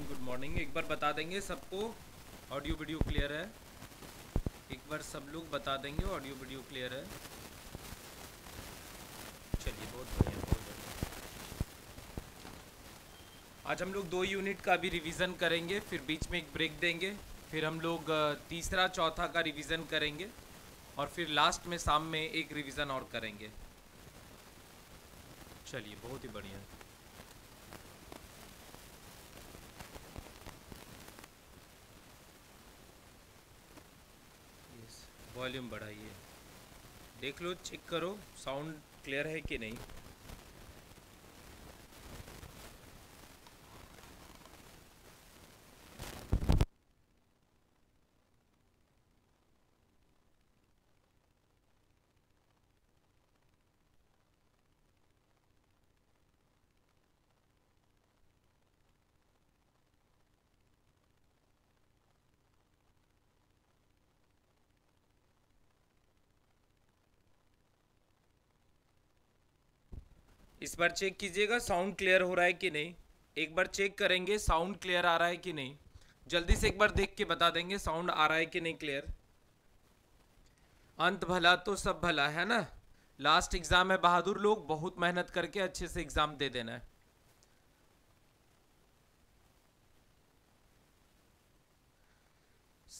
Morning good morning एक बार बता देंगे सबको ऑडियो वीडियो क्लियर है एक बार सब लोग बता देंगे ऑडियो वीडियो क्लियर है चलिए बहुत बढ़िया बहुत बढ़िया आज हम लोग दो यूनिट का भी रिवीजन करेंगे फिर बीच में एक ब्रेक देंगे फिर हम लोग तीसरा चौथा का रिवीजन करेंगे और फिर लास्ट में शाम में एक रिवीजन और करेंगे चलिए बहुत ही बढ़िया वॉल्यूम बढ़ाइए देख लो चेक करो साउंड क्लियर है कि नहीं इस बार चेक कीजिएगा साउंड क्लियर हो रहा है कि नहीं एक बार चेक करेंगे साउंड क्लियर आ रहा है कि नहीं जल्दी से एक बार देख के बता देंगे साउंड आ रहा है कि नहीं क्लियर अंत भला तो सब भला है ना लास्ट एग्ज़ाम है बहादुर लोग बहुत मेहनत करके अच्छे से एग्ज़ाम दे देना है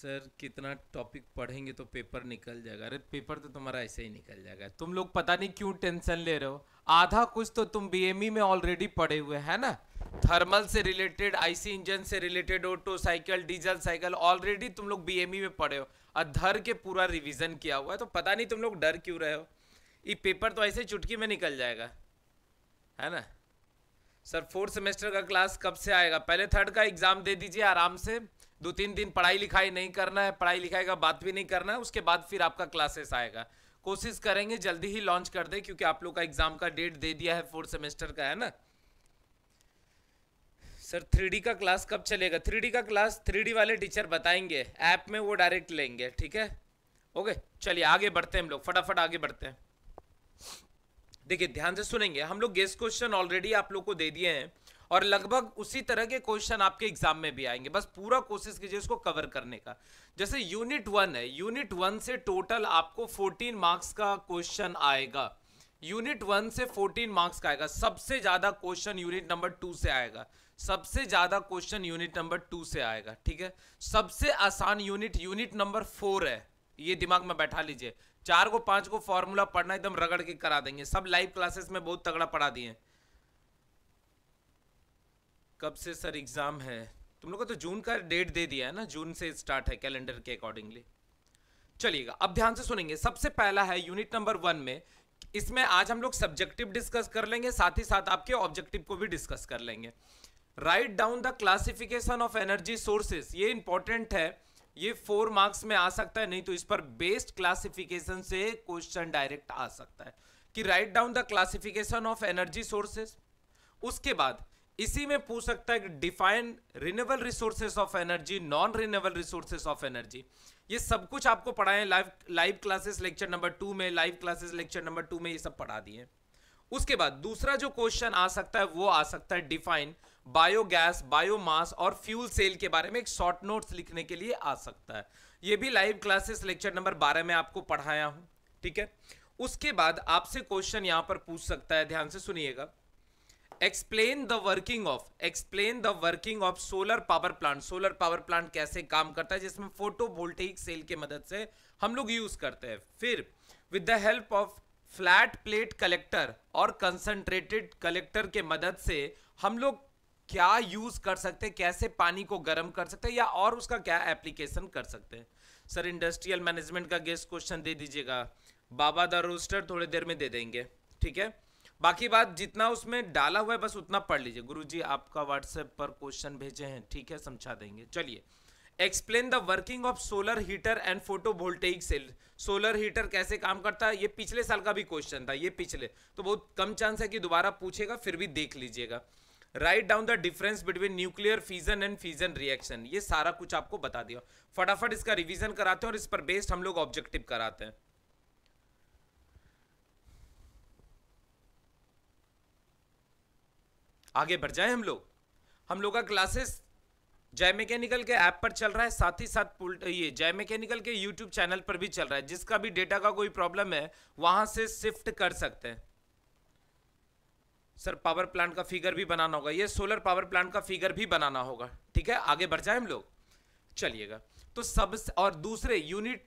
सर कितना टॉपिक पढ़ेंगे तो पेपर निकल जाएगा अरे पेपर तो तुम्हारा ऐसे ही निकल जाएगा तुम लोग पता नहीं क्यों टेंशन ले रहे हो आधा कुछ तो तुम बीएमई e में ऑलरेडी पढ़े हुए है ना थर्मल से रिलेटेड आईसी इंजन से related auto cycle diesel cycle already तुम लोग बीएमई e में पढ़े हो अधर के पूरा रिविजन किया हुआ है तो पता नहीं तुम लोग डर क्यों रहे हो ये पेपर तो ऐसे चुटकी में निकल जाएगा है ना सर फोर्थ सेमेस्टर का क्लास कब से आएगा पहले थर्ड का एग्ज़ाम दे दीजिए आराम से दो तीन दिन पढ़ाई लिखाई नहीं करना है पढ़ाई लिखाई का बात भी नहीं करना है उसके बाद फिर आपका क्लासेस आएगा कोशिश करेंगे जल्दी ही लॉन्च कर दे क्योंकि आप लोग का एग्जाम का डेट दे दिया है फोर्थ सेमेस्टर का है ना सर थ्री का क्लास कब चलेगा थ्री का क्लास थ्री वाले टीचर बताएंगे ऐप में वो डायरेक्ट लेंगे ठीक है ओके चलिए आगे बढ़ते हैं हम लोग फटाफट आगे बढ़ते हैं देखिए ध्यान से सुनेंगे हम लोग गेस्ट क्वेश्चन ऑलरेडी आप लोग को दे दिए हैं और लगभग उसी तरह के क्वेश्चन आपके एग्जाम में भी आएंगे बस पूरा कोशिश कीजिए उसको कवर करने का जैसे यूनिट वन है यूनिट वन से टोटल आपको फोर्टीन मार्क्स का क्वेश्चन आएगा यूनिट वन से फोर्टीन मार्क्स का आएगा सबसे ज़्यादा क्वेश्चन यूनिट नंबर टू से आएगा सबसे ज़्यादा क्वेश्चन यूनिट नंबर टू से आएगा ठीक है सबसे आसान यूनिट यूनिट नंबर फोर है ये दिमाग में बैठा लीजिए चार को पांच को फॉर्मूला पढ़ना एकदम रगड़ के करा देंगे सब लाइव क्लासेस में बहुत तगड़ा पढ़ा दिए कब से सर एग्ज़ाम है तुम लोगों को तो जून का डेट दे दिया है ना जून से स्टार्ट है कैलेंडर के अकॉर्डिंगली चलिएगा अब ध्यान से सुनेंगे सबसे पहला है यूनिट नंबर वन में इसमें आज हम लोग सब्जेक्टिव डिस्कस कर लेंगे साथ ही साथ आपके ऑब्जेक्टिव को भी डिस्कस कर लेंगे write down the classification of energy sources ये इंपॉर्टेंट है ये फोर मार्क्स में आ सकता है नहीं तो इस पर बेस्ड क्लासिफिकेशन से क्वेश्चन डायरेक्ट आ सकता है कि write down the classification of energy sources उसके बाद इसी में पूछ सकता है कि define renewable resources of energy non renewable resources of energy ये सब कुछ आपको पढ़ाए live live classes lecture number two में live classes lecture number two में ये सब पढ़ा दिए उसके बाद दूसरा जो क्वेश्चन आ सकता है वो आ सकता है डिफाइन बायोगैस बायोमास और फ्यूल सेल के बारे में एक शॉर्ट नोट्स लिखने के लिए आ सकता है ये भी लाइव क्लासेस लेक्चर नंबर बारह में आपको पढ़ाया हूं ठीक है उसके बाद आपसे क्वेश्चन यहां पर पूछ सकता है ध्यान से सुनिएगा explain the working of explain the working of solar power plant solar power plant कैसे काम करता है जिसमें फोटो वोल्टेक सेल के मदद से हम लोग यूज करते हैं फिर with the help of flat plate collector और कंसंट्रेटेड कलेक्टर के मदद से हम लोग क्या यूज कर सकते हैं कैसे पानी को गर्म कर सकते हैं या और उसका क्या एप्लीकेशन कर सकते हैं सर इंडस्ट्रियल मैनेजमेंट का गेस्ट क्वेश्चन दे दीजिएगा बाबा द रोस्टर थोड़ी देर में दे देंगे ठीक है बाकी बात जितना उसमें डाला हुआ है बस उतना पढ़ लीजिए गुरु जी आपका व्हाट्सएप पर क्वेश्चन भेजे हैं ठीक है समझा देंगे चलिए explain the working of solar heater and photo voltage cell solar heater कैसे काम करता है ये पिछले साल का भी क्वेश्चन था ये पिछले तो बहुत कम चांस है कि दोबारा पूछेगा फिर भी देख लीजिएगा write down the difference between nuclear fission and fission reaction ये सारा कुछ आपको बता दिया फटाफट इसका रिविजन कराते हैं और इस पर बेस्ड हम लोग ऑब्जेक्टिव कराते हैं आगे बढ़ जाए हम लोग हम लोग का क्लासेस जय मैकेनिकल के ऐप पर चल रहा है साथ ही साथ ये जय मैकेनिकल के यूट्यूब चैनल पर भी चल रहा है जिसका भी डेटा का कोई प्रॉब्लम है वहां से शिफ्ट कर सकते हैं सर पावर प्लांट का फिगर भी बनाना होगा ये सोलर पावर प्लांट का फिगर भी बनाना होगा ठीक है आगे बढ़ जाए हम लोग चलिएगा तो सब और दूसरे यूनिट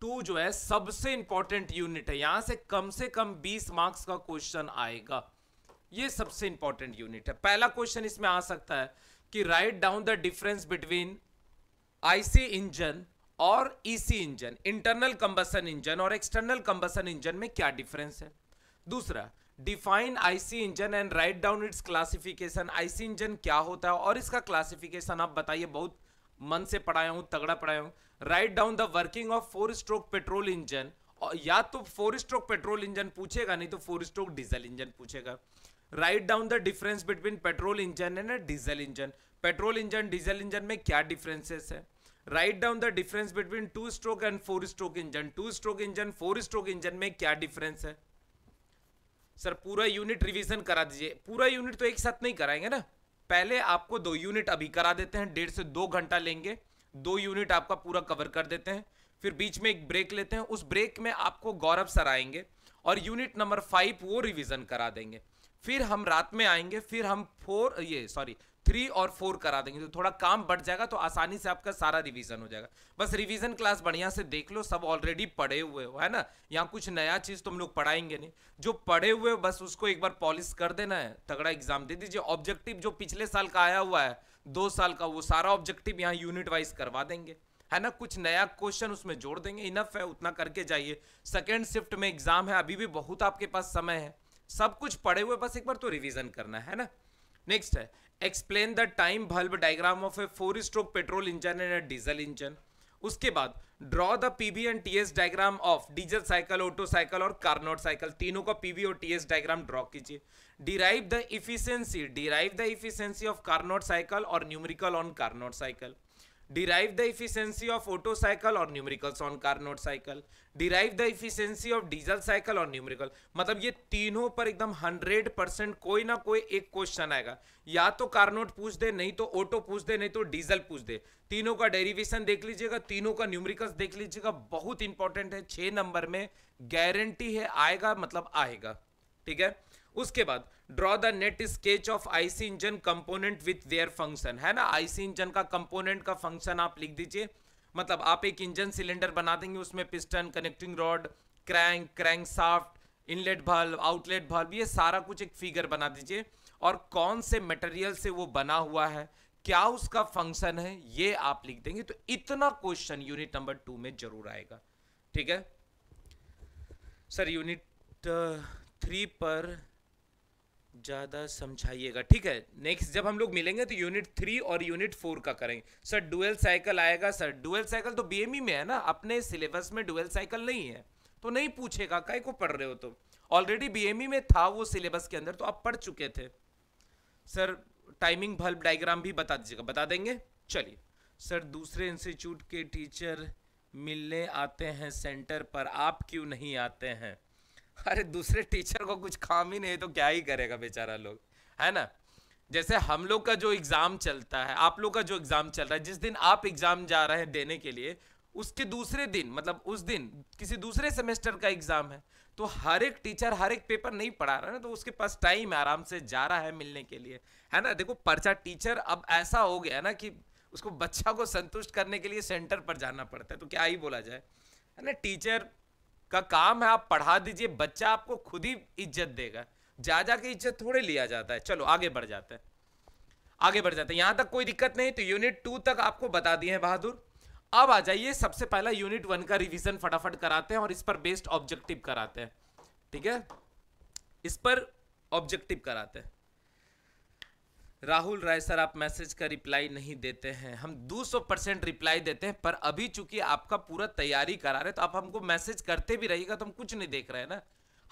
टू जो है सबसे इंपॉर्टेंट यूनिट है यहां से कम से कम बीस मार्क्स का क्वेश्चन आएगा ये सबसे इंपॉर्टेंट यूनिट है पहला क्वेश्चन इसमें आ सकता है कि write down the difference between IC engine और EC engine internal combustion engine और एक्सटर्नल कंबसन इंजन में क्या डिफरेंस है दूसरा define IC engine and write down its classification IC engine क्या होता है और इसका क्लासिफिकेशन आप बताइए बहुत मन से पढ़ाया हूं तगड़ा पढ़ाया हूं write down the working of four stroke petrol engine या तो फोर स्ट्रोक पेट्रोल इंजन पूछेगा नहीं तो फोर स्ट्रोक डीजल इंजन पूछेगा write down the difference between petrol engine and diesel engine petrol engine diesel engine में क्या differences है write down the difference between two stroke and four stroke engine two stroke engine four stroke engine में क्या difference है sir पूरा unit revision करा दीजिए पूरा यूनिट तो एक साथ नहीं कराएंगे ना पहले आपको दो यूनिट अभी करा देते हैं डेढ़ से दो घंटा लेंगे दो यूनिट आपका पूरा कवर कर देते हैं फिर बीच में एक ब्रेक लेते हैं उस ब्रेक में आपको गौरव सर आएंगे और यूनिट नंबर फाइव वो रिवीजन करा देंगे फिर हम रात में आएंगे फिर हम फोर ये सॉरी थ्री और फोर करा देंगे तो थोड़ा काम बढ़ जाएगा तो आसानी से आपका सारा रिवीजन हो जाएगा बस रिवीजन क्लास बढ़िया से देख लो सब ऑलरेडी पढ़े हुए हो है ना यहाँ कुछ नया चीज़ तुम लोग पढ़ाएंगे नहीं जो पढ़े हुए हो बस उसको एक बार पॉलिश कर देना है तगड़ा एग्जाम दे दीजिए ऑब्जेक्टिव जो पिछले साल का आया हुआ है दो साल का वो सारा ऑब्जेक्टिव यहाँ यूनिट वाइज करवा देंगे है ना कुछ नया क्वेश्चन उसमें जोड़ देंगे इनफ है उतना करके जाइए सेकेंड शिफ्ट में एग्जाम है अभी भी बहुत आपके पास समय है सब कुछ पढ़े हुए बस एक बार तो रिविजन करना है ना नेक्स्ट है एक्सप्लेन द टाइम बल्ब diagram of a four stroke petrol engine and a diesel engine उसके बाद draw the PV and TS diagram of diesel cycle Otto cycle और कार्नोट साइकिल तीनों का पीबी और टीएस डायग्राम ड्रॉ कीजिए derive the efficiency derive the efficiency of Carnot cycle और numerical on Carnot cycle derive the efficiency of Otto cycle or numericals on Carnot cycle, derive the efficiency of diesel cycle or numerical. मतलब ये तीनों पर एकदम 100 percent कोई ना कोई एक क्वेश्चन आएगा या तो कार्नोट पूछ दे नहीं तो ऑटो पूछ दे नहीं तो डीजल पूछ दे तीनों का डेरिवेशन देख लीजिएगा तीनों का न्यूमरिकल्स देख लीजिएगा बहुत इंपॉर्टेंट है छः नंबर में गारंटी है आएगा मतलब आएगा ठीक है उसके बाद draw the net sketch of IC engine component with their function है ना आईसी इंजन का कंपोनेंट का फंक्शन आप लिख दीजिए मतलब आप एक इंजन सिलेंडर बना देंगे उसमें piston connecting rod crank crank shaft inlet valve outlet valve ये सारा कुछ एक फिगर बना दीजिए और कौन से मटेरियल से वो बना हुआ है क्या उसका फंक्शन है ये आप लिख देंगे तो इतना क्वेश्चन यूनिट नंबर टू में जरूर आएगा ठीक है सर यूनिट थ्री uh, पर ज़्यादा समझाइएगा ठीक है नेक्स्ट जब हम लोग मिलेंगे तो यूनिट थ्री और यूनिट फोर का करेंगे सर डुअल साइकिल आएगा सर डुअल साइकिल तो बी e में है ना अपने सिलेबस में डुअल साइकिल नहीं है तो नहीं पूछेगा कई को पढ़ रहे हो तो ऑलरेडी बीएमई में था वो सिलेबस के अंदर तो आप पढ़ चुके थे सर टाइमिंग बल्ब डाइग्राम भी बता दीजिएगा बता देंगे चलिए सर दूसरे इंस्टीट्यूट के टीचर मिलने आते हैं सेंटर पर आप क्यों नहीं आते हैं अरे दूसरे टीचर को कुछ काम ही नहीं तो क्या ही करेगा बेचारा लोग है ना जैसे हम लोग का जो एग्ज़ाम चलता है आप लोग का जो एग्ज़ाम चल रहा है जिस दिन आप एग्ज़ाम जा रहे हैं देने के लिए उसके दूसरे दिन मतलब उस दिन किसी दूसरे सेमेस्टर का एग्ज़ाम है तो हर एक टीचर हर एक पेपर नहीं पढ़ा रहा है ना तो उसके पास टाइम है आराम से जा रहा है मिलने के लिए है ना देखो पर्चा टीचर अब ऐसा हो गया ना कि उसको बच्चा को संतुष्ट करने के लिए सेंटर पर जाना पड़ता है तो क्या ही बोला जाए है ना टीचर का काम है आप पढ़ा दीजिए बच्चा आपको खुद ही इज्जत देगा जा जा के इज्जत थोड़े लिया जाता है चलो आगे बढ़ जाते हैं आगे बढ़ जाते हैं यहां तक कोई दिक्कत नहीं तो यूनिट टू तक आपको बता दिए हैं बहादुर अब आ जाइए सबसे पहला यूनिट वन का रिवीजन फटाफट कराते हैं और इस पर बेस्ड ऑब्जेक्टिव कराते हैं ठीक है इस पर ऑब्जेक्टिव कराते हैं राहुल राय सर आप मैसेज का रिप्लाई नहीं देते हैं हम 200 परसेंट रिप्लाई देते हैं पर अभी चूंकि आपका पूरा तैयारी करा रहे तो आप हमको मैसेज करते भी रहिएगा तो हम कुछ नहीं देख रहे हैं ना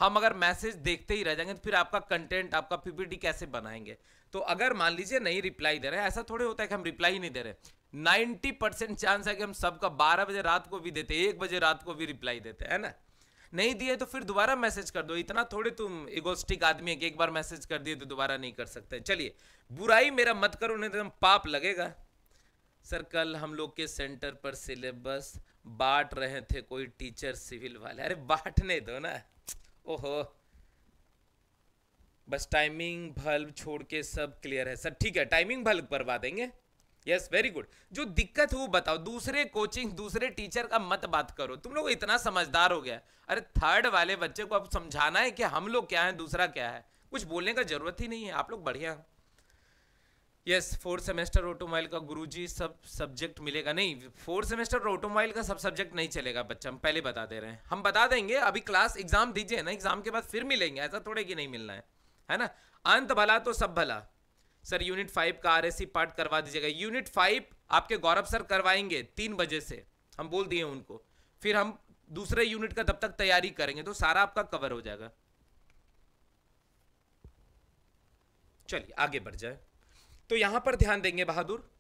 हम अगर मैसेज देखते ही रह जाएंगे तो फिर आपका कंटेंट आपका पीपीटी कैसे बनाएंगे तो अगर मान लीजिए नहीं रिप्लाई दे रहे हैं ऐसा थोड़े होता है कि हम रिप्लाई नहीं दे रहे नाइन्टी परसेंट चांस है कि हम सबका बारह बजे रात को भी देते एक बजे रात को भी रिप्लाई देते हैं ना नहीं दिए तो फिर दोबारा मैसेज कर दो इतना थोड़े तुम इगोस्टिक आदमी है कि एक बार मैसेज कर दिए तो दोबारा नहीं कर सकते चलिए बुराई मेरा मत करो नहीं तो पाप लगेगा सर कल हम लोग के सेंटर पर सिलेबस बांट रहे थे कोई टीचर सिविल वाले अरे बांटने दो ना ओहो बस टाइमिंग भल्ब छोड़ के सब क्लियर है सर ठीक है टाइमिंग भल्ब करवा देंगे यस वेरी गुड जो दिक्कत हो बताओ दूसरे कोचिंग दूसरे टीचर का मत बात करो तुम लोग इतना समझदार हो गया अरे थर्ड वाले बच्चे को अब समझाना है कि हम लोग क्या है दूसरा क्या है कुछ बोलने का जरूरत ही नहीं है आप लोग बढ़िया यस फोर्थ सेमेस्टर ऑटोमोबाइल का गुरुजी सब सब्जेक्ट मिलेगा नहीं फोर्थ सेमेस्टर ऑटोमोबाइल का सब सब्जेक्ट नहीं चलेगा बच्चा हम पहले बता दे रहे हैं हम बता देंगे अभी क्लास एग्जाम दीजिए ना एग्जाम के बाद फिर मिलेंगे ऐसा थोड़े कि नहीं मिलना है है ना अंत भला तो सब भला सर यूनिट फाइव का आर पार्ट करवा दीजिएगा यूनिट फाइव आपके गौरव सर करवाएंगे तीन बजे से हम बोल दिए उनको फिर हम दूसरे यूनिट का तब तक तैयारी करेंगे तो सारा आपका कवर हो जाएगा चलिए आगे बढ़ जाए तो यहां पर ध्यान देंगे बहादुर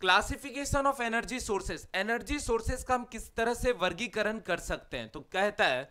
classification of energy sources energy sources का हम किस तरह से वर्गीकरण कर सकते हैं तो कहता है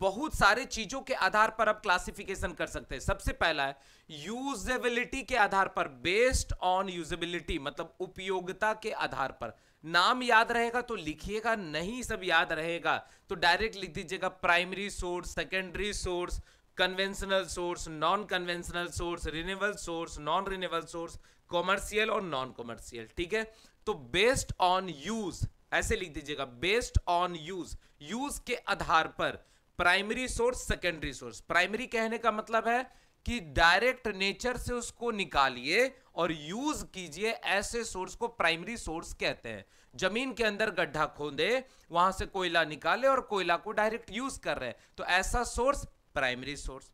बहुत सारे चीजों के आधार पर आप क्लासिफिकेशन कर सकते हैं सबसे पहला है यूजेबिलिटी के आधार पर बेस्ड ऑन यूजेबिलिटी मतलब उपयोगिता के आधार पर नाम याद रहेगा तो लिखिएगा नहीं सब याद रहेगा तो डायरेक्ट लिख दीजिएगा primary source secondary source conventional source non conventional source renewable source non renewable source commercial और नॉन कॉमर्शियल ठीक है तो बेस्ड ऑन यूज ऐसे लिख दीजिएगा बेस्ड ऑन यूज यूज के आधार पर primary source secondary source primary कहने का मतलब है कि डायरेक्ट नेचर से उसको निकालिए और यूज कीजिए ऐसे सोर्स को प्राइमरी सोर्स कहते हैं जमीन के अंदर गड्ढा खोदे वहां से कोयला निकाले और कोयला को डायरेक्ट यूज कर रहे हैं तो ऐसा सोर्स प्राइमरी सोर्स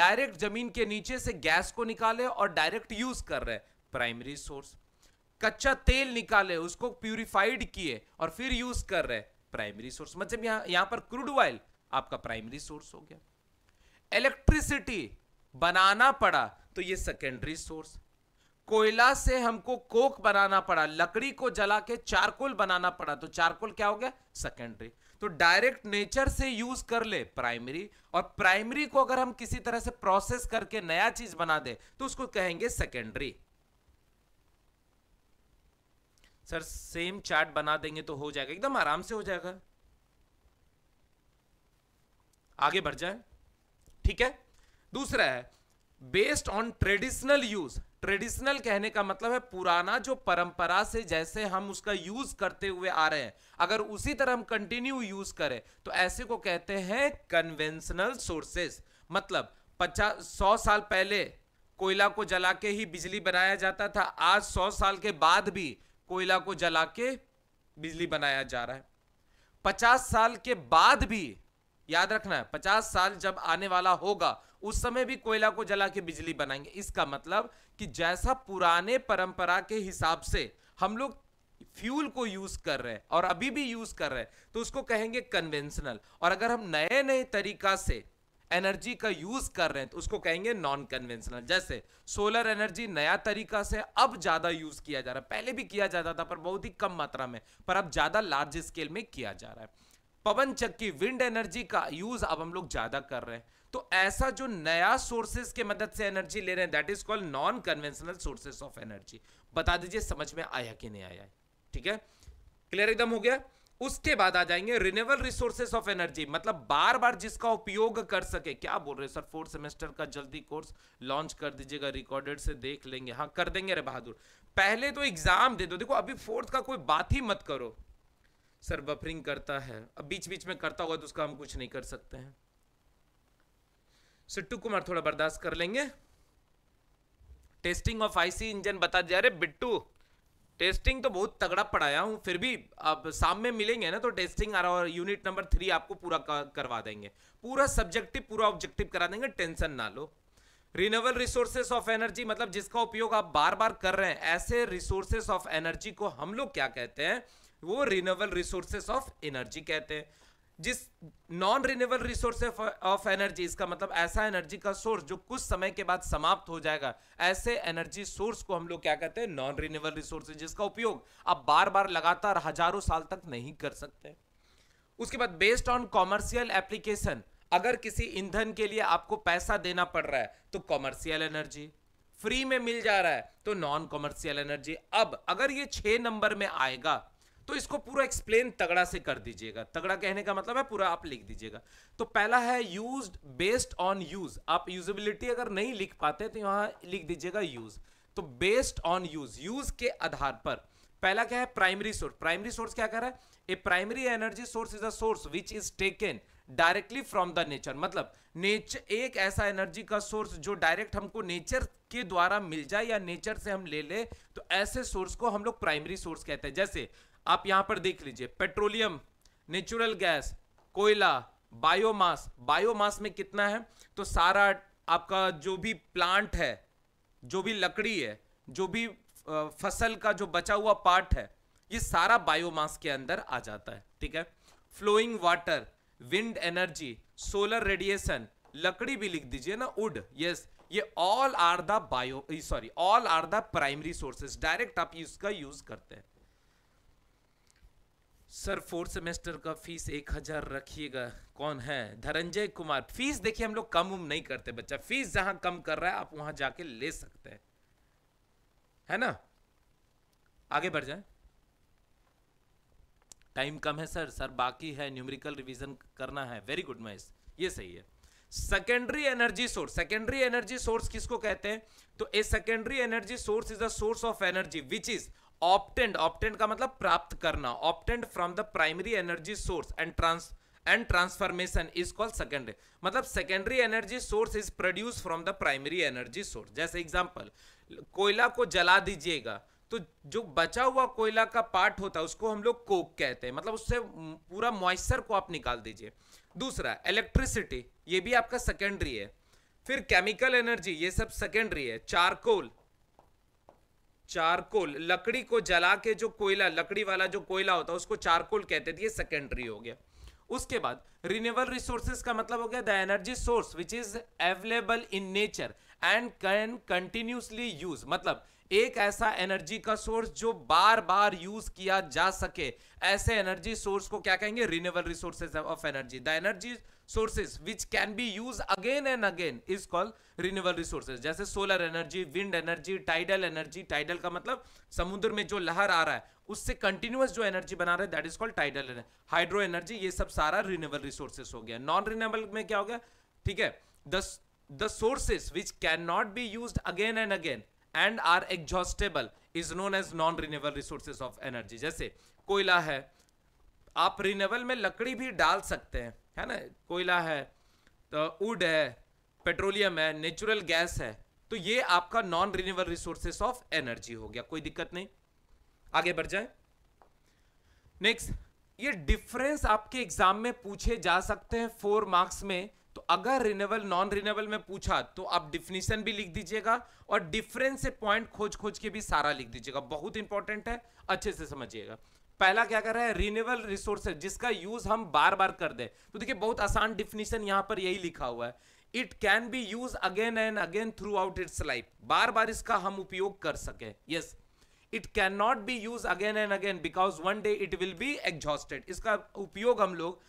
डायरेक्ट जमीन के नीचे से गैस को निकाले और डायरेक्ट यूज कर रहे हैं प्राइमरी सोर्स कच्चा तेल निकाले उसको प्यूरिफाइड किए और फिर यूज कर रहे प्राइमरी सोर्स मतलब यहां पर क्रूड ऑयल आपका प्राइमरी सोर्स हो गया इलेक्ट्रिसिटी बनाना पड़ा तो ये सेकेंडरी सोर्स कोयला से हमको कोक बनाना पड़ा लकड़ी को जला के चारकोल बनाना पड़ा तो चारकोल क्या हो गया सेकेंडरी तो डायरेक्ट नेचर से यूज कर ले प्राइमरी और प्राइमरी को अगर हम किसी तरह से प्रोसेस करके नया चीज बना दे तो उसको कहेंगे सेकेंडरी सर सेम चार्ट बना देंगे तो हो जाएगा एकदम आराम से हो जाएगा आगे बढ़ जाए ठीक है दूसरा है based on traditional use traditional कहने का मतलब है पुराना जो परंपरा से जैसे हम उसका यूज करते हुए आ रहे हैं अगर उसी तरह हम कंटिन्यू यूज करें तो ऐसे को कहते हैं कन्वेंशनल सोर्सेस मतलब पचास सौ साल पहले कोयला को जला के ही बिजली बनाया जाता था आज सौ साल के बाद भी कोयला को जला के बिजली बनाया जा रहा है पचास साल के बाद भी याद रखना है पचास साल जब आने वाला होगा उस समय भी कोयला को जला के बिजली बनाएंगे इसका मतलब कि जैसा पुराने परंपरा के हिसाब से हम लोग फ्यूल को यूज कर रहे हैं और अभी भी यूज कर रहे हैं तो उसको कहेंगे कन्वेंशनल और अगर हम नए नए तरीका से एनर्जी का यूज कर रहे हैं तो उसको कहेंगे नॉन कन्वेंशनल जैसे सोलर एनर्जी नया तरीका से अब ज्यादा यूज किया जा रहा है पहले भी किया जाता था पर बहुत ही कम मात्रा में पर अब ज्यादा लार्ज स्केल में किया जा रहा है पवन चक्की विंड एनर्जी का यूज अब हम लोग ज्यादा कर रहे हैं तो ऐसा जो नया सोर्सेज के मदद से एनर्जी ले रहे हैं that is called non conventional sources of energy बता दीजिए समझ में आया कि नहीं आया ठीक है क्लियर एकदम हो गया उसके बाद आ जाएंगे रिन्यूएबल रिसोर्सेस ऑफ एनर्जी मतलब बार बार जिसका उपयोग कर सके क्या बोल रहे सर फोर्थ सेमेस्टर का जल्दी कोर्स लॉन्च कर दीजिएगा रिकॉर्डेड से देख लेंगे हाँ कर देंगे अरे बहादुर पहले तो एग्जाम दे दो देखो अभी फोर्थ का कोई बात ही मत करो सर बफरिंग करता है अब बीच बीच में करता होगा तो उसका हम कुछ नहीं कर सकते हैं सिट्टू कुमार थोड़ा बर्दाश्त कर लेंगे टेस्टिंग ऑफ आईसी इंजन बता जा रहे बिट्टू टेस्टिंग तो बहुत तगड़ा पढ़ाया हूँ फिर भी आप शाम में मिलेंगे ना तो टेस्टिंग आ रहा और यूनिट नंबर थ्री आपको पूरा करवा देंगे पूरा सब्जेक्टिव पूरा ऑब्जेक्टिव करा देंगे टेंशन ना लो रिनेबल रिसोर्सेस ऑफ एनर्जी मतलब जिसका उपयोग आप बार बार कर रहे हैं ऐसे रिसोर्सेस ऑफ एनर्जी को हम लोग क्या कहते हैं वो रिन्यूएबल रिसोर्सेस ऑफ एनर्जी कहते हैं जिस non renewable resource of energy इसका मतलब ऐसा एनर्जी का सोर्स जो कुछ समय के बाद समाप्त हो जाएगा ऐसे एनर्जी सोर्स को हम लोग क्या कहते हैं नॉन रिन्यूएबल रिसोर्स जिसका उपयोग आप बार बार लगातार हजारों साल तक नहीं कर सकते उसके बाद बेस्ड ऑन कॉमर्शियल एप्लीकेशन अगर किसी ईंधन के लिए आपको पैसा देना पड़ रहा है तो कॉमर्शियल एनर्जी फ्री में मिल जा रहा है तो नॉन कॉमर्शियल एनर्जी अब अगर ये छः नंबर में आएगा तो इसको पूरा एक्सप्लेन तगड़ा से कर दीजिएगा तगड़ा कहने का मतलब है पूरा आप लिख दीजिएगा तो पहला है यूज बेस्ड ऑन यूज आप यूजबिलिटी अगर नहीं लिख पाते तो यहां लिख दीजिएगा यूज तो बेस्ड ऑन यूज यूज के आधार पर पहला क्या है प्राइमरी सोर्स प्राइमरी सोर्स क्या कर रहा है a primary energy source is a source which is taken directly from the nature मतलब नेचर एक ऐसा एनर्जी का सोर्स जो डायरेक्ट हमको नेचर के द्वारा मिल जाए या नेचर से हम ले ले तो ऐसे सोर्स को हम लोग प्राइमरी सोर्स कहते हैं जैसे आप यहां पर देख लीजिए पेट्रोलियम नेचुरल गैस कोयला बायोमास बायोमास में कितना है तो सारा आपका जो भी प्लांट है जो भी लकड़ी है जो भी फसल का जो बचा हुआ पार्ट है ये सारा बायोमास के अंदर आ जाता है ठीक है flowing water wind energy solar radiation लकड़ी भी लिख दीजिए ना उड यस ये all are the bio sorry all are the primary sources direct आप इसका यूज करते हैं सर फोर्थ सेमेस्टर का फीस एक हज़ार रखिएगा कौन है धनंजय कुमार फीस देखिए हम लोग कम उम नहीं करते बच्चा फीस जहां कम कर रहा है आप वहां जाके ले सकते हैं है ना आगे बढ़ जाए टाइम कम है सर सर बाकी है न्यूमेरिकल रिवीजन करना है वेरी गुड मैस ये सही है secondary energy source secondary energy source किसको कहते हैं तो a secondary energy source is a source of energy which is obtained obtained का मतलब प्राप्त करना obtained from the primary energy source and trans and transformation is call secondary मतलब secondary energy source is produce from the primary energy source जैसे example कोयला को जला दीजिएगा तो जो बचा हुआ कोयला का पार्ट होता है उसको हम लोग कोक कहते हैं मतलब उससे पूरा मॉइस्चर को आप निकाल दीजिए दूसरा इलेक्ट्रिसिटी ये भी आपका सेकेंडरी है फिर केमिकल एनर्जी ये सब सेकेंडरी है चारकोल चारकोल लकड़ी को जला के जो कोयला लकड़ी वाला जो कोयला होता है उसको चारकोल कहते थे ये सेकेंडरी हो गया उसके बाद रिन्यूएबल रिसोर्सेज का मतलब हो गया the energy source which is available in nature and can continuously use मतलब एक ऐसा एनर्जी का सोर्स जो बार बार यूज किया जा सके ऐसे एनर्जी सोर्स को क्या कहेंगे renewable resources of energy the energy sources which can be used again and again is called renewable resources जैसे solar energy, wind energy, tidal energy, tidal का मतलब समुद्र में जो लहर आ रहा है उससे कंटिन्यूस जो एनर्जी बना रहा है that is called tidal hydro energy ये सब सारा रिन्यूएबल रिसोर्सेस हो गया नॉन रिन्यूएबल में क्या हो गया ठीक है दस the sources which cannot be used again and again and are exhaustible is known as non renewable resources of energy जैसे कोयला है आप रिन्यूएबल में लकड़ी भी डाल सकते हैं है ना कोयला है तो उड है पेट्रोलियम है नेचुरल गैस है तो ये आपका non renewable resources of energy हो गया कोई दिक्कत नहीं आगे बढ़ जाए नेक्स्ट ये डिफरेंस आपके एग्जाम में पूछे जा सकते हैं फोर मार्क्स में तो अगर रिन्यूएबल नॉन रिन्यूएबल में पूछा तो आप डिफिनेशन भी लिख दीजिएगा और डिफरेंस से पॉइंट खोज खोज के भी सारा लिख दीजिएगा बहुत इंपॉर्टेंट है अच्छे से समझिएगा पहला क्या कर रहा है रिन्यूएबल रिसोर्स जिसका यूज हम बार बार कर दे तो देखिए बहुत आसान डिफिनेशन यहां पर यही लिखा हुआ है it can be use again and again throughout its life बार बार इसका हम उपयोग कर सके yes it can not be use again and again because one day it will be exhausted इसका उपयोग हम लोग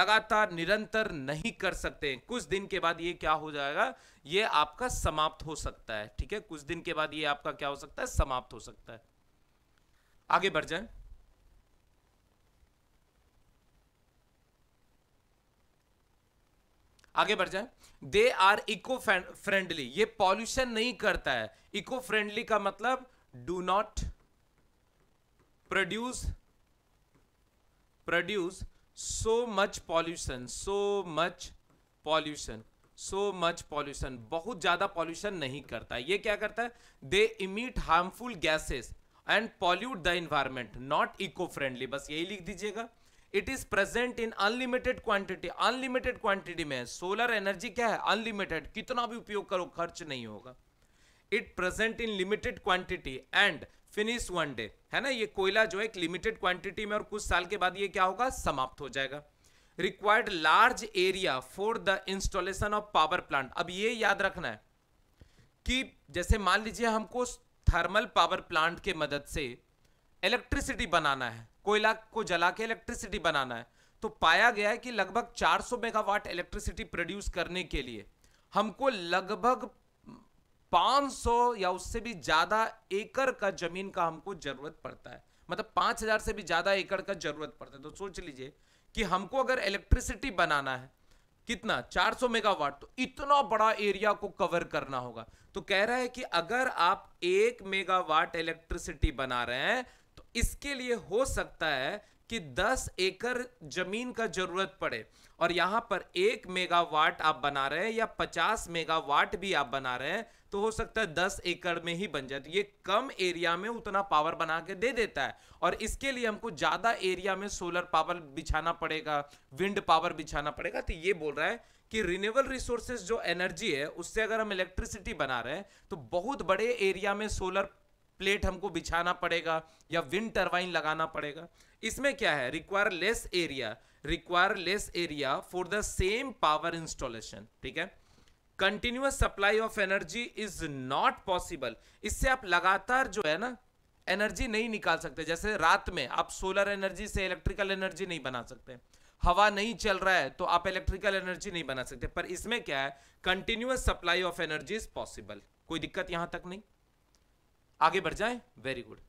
लगातार निरंतर नहीं कर सकते कुछ दिन के बाद ये क्या हो जाएगा ये आपका समाप्त हो सकता है ठीक है कुछ दिन के बाद ये आपका क्या हो सकता है समाप्त हो सकता है आगे बढ़ जाए आगे बढ़ जाए दे आर इको फ्रेंडली ये पॉल्यूशन नहीं करता है इको फ्रेंडली का मतलब do not produce produce so much pollution so much pollution so much pollution बहुत ज़्यादा पॉल्यूशन नहीं करता ये क्या करता है they emit harmful gases and pollute the environment not eco friendly बस यही लिख दीजिएगा it is present in unlimited quantity unlimited quantity में सोलर एनर्जी क्या है अनलिमिटेड कितना भी उपयोग करो खर्च नहीं होगा it present in limited quantity and finish one day है ना ये कोयला जो है एक लिमिटेड क्वांटिटी में और कुछ साल के बाद ये क्या होगा समाप्त हो जाएगा required large area for the installation of power plant अब ये याद रखना है कि जैसे मान लीजिए हमको थर्मल पावर प्लांट के मदद से इलेक्ट्रिसिटी बनाना है कोयला को जला के इलेक्ट्रिसिटी बनाना है तो पाया गया है कि लगभग 400 मेगावाट इलेक्ट्रिसिटी प्रोड्यूस करने के लिए हमको लगभग 500 या उससे भी ज़्यादा एकड़ का ज़मीन का हमको ज़रूरत पड़ता है मतलब 5000 से भी ज़्यादा एकड़ का ज़रूरत पड़ता है तो सोच लीजिए कि हमको अगर इलेक्ट्रिसिटी बनाना है कितना 400 मेगावाट तो इतना बड़ा एरिया को कवर करना होगा तो कह रहा है कि अगर आप एक मेगावाट इलेक्ट्रिसिटी बना रहे हैं इसके लिए हो सकता है कि 10 एकड़ जमीन का जरूरत पड़े और यहां पर एक मेगावाट आप बना रहे हैं या 50 मेगावाट भी आप बना रहे हैं तो हो सकता है 10 एकड़ में ही बन जाए तो ये कम एरिया में उतना पावर बना के दे देता है और इसके लिए हमको ज़्यादा एरिया में सोलर पावर बिछाना पड़ेगा विंड पावर बिछाना पड़ेगा तो ये बोल रहा है कि रिन्यूएबल रिसोर्सेज जो एनर्जी है उससे अगर हम इलेक्ट्रिसिटी बना रहे हैं तो बहुत बड़े एरिया में सोलर प्लेट हमको बिछाना पड़ेगा या विंड टरबाइन लगाना पड़ेगा इसमें क्या है require less area require less area for the same power installation ठीक है continuous supply of energy is not possible इससे आप लगातार जो है ना एनर्जी नहीं निकाल सकते जैसे रात में आप सोलर एनर्जी से इलेक्ट्रिकल एनर्जी नहीं बना सकते हवा नहीं चल रहा है तो आप इलेक्ट्रिकल एनर्जी नहीं बना सकते पर इसमें क्या है continuous supply of energy is possible कोई दिक्कत यहां तक नहीं आगे बढ़ जाएं very good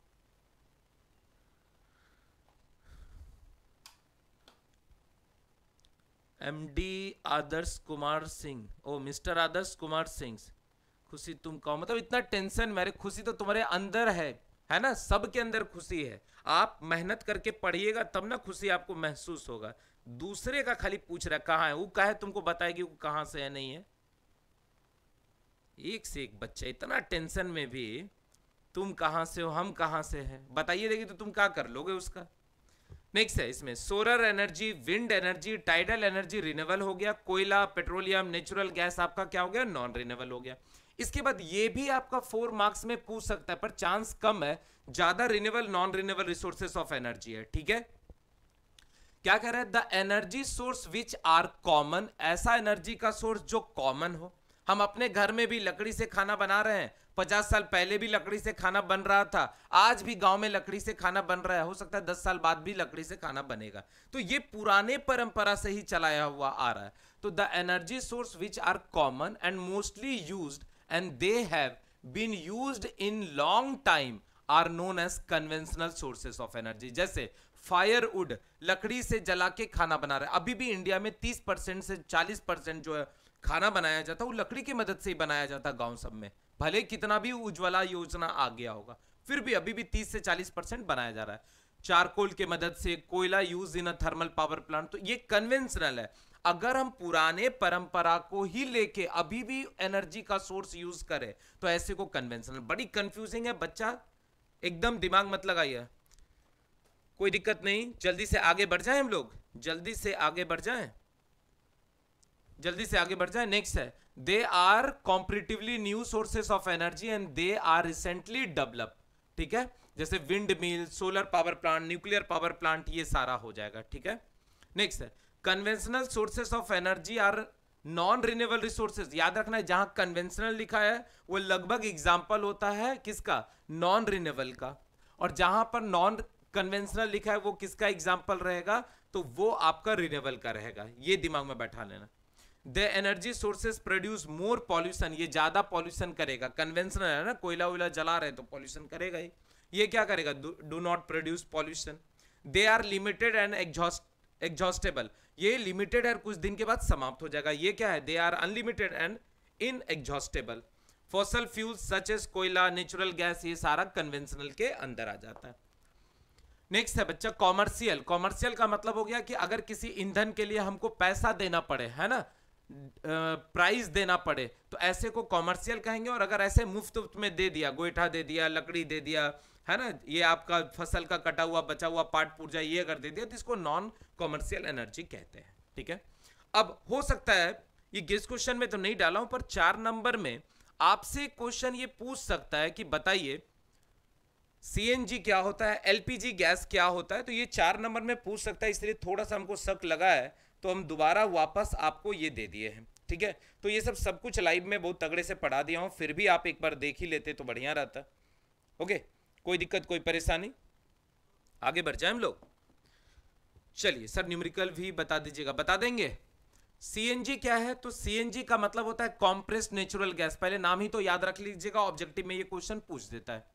M D Adarsh Kumar Singh oh mister Adarsh Kumar Singh Khushi तुम कहो मतलब इतना टेंशन मेरे खुशी तो तुम्हारे अंदर है है ना सबके अंदर खुशी है आप मेहनत करके पढ़िएगा तब ना खुशी आपको महसूस होगा दूसरे का खाली पूछ रहा कहा है वो कहे तुमको बताएगी वो कहां से है नहीं है एक से एक बच्चा इतना टेंशन में भी तुम कहाँ से हो हम कहाँ से हैं बताइए देखिए तो तुम क्या कर लोगे उसका मिक्स है इसमें solar energy wind energy tidal energy renewable हो गया कोयला पेट्रोलियम नेचुरल गैस आपका क्या हो गया नॉन रिनेवल हो गया इसके बाद ये भी आपका फोर मार्क्स में पूछ सकता है पर चांस कम है ज्यादा renewable non renewable resources of energy है ठीक है क्या कह रहा है the energy source which are common ऐसा एनर्जी का सोर्स जो कॉमन हो हम अपने घर में भी लकड़ी से खाना बना रहे हैं पचास साल पहले भी लकड़ी से खाना बन रहा था आज भी गांव में लकड़ी से खाना बन रहा है हो सकता है दस साल बाद भी लकड़ी से खाना बनेगा तो ये पुराने परंपरा से ही चलाया हुआ आ रहा है तो the energy source which are common and mostly use and they have been use in long time are known as conventional sources of energy जैसे फायरवुड लकड़ी से जला के खाना बना रहे अभी भी इंडिया में 30 परसेंट से 40 परसेंट जो है खाना बनाया जाता वो लकड़ी की मदद से ही बनाया जाता गांव सब में भले कितना भी उज्ज्वला योजना आ गया होगा फिर भी अभी भी तीस से चालीस परसेंट बनाया जा रहा है चारकोल के मदद से कोयला use in a thermal power plant तो ये कन्वेंशनल है अगर हम पुराने परंपरा को ही लेके अभी भी एनर्जी का सोर्स यूज करें तो ऐसे को कन्वेंशनल बड़ी कंफ्यूजिंग है बच्चा एकदम दिमाग मत लगाइए कोई दिक्कत नहीं जल्दी से आगे बढ़ जाए हम लोग जल्दी से आगे बढ़ जाए जल्दी से आगे बढ़ जाए नेक्स्ट है they are competitively new sources of energy and they are recently develop ठीक है जैसे wind mill solar power plant nuclear power plant ये सारा हो जाएगा ठीक है नेक्स्ट है conventional sources of energy are non renewable resources याद रखना है जहां कन्वेंशनल लिखा है वो लगभग एग्जाम्पल होता है किसका नॉन रिन्यूएबल का और जहां पर नॉन कन्वेंशनल लिखा है वो किसका एग्जाम्पल रहेगा तो वो आपका रिन्यूएबल का रहेगा ये दिमाग में बैठा लेना the energy sources produce more pollution ये ज़्यादा पॉल्यूशन करेगा कन्वेंशनल है ना कोयला वोयला जला रहे तो पॉल्यूशन करेगा ही ये क्या करेगा do not produce pollution they are limited and exhaust exhaustible ये लिमिटेड है कुछ दिन के बाद समाप्त हो जाएगा ये क्या है they are unlimited and inexhaustible fossil fuel such as कोयला नेचुरल गैस ये सारा कन्वेंशनल के अंदर आ जाता है नेक्स्ट है बच्चा कॉमर्शियल कॉमर्शियल का मतलब हो गया कि अगर किसी ईंधन के लिए हमको पैसा देना पड़े है ना प्राइस देना पड़े तो ऐसे को कॉमर्शियल कहेंगे और अगर ऐसे मुफ्त में दे दिया गोईठा दे दिया लकड़ी दे दिया है ना ये आपका फसल का कटा हुआ बचा हुआ पार्ट पूर्जा ये अगर दे दिया तो इसको नॉन कॉमर्शियल एनर्जी कहते हैं ठीक है अब हो सकता है ये गिस क्वेश्चन में तो नहीं डाला हूं पर चार नंबर में आपसे क्वेश्चन ये पूछ सकता है कि बताइए सीएनजी क्या होता है एलपीजी गैस क्या होता है तो ये चार नंबर में पूछ सकता है इसलिए थोड़ा सा हमको शक लगा है तो हम दोबारा वापस आपको ये दे दिए हैं ठीक है तो ये सब सब कुछ लाइव में बहुत तगड़े से पढ़ा दिया हूँ फिर भी आप एक बार देख ही लेते तो बढ़िया रहता ओके कोई दिक्कत कोई परेशानी आगे बढ़ जाए हम लोग चलिए सर न्यूमेरिकल भी बता दीजिएगा बता देंगे सी क्या है तो सी का मतलब होता है कॉम्प्रेस नेचुरल गैस पहले नाम ही तो याद रख लीजिएगा ऑब्जेक्टिव में ये क्वेश्चन पूछ देता है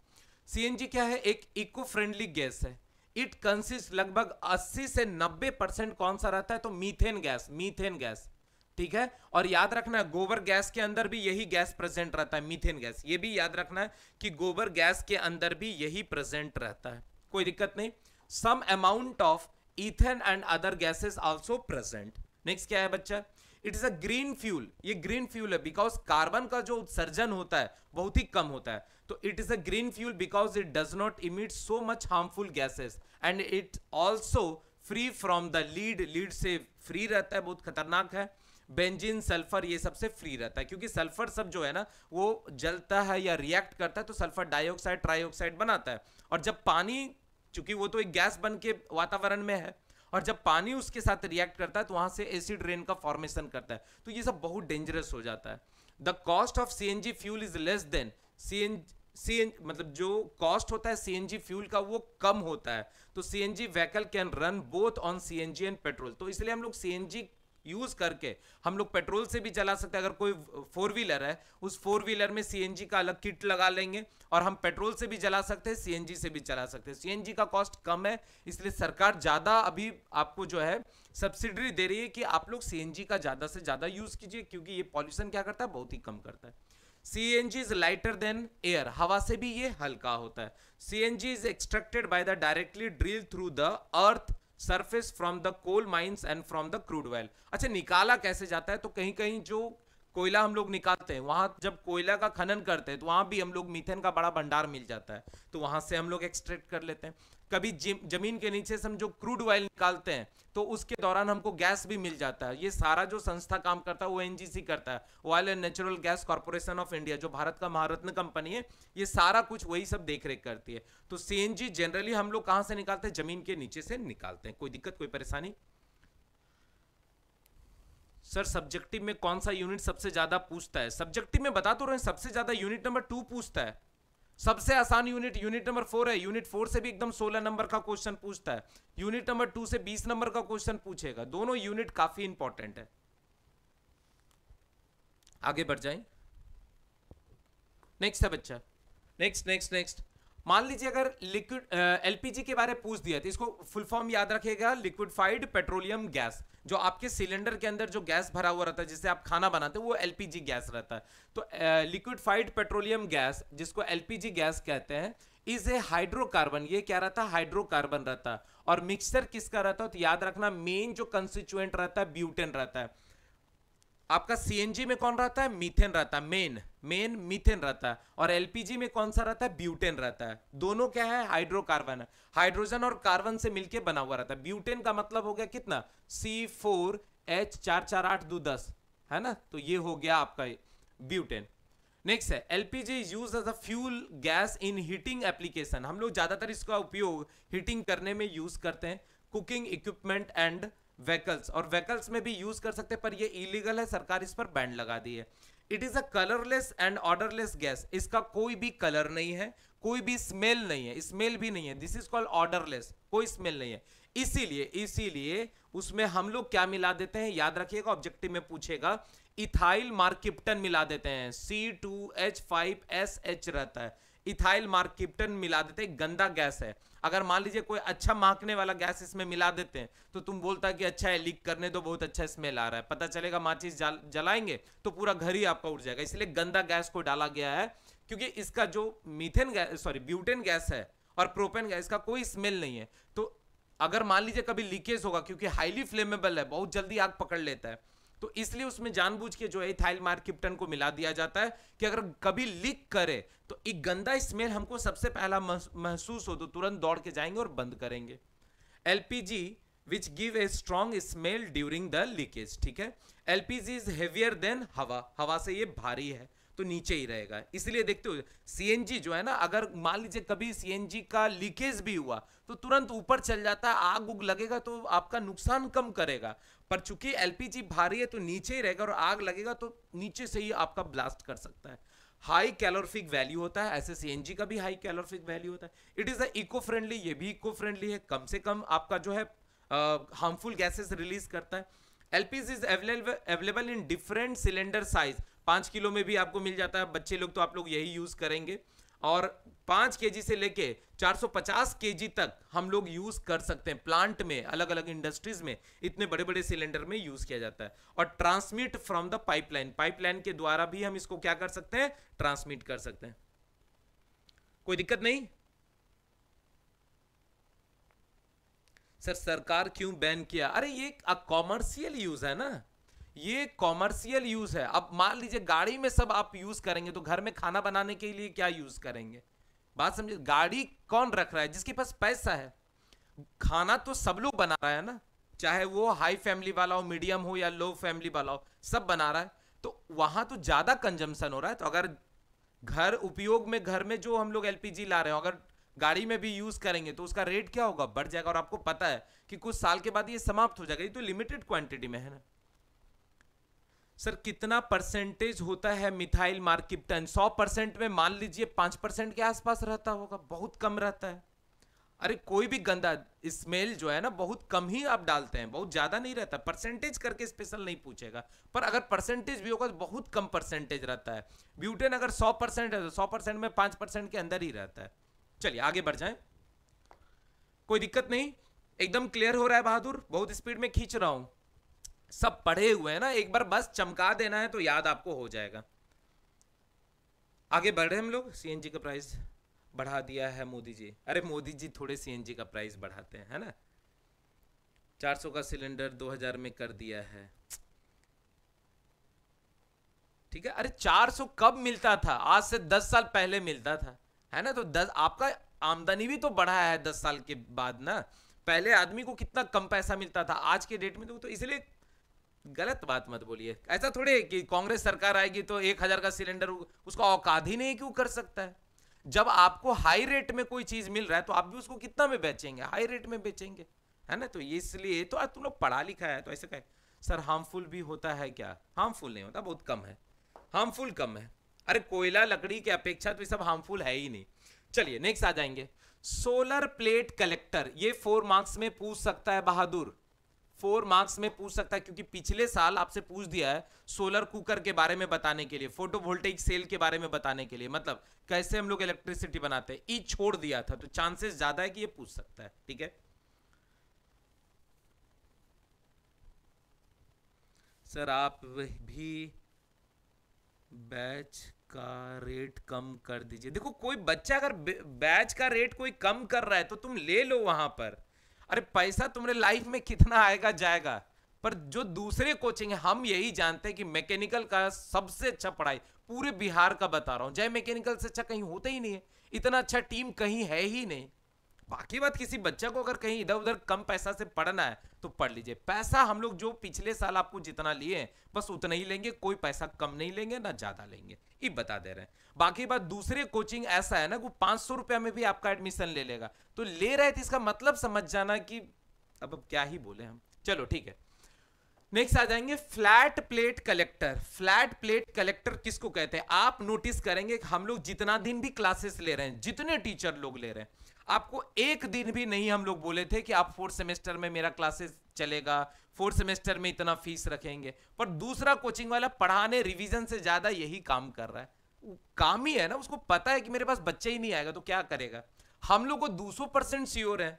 सी क्या है एक इको फ्रेंडली गैस है इट कंसिस्ट लगभग 80 से 90 परसेंट कौन सा रहता है तो मीथेन गैस मीथेन गैस ठीक है और याद रखना है गोबर गैस के अंदर भी यही गैस प्रेजेंट रहता है मीथेन गैस ये भी याद रखना है कि गोबर गैस के अंदर भी यही प्रेजेंट रहता है कोई दिक्कत नहीं some amount of ethane and other gases also present next क्या है बच्चा it is a green fuel ये ग्रीन फ्यूल है बिकॉज कार्बन का जो उत्सर्जन होता है बहुत ही कम होता है तो it is a green fuel because it does not emit so much harmful gases and it also free from the lead lead से फ्री रहता है बहुत खतरनाक है बेंजिन सल्फर ये सबसे फ्री रहता है क्योंकि सल्फर सब जो है ना वो जलता है या रिएक्ट करता है तो सल्फर डाइऑक्साइड ट्राइऑक्साइड बनाता है और जब पानी चूंकि वो तो एक गैस बन के वातावरण में है और जब पानी उसके साथ रिएक्ट करता है तो वहां से एसिड रेन का फॉर्मेशन करता है तो ये सब बहुत डेंजरस हो जाता है the cost of C N G fuel is less than C N C मतलब जो कॉस्ट होता है जी फ्यूल का वो कम होता है तो G vehicle can run both on G and petrol तो इसलिए हम लोग जी यूज करके हम लोग पेट्रोल से भी चला सकते हैं अगर कोई फोर व्हीलर है उस फोर व्हीलर में जी का अलग किट लगा लेंगे और हम पेट्रोल से भी चला सकते हैं जी से भी चला सकते हैं जी का कॉस्ट कम है इसलिए सरकार ज़्यादा अभी आपको जो है सब्सिडी दे रही है कि आप लोग जी का ज़्यादा से ज़्यादा यूज़ कीजिए क्योंकि ये पॉल्यूशन क्या करता है बहुत ही कम करता है C N G is lighter than air हवा से भी ये हल्का होता है C N G is extracted by the directly drill through the earth surface from the coal mines and from the crude oil अच्छा निकाला कैसे जाता है तो कहीं कहीं जो कोयला हम लोग निकालते हैं वहां जब कोयला का खनन करते हैं तो वहां भी हम लोग मीथेन का बड़ा भंडार मिल जाता है तो वहां से हम लोग एक्सट्रैक्ट कर लेते हैं कभी जमीन के नीचे से हम जो क्रूड ऑयल निकालते हैं तो उसके दौरान हमको गैस भी मिल जाता है ये सारा जो संस्था काम करता है वो एनजीसी करता है oil and natural gas corporation of India जो भारत का महारत्न कंपनी है ये सारा कुछ वही सब देख रेख करती है तो सीएनजी जनरली हम लोग कहाँ से निकालते हैं जमीन के नीचे से निकालते हैं कोई दिक्कत कोई परेशानी सर सब्जेक्टिव में कौन सा यूनिट सबसे ज़्यादा पूछता है सब्जेक्टिव में बता तो रहे हैं सबसे ज़्यादा यूनिट नंबर टू पूछता है सबसे आसान यूनिट यूनिट नंबर फोर है यूनिट फोर से भी एकदम सोलह नंबर का क्वेश्चन पूछता है यूनिट नंबर टू से बीस नंबर का क्वेश्चन पूछेगा दोनों यूनिट काफ़ी इंपॉर्टेंट है आगे बढ़ जाए नेक्स्ट है बच्चा नेक्स्ट नेक्स्ट नेक्स्ट मान लीजिए अगर लिक्विड एलपीजी के बारे में पूछ दिया तो इसको फुल फॉर्म याद रखिएगा लिक्विडफाइड पेट्रोलियम गैस जो आपके सिलेंडर के अंदर जो गैस भरा हुआ रहता है जिससे आप खाना बनाते हैं वो एलपीजी गैस रहता है तो लिक्विडफाइड पेट्रोलियम गैस जिसको एलपीजी गैस कहते हैं इज ए हाइड्रोकार्बन ये क्या रहता है हाइड्रोकार्बन रहता है और मिक्सचर किसका रहता है तो याद रखना मेन जो कंस्टिट्यूएंट रहता है ब्यूटेन रहता है आपका सीएनजी में कौन रहता है मीथेन रहता है मेन मेन मीथेन रहता है और एलपीजी में कौन सा रहता है ब्यूटेन रहता है दोनों क्या है हाइड्रोकार्बन है हाइड्रोजन और कार्बन से मिलके बना हुआ रहता है ब्यूटेन का मतलब हो गया कितना सी फोर एच चार चार आठ दो दस है ना तो ये हो गया आपका ब्यूटेन नेक्स्ट है LPG use as a fuel gas in heating application हम लोग ज़्यादातर इसका उपयोग हीटिंग करने में यूज़ करते हैं कुकिंग इक्विपमेंट एंड व्हीकल्स और व्हीकल्स में भी यूज कर सकते हैं पर ये इलीगल है सरकार इस पर बैंड लगा दी है it is a colourless and odourless gas इसका कोई भी कलर नहीं है कोई भी स्मेल नहीं है स्मेल भी नहीं है दिस इज कॉल्ड ऑर्डरलेस कोई स्मेल नहीं है इसीलिए इसीलिए उसमें हम लोग क्या मिला देते हैं याद रखिएगा ऑब्जेक्टिव में पूछेगा इथाइल मार्किप्टन मिला देते हैं C two H five S H रहता है इथाइल मार्किप्टन मिला देते हैं गंदा गैस है अगर मान लीजिए कोई अच्छा मांकने वाला गैस इसमें मिला देते हैं तो तुम बोलता है कि अच्छा है लीक करने दो बहुत अच्छा स्मेल आ रहा है पता चलेगा माचिस जलाएंगे तो पूरा घर ही आपका उड़ जाएगा इसलिए गंदा गैस को डाला गया है क्योंकि इसका जो methane gas sorry butane gas है और प्रोपेन गैस का कोई स्मेल नहीं है तो अगर मान लीजिए कभी लीकेज होगा क्योंकि हाईली फ्लेमेबल है बहुत जल्दी आग पकड़ लेता है तो इसलिए उसमें जानबूझ के जो है इथाइल मार्किप्टन को मिला दिया जाता है कि अगर कभी लीक करे तो एक गंदा स्मेल हमको सबसे पहला महसूस हो तो तुरंत दौड़ के जाएंगे और बंद करेंगे LPG which give a strong smell during the leakage ठीक है एलपीजी इज हेवियर देन हवा हवा से ये भारी है तो नीचे ही रहेगा इसलिए देखते हो सीएनजी जो है ना अगर मान लीजिए कभी सीएनजी का लीकेज भी हुआ तो तुरंत ऊपर चल जाता है आग उग लगेगा तो आपका नुकसान कम करेगा पर चूंकि एलपीजी भारी है तो नीचे ही रहेगा और आग लगेगा तो नीचे से ही आपका ब्लास्ट कर सकता है हाई कैलोरफिक वैल्यू होता है ऐसे सीएनजी का भी हाई कैलोरफिक वैल्यू होता है it is eco eco friendly ये भी इको फ्रेंडली है कम से कम आपका जो है हार्मफुल गैसेस रिलीज करता है LPG is available in different cylinder size पांच किलो में भी आपको मिल जाता है बच्चे लोग तो आप लोग यही यूज़ करेंगे और पाँच के से लेके 450 केजी तक हम लोग यूज़ कर सकते हैं प्लांट में अलग अलग इंडस्ट्रीज में इतने बड़े बड़े सिलेंडर में यूज़ किया जाता है और transmit from the pipeline pipeline के द्वारा भी हम इसको क्या कर सकते हैं ट्रांसमिट कर सकते हैं कोई दिक्कत नहीं सर सरकार क्यों बैन किया अरे ये कॉमर्शियल यूज़ है ना ये कॉमर्शियल यूज है अब मान लीजिए गाड़ी में सब आप यूज करेंगे तो घर में खाना बनाने के लिए क्या यूज करेंगे बात समझिए गाड़ी कौन रख रहा है जिसके पास पैसा है खाना तो सब लोग बना रहा है ना चाहे वो हाई फैमिली वाला हो मीडियम हो या लो फैमिली वाला हो सब बना रहा है तो वहां तो ज्यादा कंजम्पन हो रहा है तो अगर घर उपयोग में घर में जो हम लोग एलपीजी ला रहे हो अगर गाड़ी में भी यूज करेंगे तो उसका रेट क्या होगा बढ़ जाएगा और आपको पता है कि कुछ साल के बाद ये समाप्त हो जाएगा ये तो लिमिटेड क्वांटिटी में है ना सर कितना परसेंटेज होता है मिथाइल मार्किप्टन सौ परसेंट में मान लीजिए पांच परसेंट के आसपास रहता होगा बहुत कम रहता है अरे कोई भी गंदा स्मेल जो है ना बहुत कम ही आप डालते हैं बहुत ज़्यादा नहीं रहता परसेंटेज करके स्पेशल नहीं पूछेगा पर अगर परसेंटेज भी होगा तो बहुत कम परसेंटेज रहता है ब्यूटेन अगर सौ परसेंट है तो सौ परसेंट में पांच परसेंट के अंदर ही रहता है चलिए आगे बढ़ जाए कोई दिक्कत नहीं एकदम क्लियर हो रहा है बहादुर बहुत स्पीड में खींच रहा हूँ सब पढ़े हुए हैं ना एक बार बस चमका देना है तो याद आपको हो जाएगा आगे बढ़ रहे हम लोग सीएनजी का प्राइस बढ़ा दिया है मोदी जी अरे मोदी जी थोड़े सीएनजी का प्राइस बढ़ाते हैं है ना 400 का सिलेंडर 2000 में कर दिया है ठीक है अरे 400 कब मिलता था आज से 10 साल पहले मिलता था है ना तो 10 आपका आमदनी भी तो बढ़ा है 10 साल के बाद ना पहले आदमी को कितना कम पैसा मिलता था आज के डेट में तो, तो इसलिए गलत बात मत बोलिए ऐसा थोड़े कि कांग्रेस सरकार आएगी तो एक हजार का सिलेंडर उसका औकात ही नहीं क्यों कर सकता है जब आपको हाई रेट में कोई चीज मिल रहा है तो आप भी उसको कितना में बेचेंगे हाई रेट में बेचेंगे है ना तो इसलिए तो आज तुम लोग पढ़ा लिखा है तो ऐसे कहे सर हार्मफुल भी होता है क्या हार्मफुल नहीं होता बहुत कम है हार्मफुल कम है अरे कोयला लकड़ी की अपेक्षा तो ये सब हार्मफुल है ही नहीं चलिए नेक्स्ट आ जाएंगे सोलर प्लेट कलेक्टर ये फोर मार्क्स में पूछ सकता है बहादुर फोर मार्क्स में पूछ सकता है क्योंकि पिछले साल आपसे पूछ दिया है सोलर कुकर के बारे में बताने के लिए फोटोवोल्टेइक सेल के बारे में बताने के लिए मतलब कैसे हम लोग इलेक्ट्रिसिटी बनाते हैं ई छोड़ दिया था तो चांसेस ज्यादा है कि ये पूछ सकता है ठीक है सर आप भी बैच का रेट कम कर दीजिए देखो कोई बच्चा अगर बैच का रेट कोई कम कर रहा है तो तुम ले लो वहां पर अरे पैसा तुम्हारे लाइफ में कितना आएगा जाएगा पर जो दूसरे कोचिंग है हम यही जानते हैं कि मैकेनिकल का सबसे अच्छा पढ़ाई पूरे बिहार का बता रहा हूँ जय मैकेनिकल से अच्छा कहीं होता ही नहीं है इतना अच्छा टीम कहीं है ही नहीं बाकी बात किसी बच्चा को अगर कहीं इधर उधर कम पैसा से पढ़ना है तो पढ़ लीजिए पैसा हम लोग जो पिछले साल आपको जितना लिए बस उतना ही लेंगे कोई पैसा कम नहीं लेंगे ना ज्यादा लेंगे ये बता दे रहे हैं बाकी बात दूसरे कोचिंग ऐसा है ना वो पांच सौ रुपया में भी आपका एडमिशन ले लेगा तो ले रहे थे इसका मतलब समझ जाना कि अब अब क्या ही बोले हम चलो ठीक है नेक्स्ट आ जाएंगे flat plate collector flat plate collector किसको कहते हैं आप नोटिस करेंगे हम लोग जितना दिन भी क्लासेस ले रहे हैं जितने टीचर लोग ले रहे हैं आपको एक दिन भी नहीं हम लोग बोले थे कि आप फोर्थ सेमेस्टर में मेरा क्लासेस चलेगा फोर्थ सेमेस्टर में इतना फीस रखेंगे पर दूसरा कोचिंग वाला पढ़ाने रिवीजन से ज़्यादा यही काम कर रहा है काम ही है ना उसको पता है कि मेरे पास बच्चे ही नहीं आएगा तो क्या करेगा हम लोग को दो सौ परसेंट श्योर है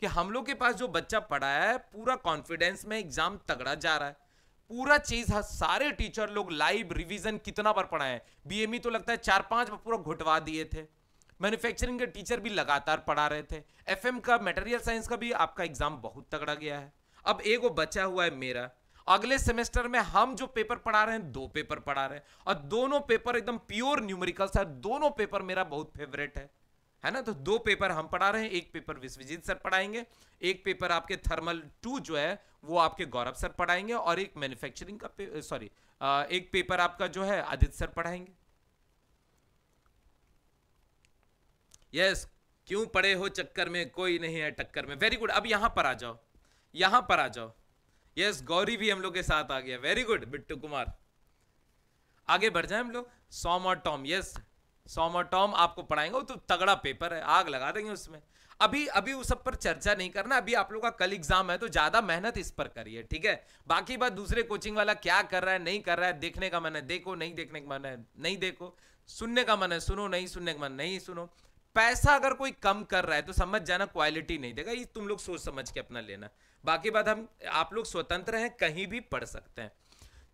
कि हम लोग के पास जो बच्चा पढ़ाया है पूरा कॉन्फिडेंस में एग्जाम तगड़ा जा रहा है पूरा चीज है सारे टीचर लोग लाइव रिवीजन कितना बार पढ़ाए बीएमई e तो लगता है चार पांच बार पूरा घुटवा दिए थे मैन्युफैक्चरिंग के टीचर भी लगातार पढ़ा रहे थे एफ का मटेरियल साइंस का भी आपका एग्जाम बहुत तगड़ा गया है अब एगो बचा हुआ है मेरा अगले सेमेस्टर में हम जो पेपर पढ़ा रहे हैं दो पेपर पढ़ा रहे हैं और दोनों पेपर एकदम प्योर न्यूमेरिकल सर दोनों पेपर मेरा बहुत फेवरेट है है ना तो दो पेपर हम पढ़ा रहे हैं एक पेपर विश्वजीत सर पढ़ाएंगे एक पेपर आपके थर्मल टू जो है वो आपके गौरव सर पढ़ाएंगे और एक मैन्युफैक्चरिंग का सॉरी एक पेपर आपका जो है आदित्य सर पढ़ाएंगे यस क्यों पड़े हो चक्कर में कोई नहीं है टक्कर में वेरी गुड अब यहाँ पर आ जाओ यहाँ पर आ जाओ यस गौरी भी हम लोग के साथ आ गया वेरी गुड बिट्टू कुमार आगे बढ़ जाए हम लोग सोम और टॉम यस सोम और टॉम आपको पढ़ाएंगे वो तो तगड़ा पेपर है आग लगा देंगे उसमें अभी अभी उस सब पर चर्चा नहीं करना अभी आप लोग का कल एग्जाम है तो ज्यादा मेहनत इस पर करिए ठीक है बाकी बात दूसरे कोचिंग वाला क्या कर रहा है नहीं कर रहा है देखने का मन है देखो नहीं देखने का मन है नहीं देखो सुनने का मन है सुनो नहीं सुनने का मन नहीं सुनो पैसा अगर कोई कम कर रहा है तो समझ जाना क्वालिटी नहीं देगा ये तुम लोग सोच समझ के अपना लेना बाकी बात हम आप लोग स्वतंत्र हैं कहीं भी पढ़ सकते हैं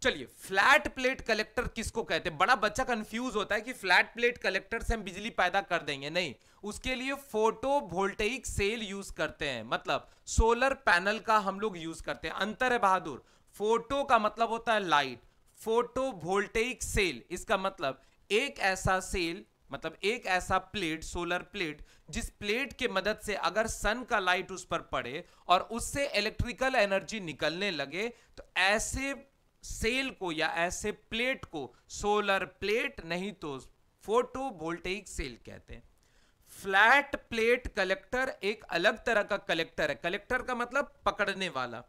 चलिए फ्लैट प्लेट कलेक्टर किसको कहते हैं बड़ा बच्चा कंफ्यूज होता है कि फ्लैट प्लेट कलेक्टर से हम बिजली पैदा कर देंगे नहीं उसके लिए फोटो वोल्टेक सेल यूज करते हैं मतलब सोलर पैनल का हम लोग यूज करते हैं अंतर है बहादुर फोटो का मतलब होता है लाइट फोटो वोल्टेक सेल इसका मतलब एक ऐसा सेल मतलब एक ऐसा प्लेट सोलर प्लेट जिस प्लेट के मदद से अगर सन का लाइट उस पर पड़े और उससे इलेक्ट्रिकल एनर्जी निकलने लगे तो ऐसे सेल को या ऐसे प्लेट को सोलर प्लेट नहीं तो फोटो वोल्टेक सेल कहते हैं फ्लैट प्लेट कलेक्टर एक अलग तरह का कलेक्टर है कलेक्टर का मतलब पकड़ने वाला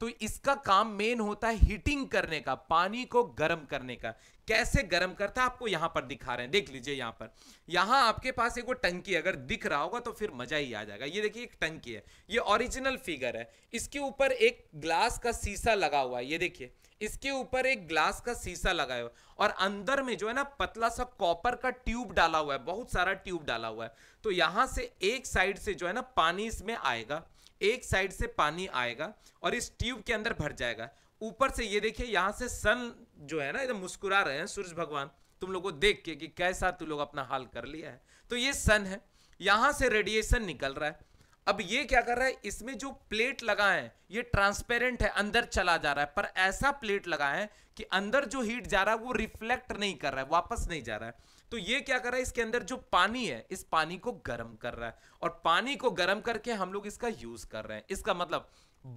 तो इसका काम मेन होता है हीटिंग करने का पानी को गर्म करने का कैसे गर्म करता है आपको यहाँ पर दिखा रहे हैं देख लीजिए यहाँ पर यहाँ आपके पास एक टंकी अगर दिख रहा होगा तो फिर मजा ही आ जाएगा ये देखिए एक टंकी है ये ओरिजिनल फिगर है इसके ऊपर एक ग्लास का शीशा लगा हुआ है ये देखिए इसके ऊपर एक ग्लास का शीशा लगा हुआ और अंदर में जो है ना पतला सा कॉपर का ट्यूब डाला हुआ है बहुत सारा ट्यूब डाला हुआ है तो यहां से एक साइड से जो है ना पानी इसमें आएगा एक साइड से पानी आएगा और इस ट्यूब के अंदर भर जाएगा ऊपर से ये देखिए यहाँ से सन जो है ना एकदम मुस्कुरा रहे हैं सूर्य भगवान तुम लोगों को देख के कि कैसा तुम लोग अपना हाल कर लिया है तो ये सन है यहाँ से रेडिएशन निकल रहा है अब ये क्या कर रहा है इसमें जो प्लेट लगा है ये ट्रांसपेरेंट है अंदर चला जा रहा है पर ऐसा प्लेट लगा है कि अंदर जो हीट जा रहा है वो रिफ्लेक्ट नहीं कर रहा है वापस नहीं जा रहा है तो ये क्या कर रहा है इसके अंदर जो पानी है इस पानी को गर्म कर रहा है और पानी को गर्म करके हम लोग इसका यूज कर रहे हैं इसका मतलब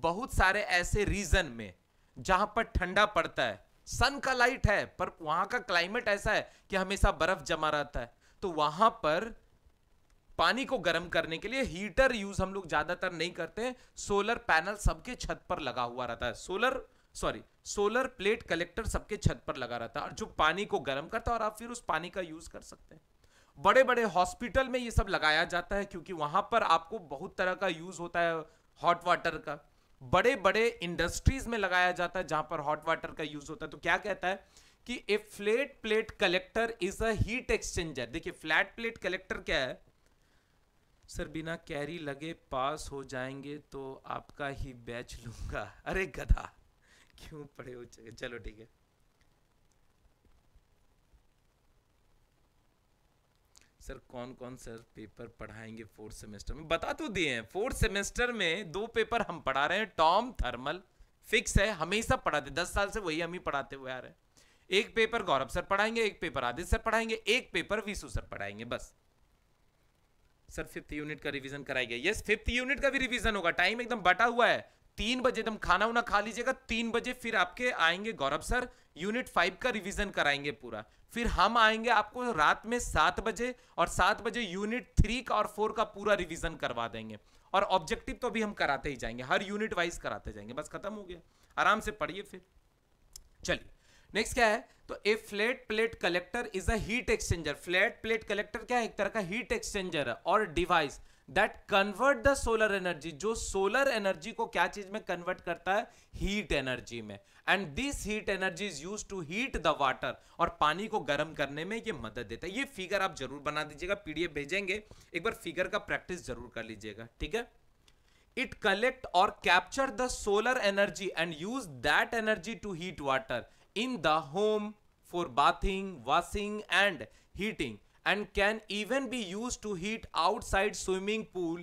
बहुत सारे ऐसे रीजन में जहां पर ठंडा पड़ता है सन का लाइट है पर वहां का क्लाइमेट ऐसा है कि हमेशा बर्फ जमा रहता है तो वहां पर पानी को गर्म करने के लिए हीटर यूज हम लोग ज्यादातर नहीं करते सोलर पैनल सबके छत पर लगा हुआ रहता है solar sorry solar plate collector सबके छत पर लगा रहता है और जो पानी को गर्म करता है और आप फिर उस पानी का यूज कर सकते हैं बड़े बड़े हॉस्पिटल में ये सब लगाया जाता है क्योंकि वहां पर आपको बहुत तरह का यूज होता है हॉट वाटर का बड़े बड़े इंडस्ट्रीज में लगाया जाता है जहां पर हॉट वाटर का यूज होता है तो क्या कहता है कि a flat plate collector is a heat exchanger देखिए फ्लैट प्लेट कलेक्टर क्या है सर बिना कैरी लगे पास हो जाएंगे तो आपका ही बैच लूंगा अरे गधा क्यों पड़े हो चलो ठीक है सर कौन कौन सर पेपर पढ़ाएंगे फोर्थ सेमेस्टर में बता तो दिए हैं फोर्थ सेमेस्टर में दो पेपर हम पढ़ा रहे हैं टॉम थर्मल फिक्स है हमेशा पढ़ाते दस साल से वही हम ही पढ़ाते हुए आ रहे हैं एक पेपर गौरव सर पढ़ाएंगे एक पेपर आदित्य सर पढ़ाएंगे एक पेपर विशु सर पढ़ाएंगे बस सर फिफ्थ यूनिट का रिवीजन कराई गई यस फिफ्थ यूनिट का भी रिवीजन होगा टाइम एकदम बटा हुआ है तीन बजे तुम खाना उना खा लीजिएगा तीन बजे फिर आपके आएंगे गौरव सर यूनिट फाइव का रिवीजन कराएंगे पूरा फिर हम आएंगे आपको रात में सात बजे और सात बजे यूनिट थ्री का और फोर का पूरा रिवीजन करवा देंगे और ऑब्जेक्टिव तो अभी हम कराते ही जाएंगे हर यूनिट वाइज कराते जाएंगे बस खत्म हो गया आराम से पढ़िए फिर चलिए नेक्स्ट क्या है तो a flat plate collector is a heat exchanger flat plate collector क्या है एक तरह का हीट एक्सचेंजर है और device that convert the solar energy जो सोलर एनर्जी को क्या चीज में कन्वर्ट करता है हीट एनर्जी में and this heat energy is use to heat the water और पानी को गर्म करने में ये मदद देता है ये फिगर आप जरूर बना दीजिएगा पीडीएफ भेजेंगे एक बार फिगर का प्रैक्टिस जरूर कर लीजिएगा ठीक है इट कलेक्ट और capture the solar energy and use that energy to heat water in the home for bathing washing and heating and can even be used to heat outside swimming pool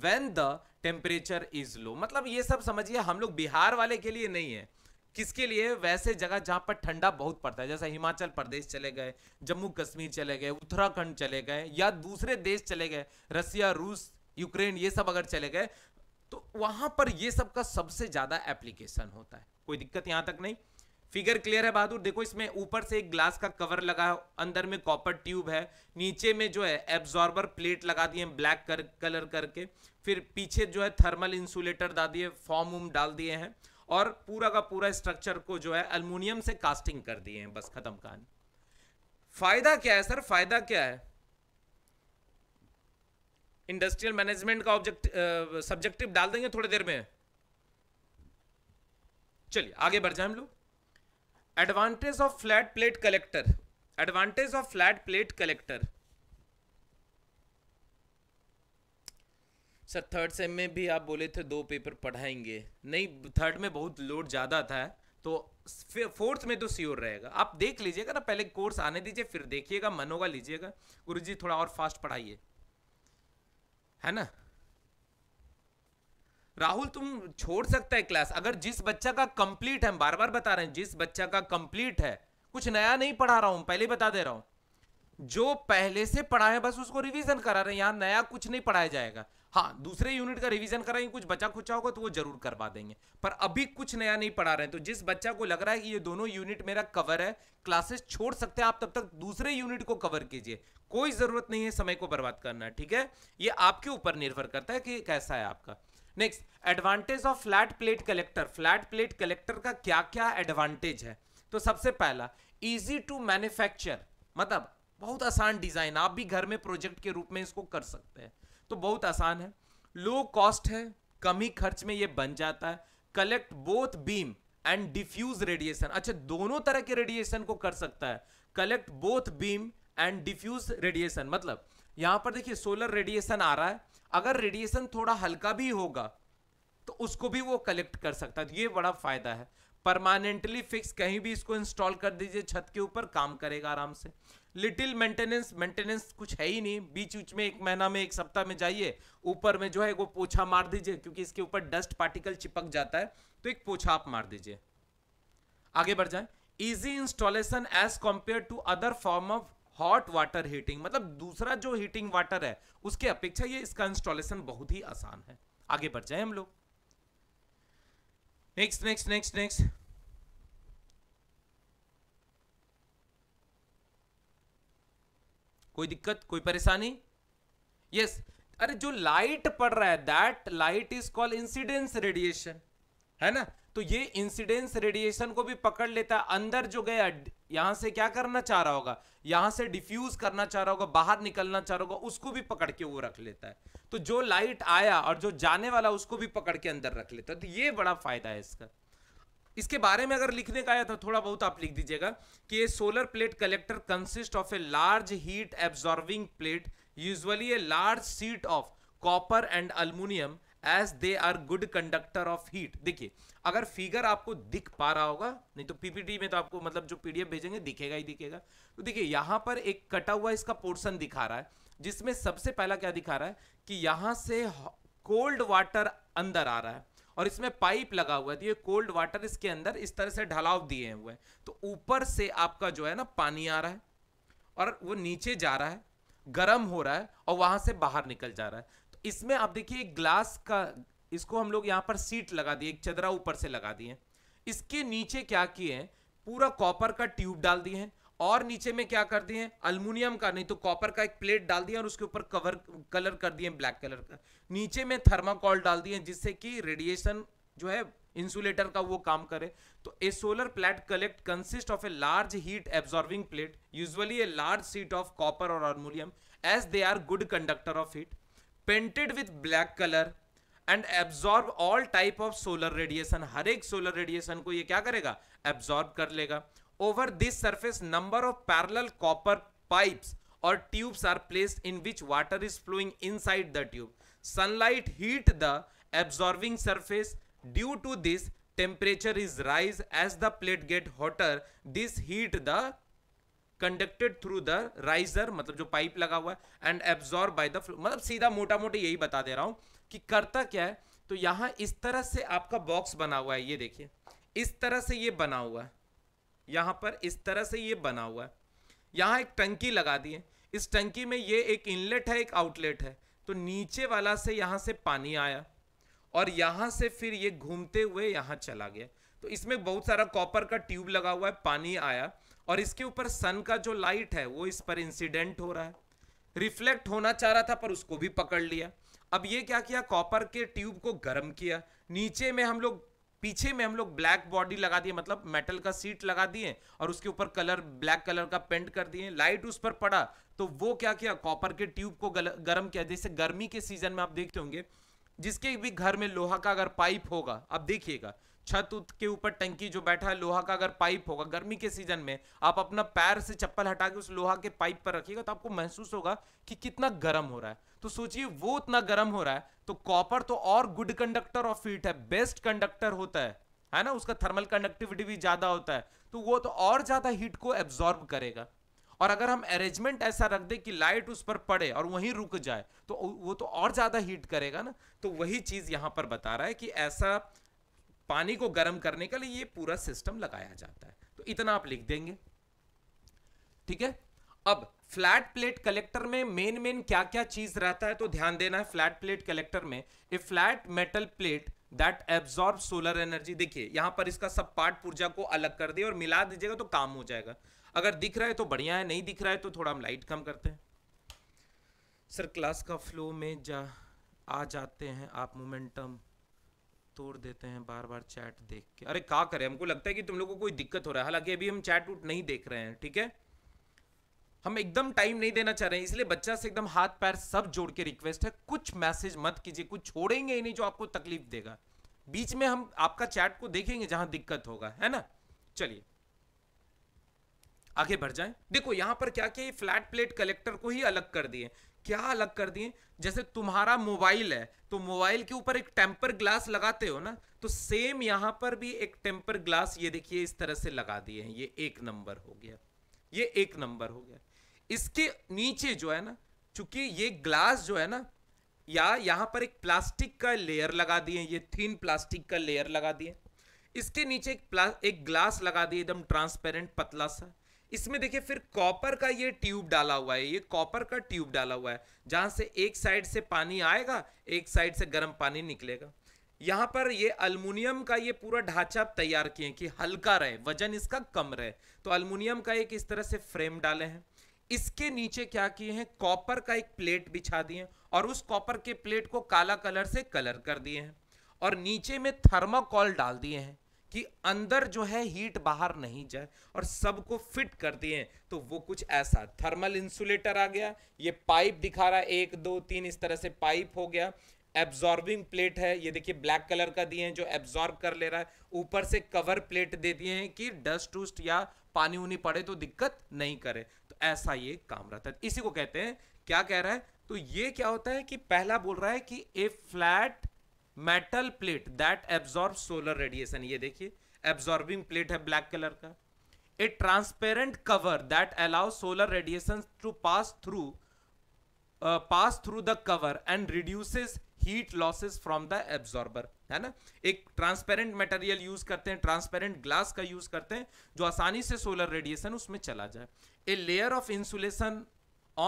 when the temperature is low मतलब ये सब समझिए हम लोग बिहार वाले के लिए नहीं है किसके लिए वैसे जगह जहाँ पर ठंडा बहुत पड़ता है जैसे हिमाचल प्रदेश चले गए जम्मू कश्मीर चले गए उत्तराखंड चले गए या दूसरे देश चले गए रसिया रूस यूक्रेन ये सब अगर चले गए तो वहाँ पर ये सब का सबसे ज़्यादा एप्लीकेशन होता है कोई दिक्कत यहाँ तक नहीं फिगर क्लियर है बहादुर देखो इसमें ऊपर से एक ग्लास का कवर लगा है अंदर में कॉपर ट्यूब है नीचे में जो है एब्जॉर्बर प्लेट लगा दिए ब्लैक कर, कलर करके फिर पीछे जो है थर्मल इंसुलेटर डाल दिए फॉर्म वूम डाल दिए हैं और पूरा का पूरा स्ट्रक्चर को जो है अल्मोनियम से कास्टिंग कर दिए हैं बस खत्म कहानी फायदा क्या है सर फायदा क्या है इंडस्ट्रियल मैनेजमेंट का ऑब्जेक्ट सब्जेक्टिव डाल देंगे थोड़ी देर में चलिए आगे बढ़ जाए हम लोग advantage of flat plate collector advantage of flat plate collector sir third sem में भी आप बोले थे दो पेपर पढ़ाएंगे नहीं थर्ड में बहुत लोड ज़्यादा था तो फोर्थ में तो सियोर रहेगा आप देख लीजिएगा ना पहले कोर्स आने दीजिए फिर देखिएगा मन होगा लीजिएगा गुरुजी थोड़ा और फास्ट पढ़ाइए है ना राहुल तुम छोड़ सकता है क्लास अगर जिस बच्चा का कंप्लीट है बार बार बता रहे हैं जिस बच्चा का कंप्लीट है कुछ नया नहीं पढ़ा रहा हूं पहले बता दे रहा हूं जो पहले से पढ़ा है बस उसको रिवीजन करा रहे हैं यहां नया कुछ नहीं पढ़ाया जाएगा हाँ दूसरे यूनिट का रिवीजन कराएंगे कुछ बचा खुचा होगा तो वो जरूर करवा देंगे पर अभी कुछ नया नहीं पढ़ा रहे हैं तो जिस बच्चा को लग रहा है कि ये दोनों यूनिट मेरा कवर है क्लासेस छोड़ सकते हैं आप तब तक दूसरे यूनिट को कवर कीजिए कोई जरूरत नहीं है समय को बर्बाद करना ठीक है ये आपके ऊपर निर्भर करता है कि कैसा है आपका next advantage of flat plate collector flat plate collector का क्या क्या एडवांटेज है तो सबसे पहला इजी टू मैन्युफैक्चर मतलब बहुत आसान डिज़ाइन आप भी घर में प्रोजेक्ट के रूप में इसको कर सकते हैं तो बहुत आसान है लो कॉस्ट है कम ही खर्च में ये बन जाता है collect both beam and diffuse radiation अच्छा दोनों तरह के रेडिएशन को कर सकता है collect both beam and diffuse radiation मतलब यहां पर देखिए सोलर रेडिएशन आ रहा है अगर रेडिएशन थोड़ा हल्का भी होगा तो उसको भी वो कलेक्ट कर सकता है ये बड़ा फ़ायदा है परमानेंटली फिक्स कहीं भी इसको इंस्टॉल कर दीजिए छत के ऊपर काम करेगा आराम से लिटिल मेंटेनेंस मेंटेनेंस कुछ है ही नहीं बीच बीच में एक महीना में एक सप्ताह में जाइए ऊपर में जो है वो पोछा मार दीजिए क्योंकि इसके ऊपर डस्ट पार्टिकल चिपक जाता है तो एक पोछा आप मार दीजिए आगे बढ़ जाए easy installation as compare to other form of hot water heating मतलब दूसरा जो हीटिंग वाटर है उसके अपेक्षा ये इसका इंस्टॉलेशन बहुत ही आसान है आगे बढ़ जाए हम लोग नेक्स्ट नेक्स्ट नेक्स्ट नेक्स्ट कोई दिक्कत कोई परेशानी यस yes. अरे जो लाइट पड़ रहा है that light is called incidence radiation है ना तो ये इंसिडेंस रेडिएशन को भी पकड़ लेता है अंदर जो गया यहां से क्या करना चाह रहा होगा यहां से डिफ्यूज करना चाह रहा होगा बाहर निकलना चाह रहा होगा उसको भी पकड़ के वो रख लेता है तो जो लाइट आया और जो जाने वाला उसको भी पकड़ के अंदर रख लेता है तो ये बड़ा फायदा है इसका इसके बारे में अगर लिखने का आया तो थोड़ा बहुत आप लिख दीजिएगा कि ये solar plate collector consist of a large heat absorbing plate usually a large sheet of copper and aluminium as they are good conductor of heat देखिए अगर फिगर आपको दिख पा रहा होगा नहीं तो पीपीटी में तो आपको मतलब जो पीडीएफ भेजेंगे दिखेगा ही दिखेगा तो देखिए यहां पर एक कटा हुआ इसका पोर्शन दिखा रहा है जिसमें सबसे पहला क्या दिखा रहा है कि यहाँ से कोल्ड वाटर अंदर आ रहा है और इसमें पाइप लगा हुआ है तो ये कोल्ड वाटर इसके अंदर इस तरह से ढलाव दिए हुए हैं तो ऊपर से आपका जो है ना पानी आ रहा है और वो नीचे जा रहा है गर्म हो रहा है और वहां से बाहर निकल जा रहा है तो इसमें आप देखिए ग्लास का इसको हम लोग यहाँ पर सीट लगा दिए एक चदरा ऊपर से लगा दिए इसके नीचे क्या किए हैं पूरा कॉपर का ट्यूब डाल दिए हैं और नीचे में क्या कर दिए अल्मोनियम का नहीं तो कॉपर का एक प्लेट डाल दिया और उसके ऊपर कवर कलर कर दिए ब्लैक कलर का नीचे में थर्माकॉल डाल दिए जिससे कि रेडिएशन जो है इंसुलेटर का वो काम करे तो a solar plate collect consist of a large heat absorbing plate usually a large sheet of copper और aluminium as they are good conductor of heat painted with black colour and absorb all type of solar radiation हर एक solar radiation को ये क्या करेगा absorb कर लेगा over this surface number of parallel copper pipes और tubes are place in which water is flowing inside the tube sunlight heat the absorbing surface due to this temperature is rise as the plate get hotter this heat the conducted through the riser मतलब जो pipe लगा हुआ है and absorb by the मतलब सीधा मोटा मोटा यही बता दे रहा हूं कि करता क्या है तो यहां इस तरह से आपका बॉक्स बना हुआ है ये देखिए इस तरह से ये बना हुआ है यहां पर इस तरह से ये बना हुआ है यहां एक टंकी लगा दी है इस टंकी में ये एक इनलेट है एक आउटलेट है तो नीचे वाला से यहां से पानी आया और यहां से फिर ये घूमते हुए यहां चला गया तो इसमें बहुत सारा कॉपर का ट्यूब लगा हुआ है पानी आया और इसके ऊपर सन का जो लाइट है वो इस पर इंसिडेंट हो रहा है रिफ्लेक्ट होना चाह रहा था पर उसको भी पकड़ लिया अब ये क्या किया कॉपर के ट्यूब को गर्म किया नीचे में हम लोग पीछे में हम लोग ब्लैक बॉडी लगा दिए मतलब मेटल का सीट लगा दिए और उसके ऊपर कलर ब्लैक कलर का पेंट कर दिए लाइट उस पर पड़ा तो वो क्या किया कॉपर के ट्यूब को गर्म किया जैसे गर्मी के सीजन में आप देखते होंगे जिसके भी घर में लोहा का अगर पाइप होगा आप देखिएगा छत के ऊपर टंकी जो बैठा है लोहा का अगर पाइप होगा गर्मी के सीजन में आप अपना पैर से चप्पल हटा के उस लोहा के पाइप पर रखिएगा तो आपको महसूस होगा कि कितना गर्म हो रहा है तो सोचिए वो उतना गर्म हो रहा है तो कॉपर तो और गुड कंडक्टर ऑफ हीट है बेस्ट कंडक्टर होता है है ना उसका थर्मल कंडक्टिविटी भी ज्यादा होता है तो वो तो और ज्यादा हीट को एब्जॉर्ब करेगा और अगर हम अरेंजमेंट ऐसा रख दे कि लाइट उस पर पड़े और वहीं रुक जाए तो वो तो और ज़्यादा हीट करेगा ना तो वही चीज़ यहाँ पर बता रहा है कि ऐसा पानी को गर्म करने के लिए ये पूरा सिस्टम लगाया जाता है तो इतना आप लिख देंगे ठीक है अब फ्लैट प्लेट कलेक्टर में मेन मेन क्या क्या चीज रहता है तो ध्यान देना है फ्लैट प्लेट कलेक्टर में a flat metal plate that absorb solar energy देखिए यहां पर इसका सब पार्ट पूर्जा को अलग कर दिए और मिला दीजिएगा तो काम हो जाएगा अगर दिख रहा है तो बढ़िया है नहीं दिख रहा है तो थोड़ा हम लाइट कम करते हैं सर क्लास का फ्लो में जा आ जाते हैं आप मोमेंटम तोड़ देते हैं बार बार चैट देख के अरे क्या करें हमको लगता है कि तुम लोगों को कोई दिक्कत हो रहा है हालांकि अभी हम चैट उट नहीं देख रहे हैं ठीक है हम एकदम टाइम नहीं देना चाह रहे हैं इसलिए बच्चा से एकदम हाथ पैर सब जोड़ के रिक्वेस्ट है कुछ मैसेज मत कीजिए कुछ छोड़ेंगे ही नहीं जो आपको तकलीफ देगा बीच में हम आपका चैट को देखेंगे जहां दिक्कत होगा है ना चलिए आगे बढ़ जाए देखो यहां पर क्या किया फ्लैट प्लेट कलेक्टर को ही अलग कर दिए क्या अलग कर दिए जैसे तुम्हारा मोबाइल है तो मोबाइल के ऊपर एक टेम्पर ग्लास लगाते हो ना तो सेम यहां पर भी एक टेम्पर ग्लास ये देखिए इस तरह से लगा दिए हैं ये एक नंबर हो गया ये एक नंबर हो गया इसके नीचे जो है ना चूंकि ये ग्लास जो है ना या यहां पर एक प्लास्टिक का लेयर लगा दिए ये थीन प्लास्टिक का लेयर लगा दिए इसके नीचे एक एक ग्लास लगा दिए एकदम ट्रांसपेरेंट पतला सा इसमें देखिए फिर कॉपर का ये ट्यूब डाला हुआ है ये कॉपर का ट्यूब डाला हुआ है जहाँ से एक साइड से पानी आएगा एक साइड से गर्म पानी निकलेगा यहाँ पर ये अल्मोनियम का ये पूरा ढांचा तैयार किए कि हल्का रहे वजन इसका कम रहे तो अल्मोनियम का एक इस तरह से फ्रेम डाले हैं इसके नीचे क्या किए हैं कॉपर का एक प्लेट बिछा दिए और उस कॉपर के प्लेट को काला कलर से कलर कर दिए हैं और नीचे में थर्माकोल डाल दिए हैं कि अंदर जो है हीट बाहर नहीं जाए और सबको फिट कर दिए तो वो कुछ ऐसा थर्मल इंसुलेटर आ गया ये पाइप दिखा रहा है एक दो तीन इस तरह से पाइप हो गया एब्जॉर्बिंग प्लेट है ये देखिए ब्लैक कलर का दिए हैं जो एब्जॉर्ब कर ले रहा है ऊपर से कवर प्लेट दे दिए हैं कि डस्ट उस्ट या पानी उनी पड़े तो दिक्कत नहीं करे तो ऐसा ये काम रहता है इसी को कहते हैं क्या कह रहा है तो ये क्या होता है कि पहला बोल रहा है कि a flat metal plate that absorb solar radiation ये देखिए एब्जॉर्बिंग प्लेट है ब्लैक कलर का a transparent cover that allow solar radiation to pass through pass through the cover and reduces heat losses from the absorber है ना एक transparent material use करते हैं transparent glass का यूज करते हैं जो आसानी से सोलर रेडिएशन उसमें चला जाए a layer of insulation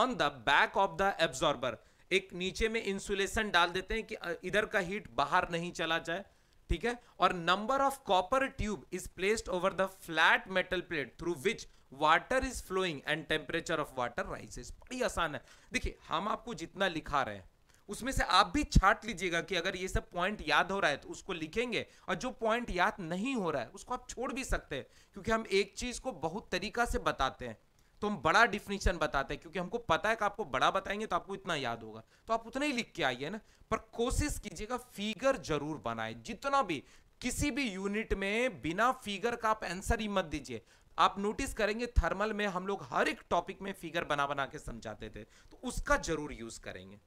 on the back of the absorber एक नीचे में इंसुलेशन डाल देते हैं कि इधर का हीट बाहर नहीं चला जाए ठीक है और number of copper tube is placed over the flat metal plate through which water is flowing and temperature of water rises बड़ी आसान है देखिए हम आपको जितना लिखा रहे हैं उसमें से आप भी छाट लीजिएगा कि अगर ये सब पॉइंट याद हो रहा है तो उसको लिखेंगे और जो पॉइंट याद नहीं हो रहा है उसको आप छोड़ भी सकते हैं क्योंकि हम एक चीज को बहुत तरीका से बताते हैं तो हम बड़ा डिफिनीशन बताते हैं क्योंकि हमको पता है कि आपको बड़ा बताएंगे तो आपको इतना याद होगा तो आप उतना ही लिख के आइए ना पर कोशिश कीजिएगा फिगर जरूर बनाए जितना भी किसी भी यूनिट में बिना फिगर का आप आंसर ही मत दीजिए आप नोटिस करेंगे थर्मल में हम लोग हर एक टॉपिक में फिगर बना बना के समझाते थे तो उसका जरूर यूज करेंगे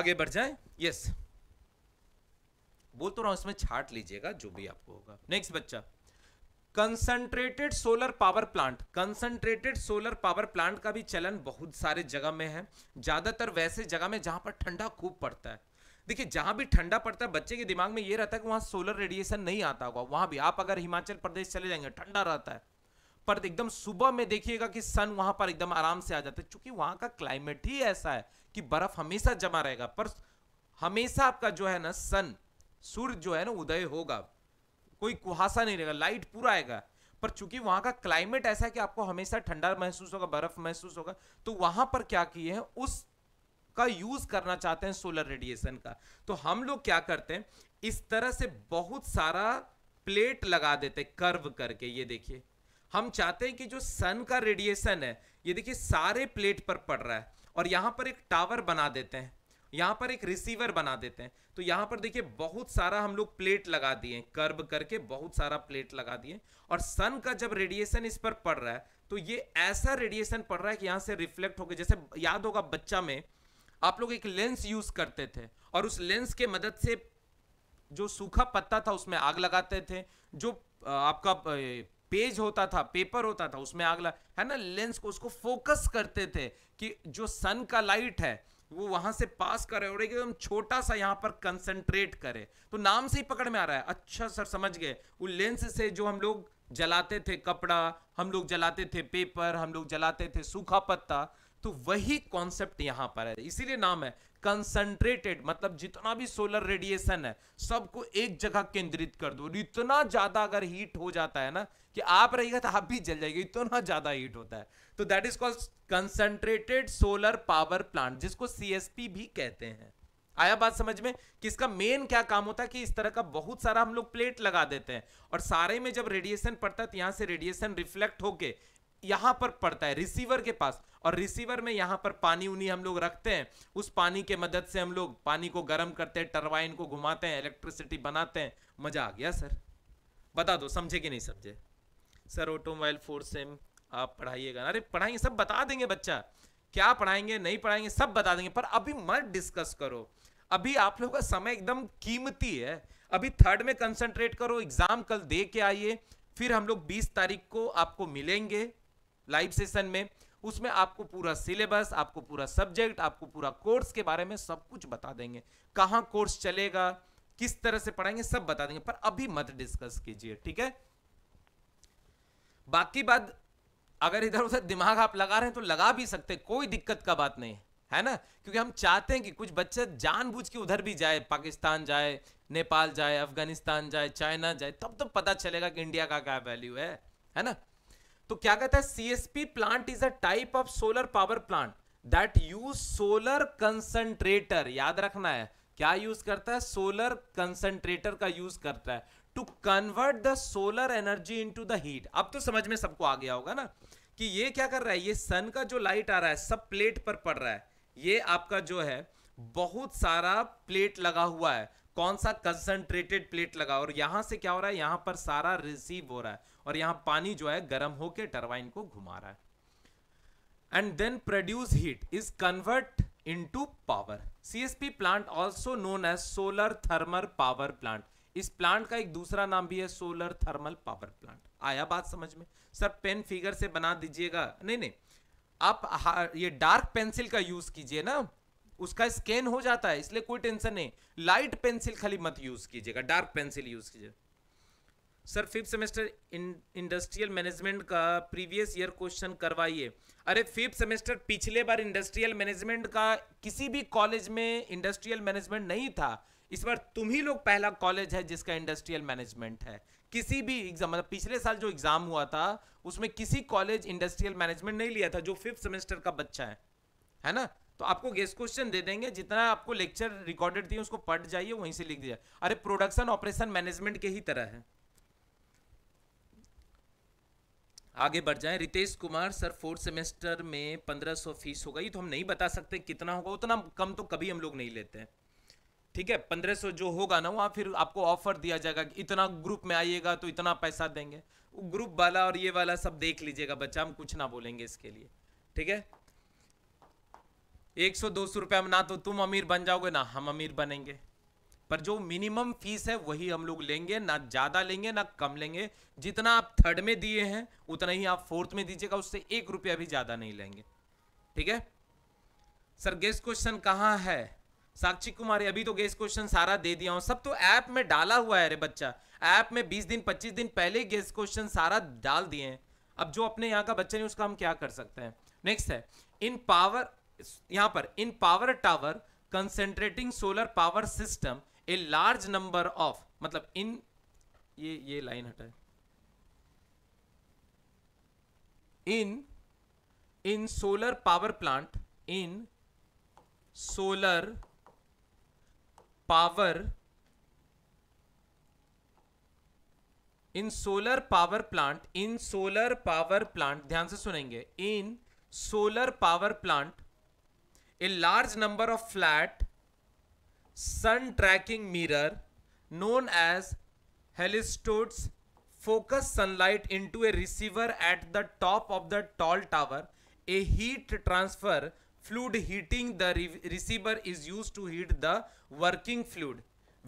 आगे बढ़ जाए यस बोल तो रहा हूं इसमें छाट लीजिएगा जो भी आपको होगा नेक्स्ट बच्चा concentrated solar power plant concentrated solar power plant का भी चलन बहुत सारे जगह में है ज़्यादातर वैसे जगह में जहां पर ठंडा खूब पड़ता है देखिए जहां भी ठंडा पड़ता है बच्चे के दिमाग में ये रहता है कि वहां सोलर रेडिएशन नहीं आता होगा वहां भी आप अगर हिमाचल प्रदेश चले जाएंगे ठंडा रहता है पर एकदम सुबह में देखिएगा कि सन वहां पर एकदम आराम से आ जाता है चूंकि वहां का क्लाइमेट ही ऐसा है कि बर्फ हमेशा जमा रहेगा पर हमेशा आपका जो है ना सन सूर्य जो है ना उदय होगा कोई कुहासा नहीं रहेगा लाइट पूरा आएगा पर चूंकि वहां का क्लाइमेट ऐसा है कि आपको हमेशा ठंडा महसूस होगा बर्फ महसूस होगा तो वहां पर क्या किए हैं उस का यूज करना चाहते हैं सोलर रेडिएशन का तो हम लोग क्या करते हैं इस तरह से बहुत सारा प्लेट लगा देते कर्व करके ये देखिए हम चाहते हैं कि जो सन का रेडिएशन है ये देखिए सारे प्लेट पर पड़ रहा है और यहाँ पर एक टावर बना देते हैं यहाँ पर एक रिसीवर बना देते हैं तो यहाँ पर देखिए बहुत सारा हम लोग प्लेट लगा दिए कर्ब करके बहुत सारा प्लेट लगा दिए और सन का जब रेडिएशन इस पर पड़ रहा है तो ये ऐसा रेडिएशन पड़ रहा है कि यहाँ से रिफ्लेक्ट होकर जैसे याद होगा बच्चा में आप लोग एक लेंस यूज करते थे और उस लेंस के मदद से जो सूखा पत्ता था उसमें आग लगाते थे जो आपका पेज होता था पेपर होता था उसमें आग लगा है ना लेंस को उसको फोकस करते थे कि जो सन का लाइट है वो वहां से पास करे और हो छोटा सा यहाँ पर कंसंट्रेट करे तो नाम से ही पकड़ में आ रहा है अच्छा सर समझ गए वो लेंस से जो हम लोग जलाते थे कपड़ा हम लोग जलाते थे पेपर हम लोग जलाते थे सूखा पत्ता तो वही कॉन्सेप्ट यहाँ पर है इसीलिए नाम है कंसंट्रेटेड मतलब जितना भी सोलर रेडिएशन है सबको एक जगह केंद्रित कर दो इतना ज्यादा अगर हीट हो जाता है ना कि आप रहेगा तो आप भी जल जाएगा इतना ज्यादा हीट होता है तो that is called concentrated solar power plant जिसको सीएसपी भी कहते हैं आया बात समझ में कि इसका मेन क्या काम होता है कि इस तरह का बहुत सारा हम लोग प्लेट लगा देते हैं और सारे में जब रेडिएशन पड़ता है तो यहां से रेडिएशन रिफ्लेक्ट होके यहां पर पड़ता है रिसीवर के पास और रिसीवर में यहां पर पानी उनी हम लोग रखते हैं उस पानी के मदद से हम लोग पानी को गर्म करते हैं टरबाइन को घुमाते हैं इलेक्ट्रिसिटी बनाते हैं मजा आ गया सर बता दो समझे कि नहीं समझे सर ऑटोमोबाइल फोर्स सेम आप पढ़ाइएगा अरे पढ़ाएंगे सब बता देंगे बच्चा क्या पढ़ाएंगे नहीं पढ़ाएंगे सब बता देंगे पर अभी मत डिस्कस करो अभी आप लोगों का समय एकदम कीमती है अभी थर्ड में कंसंट्रेट करो एग्जाम कल दे के आइए फिर हम लोग 20 तारीख को आपको मिलेंगे लाइव सेशन में उसमें आपको पूरा सिलेबस आपको पूरा सब्जेक्ट आपको पूरा कोर्स के बारे में सब कुछ बता देंगे कहाँ कोर्स चलेगा किस तरह से पढ़ाएंगे सब बता देंगे पर अभी मत डिस्कस कीजिए ठीक है बाकी बात अगर इधर उधर दिमाग आप लगा रहे हैं तो लगा भी सकते कोई दिक्कत का बात नहीं है ना क्योंकि हम चाहते हैं कि कुछ बच्चे जानबूझ के उधर भी जाए पाकिस्तान जाए नेपाल जाए अफगानिस्तान जाए चाइना जाए तब तो पता चलेगा कि इंडिया का क्या वैल्यू है है ना तो क्या कहता है CSP plant is a type of solar power plant that use solar concentrator याद रखना है क्या यूज करता है सोलर कंसनट्रेटर का यूज करता है to convert the solar energy into the heat अब तो समझ में सबको आ गया होगा ना कि ये क्या कर रहा है ये सन का जो लाइट आ रहा है सब प्लेट पर पड़ रहा है ये आपका जो है बहुत सारा प्लेट लगा हुआ है कौन सा कंसनट्रेटेड प्लेट लगा और यहां से क्या हो रहा है यहां पर सारा रिसीव हो रहा है और यहां पानी जो है गर्म होकर टरबाइन को घुमा रहा है and then produce heat is convert into power CSP plant also known as solar thermal power plant इस प्लांट का एक दूसरा नाम भी है सोलर थर्मल पावर प्लांट आया बात समझ में सर पेन फिगर से बना दीजिएगा नहीं नहीं आप ये डार्क पेंसिल का यूज कीजिए ना उसका स्कैन हो जाता है इसलिए कोई टेंशन नहीं लाइट पेंसिल खाली मत यूज कीजिएगा डार्क पेंसिल यूज कीजिए sir fifth semester industrial management का प्रीवियस ईयर क्वेश्चन करवाइए अरे फिफ्थ सेमेस्टर पिछले बार इंडस्ट्रियल मैनेजमेंट का किसी भी कॉलेज में इंडस्ट्रियल मैनेजमेंट नहीं था इस बार तुम ही लोग पहला कॉलेज है जिसका इंडस्ट्रियल मैनेजमेंट है किसी भी एग्जाम मतलब पिछले साल जो एग्जाम हुआ था उसमें किसी कॉलेज इंडस्ट्रियल मैनेजमेंट नहीं लिया था जो फिफ्थ सेमेस्टर का बच्चा है है ना तो आपको गेस्ट क्वेश्चन दे देंगे जितना आपको लेक्चर रिकॉर्डेड दिए उसको पढ़ जाइए वहीं से लिख दिया अरे प्रोडक्शन ऑपरेशन मैनेजमेंट के ही तरह है आगे बढ़ जाए Ritesh Kumar sir fourth semester में पंद्रह सौ फीस होगा ये तो हम नहीं बता सकते कितना होगा उतना कम तो कभी हम लोग नहीं लेते हैं ठीक है पंद्रह सौ जो होगा ना वहाँ फिर आपको ऑफर दिया जाएगा इतना ग्रुप में आइएगा तो इतना पैसा देंगे ग्रुप वाला और ये वाला सब देख लीजिएगा बच्चा हम कुछ ना बोलेंगे इसके लिए ठीक है एक सौ दो सौ रुपया ना तो तुम अमीर बन जाओगे ना हम अमीर बनेंगे पर जो मिनिमम फीस है वही हम लोग लेंगे ना ज़्यादा लेंगे ना कम लेंगे जितना आप थर्ड में दिए हैं उतना ही आप फोर्थ में दीजिएगा उससे एक रुपया भी ज़्यादा नहीं लेंगे ठीक है सर गेस्ट क्वेश्चन कहाँ है साक्षी कुमारी अभी तो गेस क्वेश्चन सारा दे दिया हूँ सब तो ऐप में डाला हुआ है अरे बच्चा ऐप में बीस दिन पच्चीस दिन पहले गेस क्वेश्चन सारा डाल दिए हैं अब जो अपने यहाँ का बच्चा नहीं उसका हम क्या कर सकते हैं नेक्स्ट है इन पावर यहाँ पर in power tower concentrating solar power system a large number of मतलब इन ये ये लाइन हटाए in in solar power plant in solar power in solar power plant in solar power plant ध्यान से सुनेंगे in solar power plant a large number of flat sun tracking mirror known as heliostats focus sunlight into a receiver at the top of the tall tower a heat transfer fluid heating the re receiver is used to heat the working fluid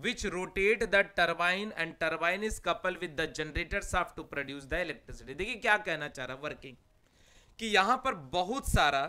which rotate the turbine and turbine is coupled with the generator shaft to produce the electricity देखिए क्या कहना चाह रहा working कि यहाँ पर बहुत सारा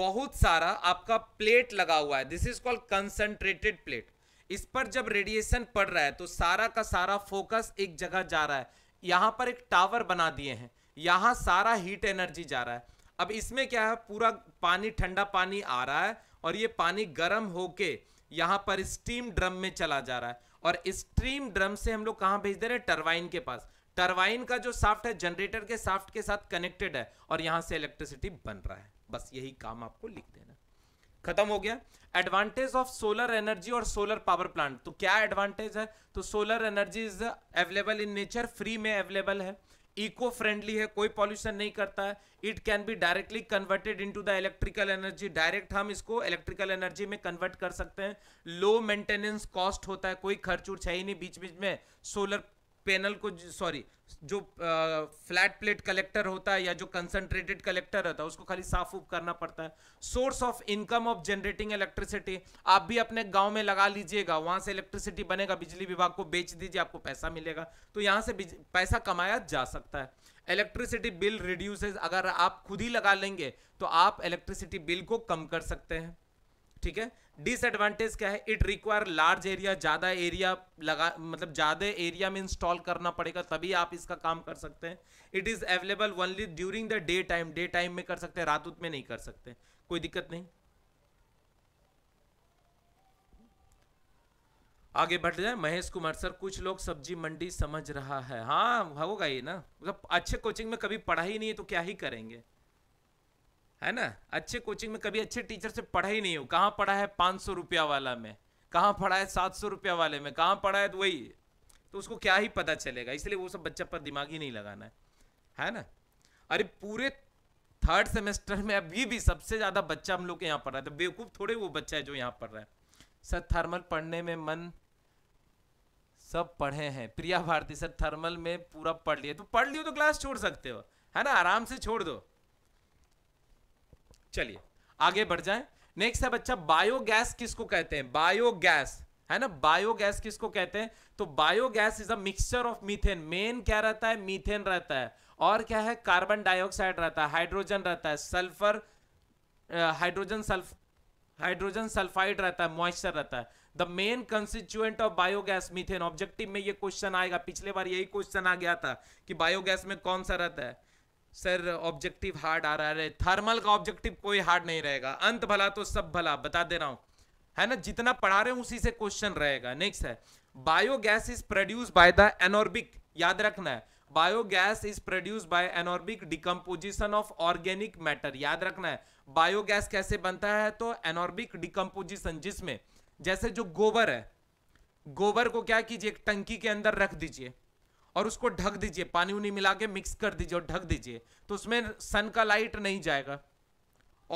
बहुत सारा आपका प्लेट लगा हुआ है this is called concentrated plate इस पर जब रेडिएशन पड़ रहा है तो सारा का सारा फोकस एक जगह जा रहा है यहाँ पर एक टावर बना दिए हैं यहाँ सारा हीट एनर्जी जा रहा है अब इसमें क्या है पूरा पानी ठंडा पानी आ रहा है और ये पानी गर्म होके यहाँ पर स्टीम ड्रम में चला जा रहा है और स्टीम ड्रम से हम लोग कहाँ भेज दे रहे हैं टर्वाइन के पास टर्वाइन का जो साफ्ट है जनरेटर के साफ्ट के साथ कनेक्टेड है और यहाँ से इलेक्ट्रिसिटी बन रहा है बस यही काम आपको लिख देना खत्म हो गया एडवांटेज ऑफ सोलर एनर्जी और सोलर पावर प्लांट तो क्या एडवांटेज है तो solar energy is available in nature free में अवेलेबल है इको फ्रेंडली है कोई पॉल्यूशन नहीं करता है it can be directly converted into the electrical energy direct हम इसको इलेक्ट्रिकल एनर्जी में कन्वर्ट कर सकते हैं लो मेंटेनेंस कॉस्ट होता है कोई खर्च उर्च है ही नहीं बीच बीच में सोलर पैनल को सॉरी जो फ्लैट प्लेट कलेक्टर होता है या जो कंसंट्रेटेड कलेक्टर रहता है उसको खाली साफ उफ करना पड़ता है source of income of generating electricity आप भी अपने गांव में लगा लीजिएगा वहां से इलेक्ट्रिसिटी बनेगा बिजली विभाग को बेच दीजिए आपको पैसा मिलेगा तो यहां से पैसा कमाया जा सकता है इलेक्ट्रिसिटी बिल रिड्यूसेज अगर आप खुद ही लगा लेंगे तो आप इलेक्ट्रिसिटी बिल को कम कर सकते हैं ठीक है डिसएडवांटेज क्या है इट रिक्वायर लार्ज एरिया ज़्यादा एरिया लगा मतलब ज़्यादा एरिया में इंस्टॉल करना पड़ेगा तभी आप इसका काम कर सकते हैं it is available only during the day time day time में कर सकते हैं रात में नहीं कर सकते कोई दिक्कत नहीं आगे बढ़ जाए महेश कुमार सर कुछ लोग सब्जी मंडी समझ रहा है हाँ होगा ये ना मतलब अच्छे कोचिंग में कभी पढ़ा ही नहीं है तो क्या ही करेंगे है ना अच्छे कोचिंग में कभी अच्छे टीचर से पढ़ा ही नहीं हो कहाँ पढ़ा है पाँच सौ रुपया वाला में कहाँ पढ़ा है सात सौ रुपया वाले में कहाँ पढ़ा है तो वही तो उसको क्या ही पता चलेगा इसलिए वो सब बच्चा पर दिमाग ही नहीं लगाना है है ना अरे पूरे थर्ड सेमेस्टर में अभी भी सबसे ज़्यादा बच्चा हम लोग के यहाँ पढ़ रहा है तो बेवकूफ़ थोड़े वो बच्चा है जो यहाँ पढ़ रहा है सर थर्मल पढ़ने में मन सब पढ़े हैं प्रिया भारती सर थर्मल में पूरा पढ़ लिए तो पढ़ लियो तो क्लास छोड़ सकते हो है ना आराम से छोड़ दो चलिए आगे बढ़ जाए नेक्स्ट है बच्चा बायोगैस किसको कहते हैं बायोगैस है ना बायोगैस किसको कहते हैं तो biogas is a mixture of methane main क्या रहता है मीथेन रहता है और क्या है कार्बन डाइऑक्साइड रहता है हाइड्रोजन रहता है sulphur hydrogen sulph hydrogen sulphide रहता है मॉइस्चर रहता है the main constituent of biogas methane objective में ये क्वेश्चन आएगा पिछले बार यही क्वेश्चन आ गया था कि बायोगैस में कौन सा रहता है सर ऑब्जेक्टिव हार्ड आ रहा है थर्मल का ऑब्जेक्टिव कोई हार्ड नहीं रहेगा अंत भला तो सब भला बता दे रहा हूँ है ना जितना पढ़ा रहे उसी से क्वेश्चन रहेगा नेक्स्ट है biogas is produce by the anaerobic याद रखना है biogas is produce by anaerobic decomposition of organic matter याद रखना है बायोगैस कैसे बनता है तो एनॉर्बिक डिकम्पोजिशन जिसमें जैसे जो गोबर है गोबर को क्या कीजिए एक टंकी के अंदर रख दीजिए और उसको ढक दीजिए पानी उनी मिला के मिक्स कर दीजिए और ढक दीजिए तो उसमें सन का लाइट नहीं जाएगा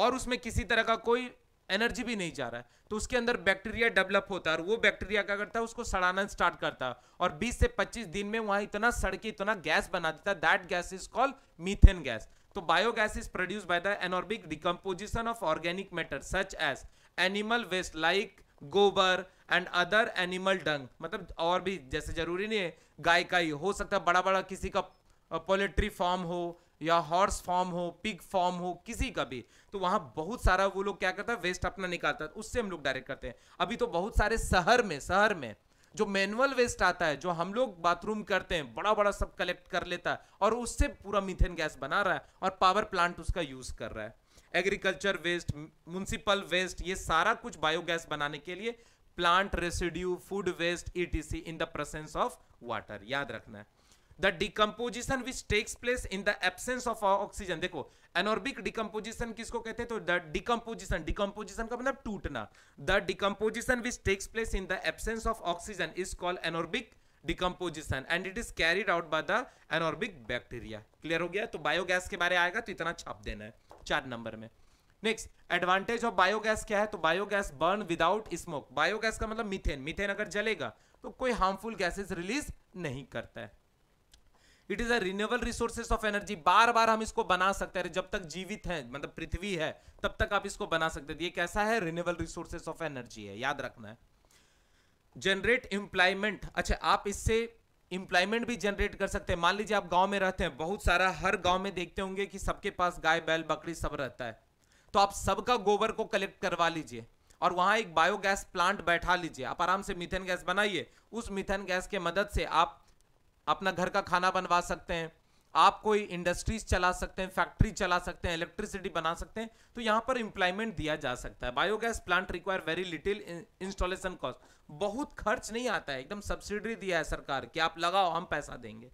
और उसमें किसी तरह का कोई एनर्जी भी नहीं जा रहा है तो उसके अंदर बैक्टीरिया डेवलप होता है और वो बैक्टीरिया क्या करता है उसको सड़ाना स्टार्ट करता है और 20 से 25 दिन में वहाँ इतना सड़के इतना गैस बना देता है that gas is called methane gas तो biogas is produce by the anaerobic decomposition of organic matter such as animal waste like gobar and other animal dung मतलब और भी जैसे ज़रूरी नहीं है गाय का ही हो सकता है बड़ा बड़ा किसी का पोल्ट्री फार्म हो या हॉर्स फार्म हो पिग फार्म हो किसी का भी तो वहाँ बहुत सारा वो लोग क्या करता है वेस्ट अपना निकालता है उससे हम लोग डायरेक्ट करते हैं अभी तो बहुत सारे शहर में शहर में जो मैनुअल वेस्ट आता है जो हम लोग बाथरूम करते हैं बड़ा बड़ा सब कलेक्ट कर लेता है और उससे पूरा मीथेन गैस बना रहा है और पावर प्लांट उसका यूज़ कर रहा है एग्रीकल्चर वेस्ट म्यूनसिपल वेस्ट ये सारा कुछ बायोगैस बनाने के लिए plant residue food waste etc in the presence of water याद रखना है the decomposition which takes place in the absence of oxygen देखो एनोर्बिक डिकम्पोजिशन किसको कहते हैं तो द डिकम्पोजिशन डिकम्पोजिशन का मतलब टूटना the decomposition which takes place in the absence of oxygen is called anaerobic decomposition and it is carried out by the anaerobic bacteria clear हो गया तो बायोगैस के बारे आएगा तो इतना छाप देना है चार नंबर में नेक्स्ट एडवांटेज ऑफ बायोगैस क्या है तो biogas burn without smoke biogas का मतलब मिथेन मिथेन अगर जलेगा तो कोई हार्मफुल गैसेस रिलीज नहीं करता है it is a renewable resources of energy बार बार हम इसको बना सकते हैं जब तक जीवित है मतलब पृथ्वी है तब तक आप इसको बना सकते हैं तो ये कैसा है रिन्यूएबल रिसोर्सेस ऑफ एनर्जी है याद रखना है जनरेट इंप्लायमेंट अच्छा आप इससे इंप्लायमेंट भी जनरेट कर सकते हैं मान लीजिए आप गांव में रहते हैं बहुत सारा हर गांव में देखते होंगे कि सबके पास गाय बैल बकरी सब रहता है तो आप सबका गोबर को कलेक्ट करवा लीजिए और वहां एक बायोगैस प्लांट बैठा लीजिए आप आराम से मीथेन गैस बनाइए उस मीथेन गैस के मदद से आप अपना घर का खाना बनवा सकते हैं आप कोई इंडस्ट्रीज चला सकते हैं फैक्ट्री चला सकते हैं इलेक्ट्रिसिटी बना सकते हैं तो यहाँ पर इंप्लायमेंट दिया जा सकता है biogas plant require very little installation cost बहुत खर्च नहीं आता है एकदम सब्सिडी दिया है सरकार कि आप लगाओ हम पैसा देंगे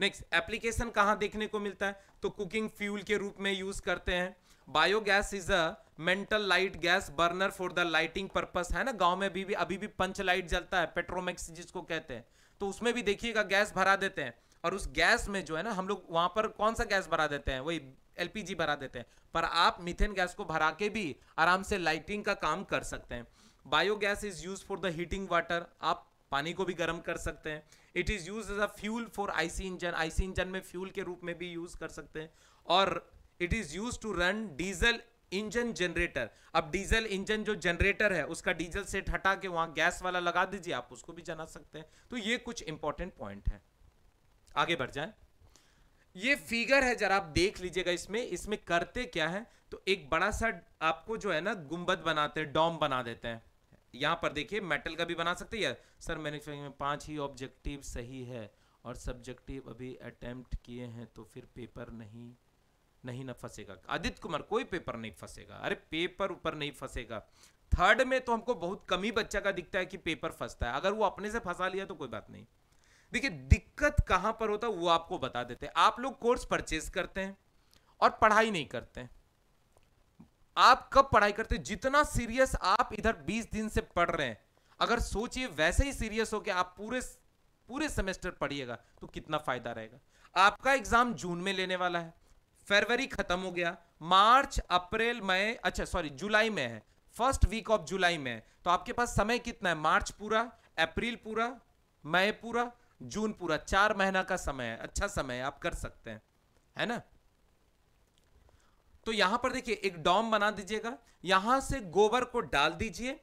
नेक्स्ट एप्लीकेशन कहाँ देखने को मिलता है तो कुकिंग फ्यूल के रूप में यूज़ करते हैं biogas is a mantle light gas burner for the lighting purpose है ना गांव में भी, भी अभी भी पंच लाइट जलता है पेट्रोमैक्स जिसको कहते हैं तो उसमें भी देखिएगा गैस भरा देते हैं और उस गैस में जो है ना हम लोग वहां पर कौन सा गैस भरा देते हैं वही एलपीजी भरा देते हैं पर आप मिथेन गैस को भरा के भी आराम से लाइटिंग का काम कर सकते हैं biogas is use for the heating water आप पानी को भी गर्म कर सकते हैं it is use as a fuel for IC engine IC engine में फ्यूल के रूप में भी यूज़ कर सकते हैं और it is use to run diesel engine generator अब डीजल इंजन जो जनरेटर है उसका डीजल सेट हटा के वहां गैस वाला लगा दीजिए आप उसको भी जना सकते हैं तो ये कुछ इंपॉर्टेंट पॉइंट है आगे बढ़ जाए ये फिगर है जरा आप देख लीजिएगा इसमें इसमें करते क्या है तो एक बड़ा सा आपको जो है ना गुंबद बनाते हैं डॉम बना देते हैं यहाँ पर देखिए मेटल का भी बना सकते हैं सर मैन्युफैक्चरिंग में पांच ही ऑब्जेक्टिव सही है और सब्जेक्टिव अभी अटेम्प्ट किए हैं तो फिर पेपर नहीं नहीं ना फंसेगा आदित्य कुमार कोई पेपर नहीं फंसेगा अरे पेपर ऊपर नहीं फंसेगा थर्ड में तो हमको बहुत कम ही बच्चा का दिखता है कि पेपर फंसता है अगर वो अपने से फंसा लिया तो कोई बात नहीं देखिए दिक्कत कहां पर होता है वो आपको बता देते हैं आप लोग कोर्स परचेज करते हैं और पढ़ाई नहीं करते हैं आप कब पढ़ाई करते जितना सीरियस आप इधर 20 दिन से पढ़ रहे हैं अगर सोचिए वैसे ही सीरियस हो कि आप पूरे पूरे सेमेस्टर पढ़िएगा तो कितना फायदा रहेगा आपका एग्जाम जून में लेने वाला है फरवरी खत्म हो गया मार्च अप्रैल मई अच्छा सॉरी जुलाई में है फर्स्ट वीक ऑफ जुलाई में है तो आपके पास समय कितना है मार्च पूरा अप्रैल पूरा मई पूरा जून पूरा चार महीना का समय है अच्छा समय है आप कर सकते हैं है ना तो यहां पर देखिए एक डॉम बना दीजिएगा यहां से गोबर को डाल दीजिए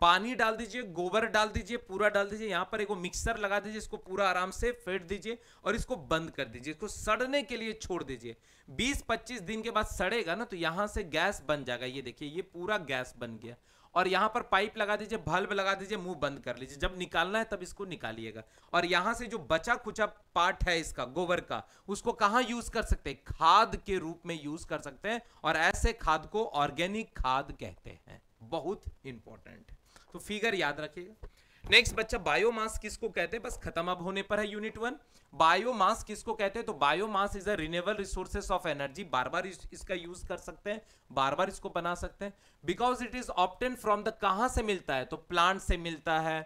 पानी डाल दीजिए गोबर डाल दीजिए पूरा डाल दीजिए यहाँ पर एक मिक्सर लगा दीजिए इसको पूरा आराम से फेंट दीजिए और इसको बंद कर दीजिए इसको सड़ने के लिए छोड़ दीजिए 20-25 दिन के बाद सड़ेगा ना तो यहाँ से गैस बन जाएगा ये देखिए ये पूरा गैस बन गया और यहाँ पर पाइप लगा दीजिए बल्ब लगा दीजिए मुंह बंद कर लीजिए जब निकालना है तब इसको निकालिएगा और यहाँ से जो बचा खुचा पार्ट है इसका गोबर का उसको कहाँ यूज कर सकते हैं खाद के रूप में यूज कर सकते हैं और ऐसे खाद को ऑर्गेनिक खाद कहते हैं बहुत इंपॉर्टेंट तो फिगर याद रखिएगा नेक्स्ट बच्चा बायोमास किसको कहते हैं बस खत्म अब होने पर है यूनिट वन बायोमास किसको कहते हैं तो biomass is a renewable resources of energy बार बार इस, इसका यूज कर सकते हैं बार बार इसको बना सकते हैं because it is obtain from the कहां से मिलता है तो प्लांट से मिलता है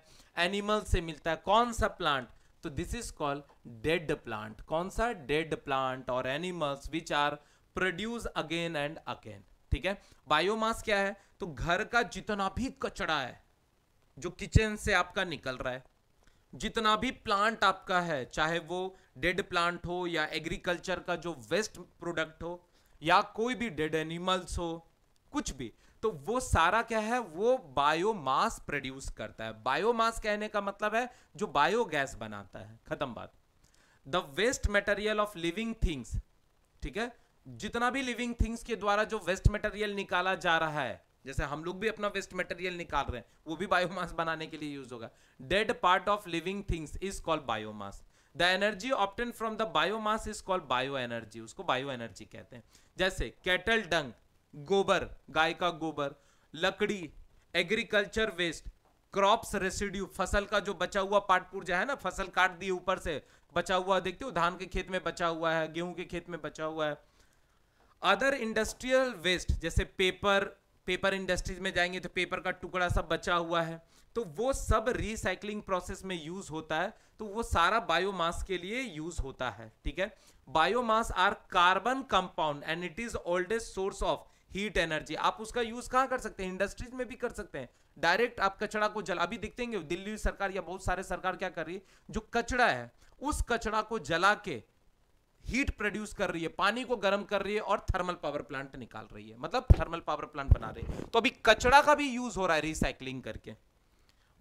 एनिमल से मिलता है कौन सा प्लांट तो this is called dead plant कौन सा डेड प्लांट और animals which are produce again and again ठीक है बायोमास क्या है तो घर का जितना भी कचड़ा है जो किचन से आपका निकल रहा है जितना भी प्लांट आपका है चाहे वो डेड प्लांट हो या एग्रीकल्चर का जो वेस्ट प्रोडक्ट हो या कोई भी डेड एनिमल्स हो कुछ भी तो वो सारा क्या है वो बायोमास प्रोड्यूस करता है बायोमास कहने का मतलब है जो बायोगैस बनाता है खत्म बात the waste material of living things ठीक है जितना भी लिविंग थिंग्स के द्वारा जो वेस्ट मटेरियल निकाला जा रहा है जैसे हम लोग भी अपना वेस्ट मटेरियल निकाल रहे हैं वो भी बायोमास बनाने के लिए यूज होगा dead part of living things is called biomass the energy obtain from the biomass is called bio energy उसको बायो एनर्जी कहते हैं जैसे कैटल डंग गोबर गाय का गोबर लकड़ी एग्रीकल्चर वेस्ट क्रॉप्स रेसिड्यू फसल का जो बचा हुआ पार्ट पुर्जा है ना फसल काट दिए ऊपर से बचा हुआ देखते हो धान के खेत में बचा हुआ है गेहूं के खेत में बचा हुआ है अदर इंडस्ट्रियल वेस्ट जैसे पेपर पेपर इंडस्ट्रीज में जाएंगे तो पेपर का टुकड़ा सब बचा हुआ है तो वो सब रिसाइकलिंग प्रोसेस में यूज होता है तो वो सारा बायोमास के लिए यूज होता है ठीक है biomass are carbon compound and it is oldest source of heat energy आप उसका यूज कहाँ कर सकते हैं इंडस्ट्रीज में भी कर सकते हैं डायरेक्ट आप कचड़ा को जला अभी देखते हैं दिल्ली सरकार या बहुत सारे सरकार क्या कर रही है जो कचड़ा है उस कचड़ा को जला के हीट प्रोड्यूस कर रही है पानी को गर्म कर रही है और थर्मल पावर प्लांट निकाल रही है मतलब थर्मल पावर प्लांट बना रही है तो अभी कचड़ा का भी यूज हो रहा है रिसाइकलिंग करके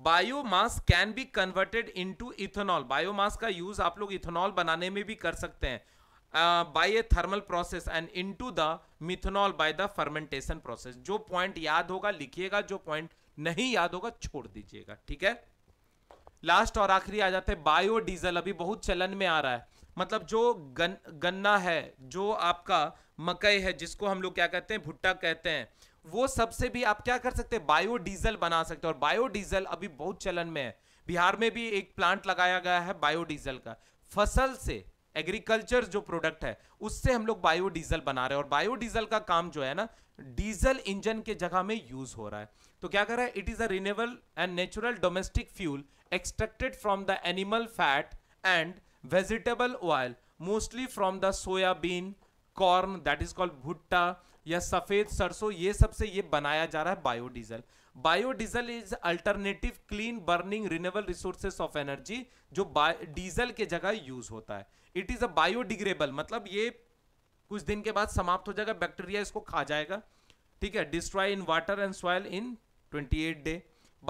biomass can be converted into ethanol biomass का यूज आप लोग इथेनॉल बनाने में भी कर सकते हैं by a thermal process and into the methanol by the fermentation process जो पॉइंट याद होगा लिखिएगा जो पॉइंट नहीं याद होगा छोड़ दीजिएगा ठीक है लास्ट और आखिरी आ जाते हैं बायोडीजल अभी बहुत चलन में आ रहा है मतलब जो गन गन्ना है जो आपका मकई है जिसको हम लोग क्या कहते हैं भुट्टा कहते हैं वो सबसे भी आप क्या कर सकते हैं बायोडीजल बना सकते हैं और बायोडीजल अभी बहुत चलन में है बिहार में भी एक प्लांट लगाया गया है बायोडीजल का फसल से एग्रीकल्चर जो प्रोडक्ट है उससे हम लोग बायोडीजल बना रहे हैं और बायोडीजल का काम जो है ना डीजल इंजन के जगह में यूज हो रहा है तो क्या कर रहा है it is a renewable and natural domestic fuel extracted from the animal fat and vegetable oil mostly from the soybean corn that is called bhutta या सफ़ेद सरसों ये सब से ये बनाया जा रहा है biodiesel biodiesel is alternative clean burning renewable resources of energy जो डीजल के जगह यूज होता है इट इज़ अ बायोडिग्रेबल मतलब ये कुछ दिन के बाद समाप्त हो जाएगा बैक्टीरिया इसको खा जाएगा ठीक है destroy in water and soil in 28 day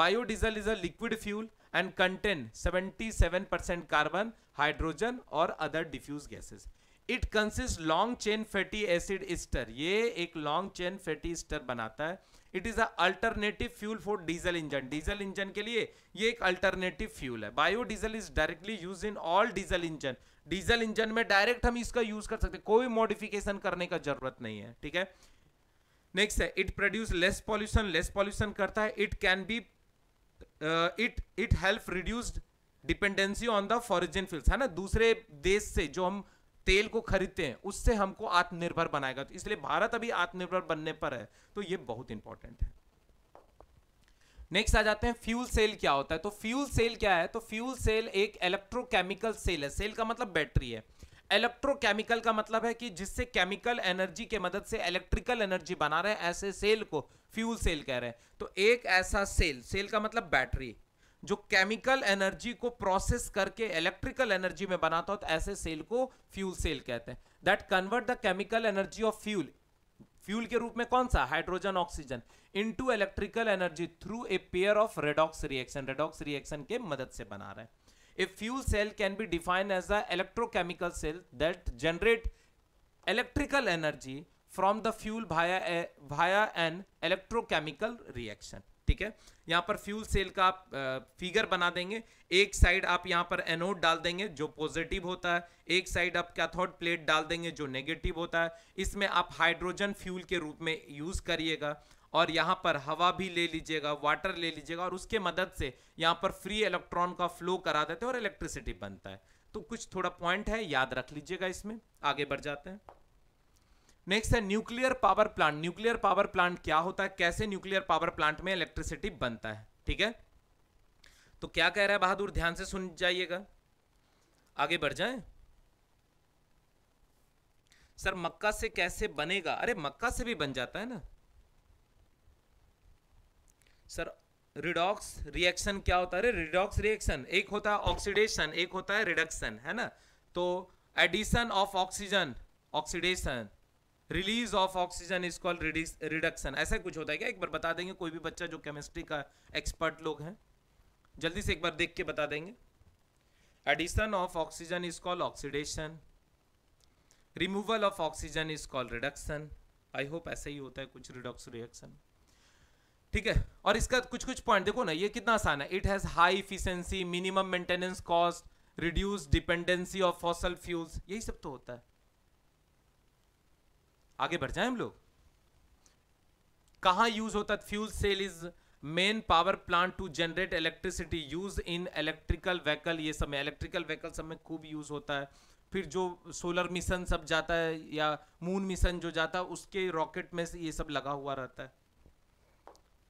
biodiesel is a liquid fuel and contain 77% carbon hydrogen और other diffuse gases it consist long chain fatty acid ester ये एक लॉन्ग चेन फैटी ईस्टर बनाता है it is alternative fuel for diesel engine diesel engine के लिए ये एक alternative fuel है biodiesel is directly use in all diesel engine diesel engine में डायरेक्ट हम इसका यूज कर सकते कोई मॉडिफिकेशन करने का जरूरत नहीं है ठीक है नेक्स्ट है it produce less pollution less pollution करता है it can be it it help reduced dependency on the foreign field है ना दूसरे देश से जो हम तेल को खरीदते हैं उससे हमको आत्मनिर्भर बनाएगा तो इसलिए भारत अभी आत्मनिर्भर बनने पर है तो ये बहुत इंपॉर्टेंट है नेक्स्ट आ जाते हैं फ्यूल सेल क्या होता है तो फ्यूल सेल क्या है तो फ्यूल सेल एक इलेक्ट्रोकेमिकल सेल है सेल का मतलब बैटरी है इलेक्ट्रोकेमिकल का मतलब है कि जिससे केमिकल एनर्जी के मदद से इलेक्ट्रिकल एनर्जी बना रहे हैं ऐसे सेल को फ्यूल सेल कह रहे हैं तो एक ऐसा सेल सेल का मतलब बैटरी जो केमिकल एनर्जी को प्रोसेस करके इलेक्ट्रिकल एनर्जी में बनाता हो तो ऐसे सेल को फ्यूल सेल कहते हैं that convert the chemical energy of fuel fuel के रूप में कौन सा hydrogen oxygen into electrical energy through a pair of redox reaction redox reaction के मदद से बना रहे हैं a fuel cell can be define as a electrochemical cell that generate electrical energy from the fuel via an electrochemical reaction ठीक है यहां पर फ्यूल सेल का आप फिगर बना देंगे एक साइड आप यहां पर एनोड डाल देंगे जो पॉजिटिव होता है एक साइड आप कैथोड प्लेट डाल देंगे जो नेगेटिव होता है इसमें आप हाइड्रोजन फ्यूल के रूप में यूज़ करिएगा और यहाँ पर हवा भी ले लीजिएगा वाटर ले लीजिएगा और उसके मदद से यहाँ पर फ्री इलेक्ट्रॉन का फ्लो करा देते हैं और इलेक्ट्रिसिटी बनता है तो कुछ थोड़ा पॉइंट है याद रख लीजिएगा इसमें आगे बढ़ जाते हैं नेक्स्ट है nuclear power plant nuclear power plant क्या होता है कैसे न्यूक्लियर पावर प्लांट में इलेक्ट्रिसिटी बनता है ठीक है तो क्या कह रहा है बहादुर ध्यान से सुन जाइएगा आगे बढ़ जाए सर मक्का से कैसे बनेगा अरे मक्का से भी बन जाता है ना सर रिडॉक्स रिएक्शन क्या होता है रिडॉक्स रिएक्शन एक होता है ऑक्सीडेशन एक होता है रिडक्शन है ना तो addition of oxygen oxidation release of oxygen is call reduction ऐसा कुछ होता है क्या एक बार बता देंगे कोई भी बच्चा जो केमिस्ट्री का एक्सपर्ट लोग हैं जल्दी से एक बार देख के बता देंगे addition of oxygen is called oxidation removal of oxygen is call reduction I hope ऐसा ही होता है कुछ रिडॉक्स रिएक्शन ठीक है और इसका कुछ कुछ पॉइंट देखो ना ये कितना आसान है it has high efficiency minimum maintenance cost reduce dependency of fossil fuels यही सब तो होता है आगे बढ़ जाए हम लोग कहाँ यूज होता है fuel cell is main power plant to generate electricity use in electrical vehicle ये सब इलेक्ट्रिकल व्हीकल सब में खूब यूज होता है फिर जो सोलर मिशन सब जाता है या मून मिशन जो जाता है उसके रॉकेट में ये सब लगा हुआ रहता है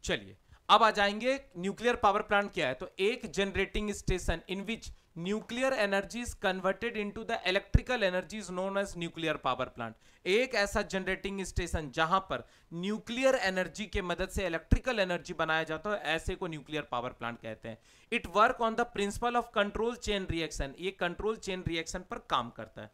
चलिए अब आ जाएंगे न्यूक्लियर पावर प्लांट क्या है तो एक generating station in which nuclear energy is converted in the electrical energy is known as nuclear power plant एक ऐसा जनरेटिंग स्टेशन जहां पर न्यूक्लियर एनर्जी के मदद से इलेक्ट्रिकल एनर्जी बनाया जाता है ऐसे को न्यूक्लियर पावर प्लांट कहते हैं it work on the principle of control chain reaction ये कंट्रोल चेन रिएक्शन पर काम करता है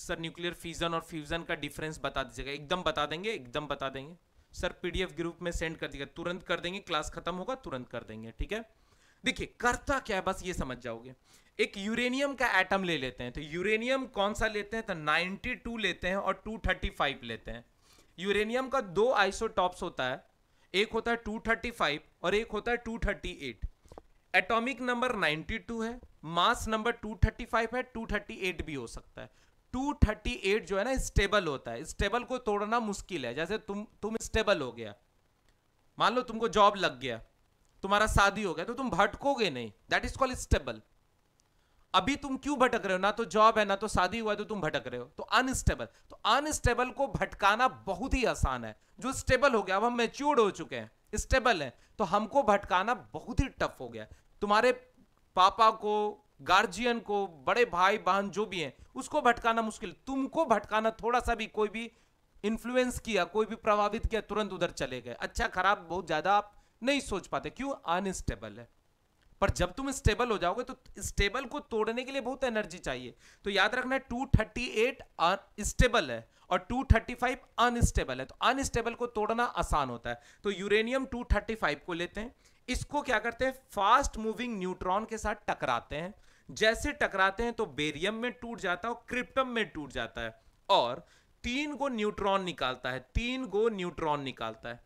सर न्यूक्लियर फ्यूजन और फ्यूजन का डिफरेंस बता दीजिएगा एकदम बता देंगे एकदम बता देंगे सर पीडीएफ ग्रुप में सेंड कर दिया तुरंत कर देंगे क्लास खत्म होगा तुरंत कर देंगे ठीक है देखिए करता क्या है बस ये समझ जाओगे एक यूरेनियम का एटम ले लेते हैं तो यूरेनियम कौन सा लेते हैं तो 92 लेते हैं और 235 लेते हैं यूरेनियम का दो आइसोटॉप्स होता है एक होता है 235 और एक होता है 238 एटॉमिक नंबर 92 है मास नंबर 235 है 238 भी हो सकता है 238 जो है ना स्टेबल होता है स्टेबल को तोड़ना मुश्किल है जैसे तुम तुम स्टेबल हो गया मान लो तुमको जॉब लग गया तुम्हारा शादी हो गया तो तुम भटकोगे नहीं दैट इज कॉल्ड स्टेबल अभी तुम क्यों भटक रहे हो ना तो जॉब है ना तो शादी हुआ है तो तुम भटक रहे हो तो अनस्टेबल तो अनस्टेबल को भटकाना बहुत ही आसान है जो स्टेबल हो गया अब हम मेच्योर्ड हो चुके हैं स्टेबल है तो हमको भटकाना बहुत ही टफ हो गया तुम्हारे पापा को गार्जियन को बड़े भाई बहन जो भी हैं उसको भटकाना मुश्किल तुमको भटकाना थोड़ा सा भी कोई भी इन्फ्लुएंस किया कोई भी प्रभावित किया तुरंत उधर चले गए अच्छा खराब बहुत ज़्यादा आप नहीं सोच पाते क्यों अनस्टेबल है पर जब तुम स्टेबल हो जाओगे तो स्टेबल को तोड़ने के लिए बहुत एनर्जी चाहिए तो याद रखना टू थर्टी एट स्टेबल है और 235 अनस्टेबल है तो अनस्टेबल को तोड़ना आसान होता है तो यूरेनियम 235 को लेते हैं इसको क्या करते हैं फास्ट मूविंग न्यूट्रॉन के साथ टकराते हैं जैसे टकराते हैं तो बेरियम में टूट जाता है और क्रिप्टम में टूट जाता है और तीन गो न्यूट्रॉन निकालता है तीन गो न्यूट्रॉन निकालता है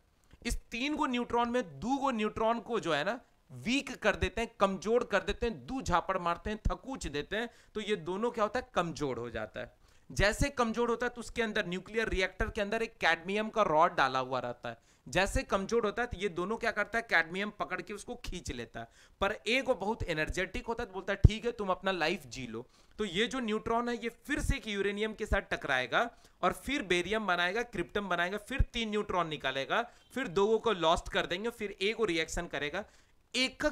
इस तीन गो न्यूट्रॉन में दो गो न्यूट्रॉन को जो है ना वीक कर देते हैं कमजोर कर देते हैं दो झापड़ मारते हैं थकूच देते हैं तो ये दोनों क्या होता है कमजोर हो जाता है जैसे कमजोर होता है तो उसके अंदर न्यूक्लियर रिएक्टर के अंदर एक कैडमियम का रॉड डाला हुआ रहता है जैसे कमजोर होता है तो ये दोनों क्या करता है कैडमियम पकड़ के उसको खींच लेता है पर ए को बहुत एनर्जेटिक होता है तो बोलता है ठीक है तुम अपना लाइफ जी लो तो ये जो न्यूट्रॉन है ये फिर से एक यूरेनियम के साथ टकराएगा और फिर बेरियम बनाएगा क्रिप्टम बनाएगा फिर तीन न्यूट्रॉन निकालेगा फिर दो को लॉस्ट कर देंगे फिर ए को रिएक्शन करेगा एक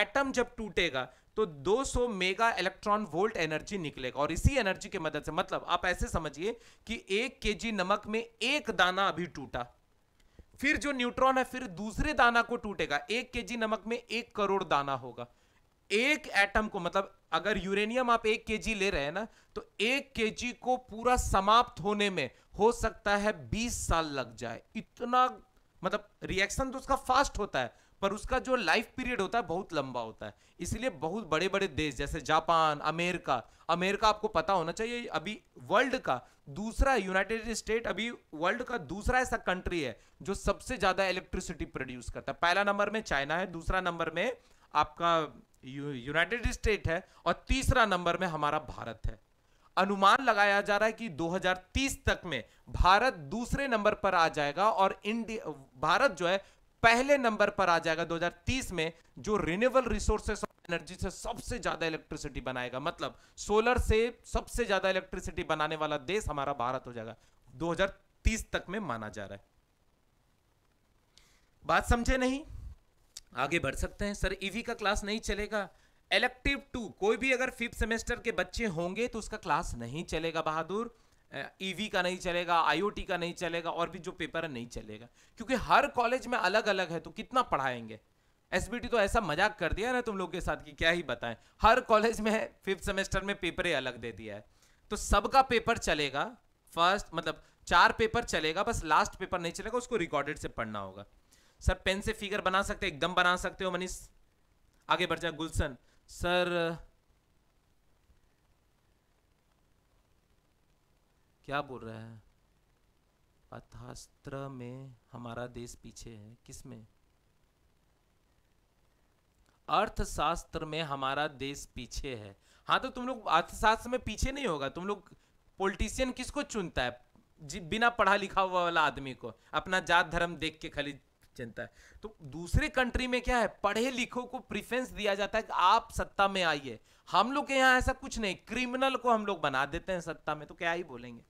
एटम जब टूटेगा तो 200 मेगा इलेक्ट्रॉन वोल्ट एनर्जी निकलेगा और इसी एनर्जी के मदद से मतलब आप ऐसे समझिए कि एक केजी नमक में एक दाना अभी टूटा फिर जो न्यूट्रॉन है फिर दूसरे दाना को टूटेगा एक के नमक में एक करोड़ दाना होगा एक एटम को मतलब अगर यूरेनियम आप एक के ले रहे हैं ना तो एक के को पूरा समाप्त होने में हो सकता है बीस साल लग जाए इतना मतलब रिएक्शन तो उसका फास्ट होता है पर उसका जो लाइफ पीरियड होता है बहुत लंबा होता है इसलिए बहुत बड़े बड़े देश जैसे जापान अमेरिका अमेरिका आपको पता होना चाहिए अभी वर्ल्ड का दूसरा यूनाइटेड स्टेट अभी वर्ल्ड का दूसरा ऐसा कंट्री है जो सबसे ज़्यादा इलेक्ट्रिसिटी प्रोड्यूस करता है पहला नंबर में चाइना है दूसरा नंबर में आपका यूनाइटेड स्टेट है और तीसरा नंबर में हमारा भारत है अनुमान लगाया जा रहा है कि 2030 तक में भारत दूसरे नंबर पर आ जाएगा और इंडिया भारत जो है पहले नंबर पर आ जाएगा 2030 में जो रिन्यूएबल रिसोर्सेस ऑफ एनर्जी से सबसे ज्यादा इलेक्ट्रिसिटी बनाएगा मतलब सोलर से सबसे ज्यादा इलेक्ट्रिसिटी बनाने वाला देश हमारा भारत हो जाएगा 2030 तक में माना जा रहा है बात समझे नहीं आगे बढ़ सकते हैं सर ईवी e का क्लास नहीं चलेगा इलेक्टिव टू कोई भी अगर फिफ्थ सेमेस्टर के बच्चे होंगे तो उसका क्लास नहीं चलेगा बहादुर ईवी e का नहीं चलेगा आईओटी का नहीं चलेगा और भी जो पेपर है नहीं चलेगा क्योंकि हर कॉलेज में अलग अलग है तो कितना पढ़ाएंगे एस तो ऐसा मजाक कर दिया ना तुम लोग के साथ कि क्या ही बताएं हर कॉलेज में फिफ्थ सेमेस्टर में पेपर अलग दे दिया है तो सबका पेपर चलेगा फर्स्ट मतलब चार पेपर चलेगा बस लास्ट पेपर नहीं चलेगा उसको रिकॉर्डेड से पढ़ना होगा सर पेन से फिगर बना सकते एकदम बना सकते हो मनीष आगे बढ़ जाए गुलशन सर क्या बोल रहा है अर्थास्त्र में हमारा देश पीछे है किस में अर्थशास्त्र में हमारा देश पीछे है हाँ तो तुम लोग अर्थशास्त्र में पीछे नहीं होगा तुम लोग पॉलिटिशियन किसको चुनता है बिना पढ़ा लिखा हुआ वाला आदमी को अपना जात धर्म देख के खाली चुनता है तो दूसरे कंट्री में क्या है पढ़े लिखो को प्रिफरेंस दिया जाता है कि आप सत्ता में आइए हम लोग के यहाँ ऐसा कुछ नहीं क्रिमिनल को हम लोग बना देते हैं सत्ता में तो क्या ही बोलेंगे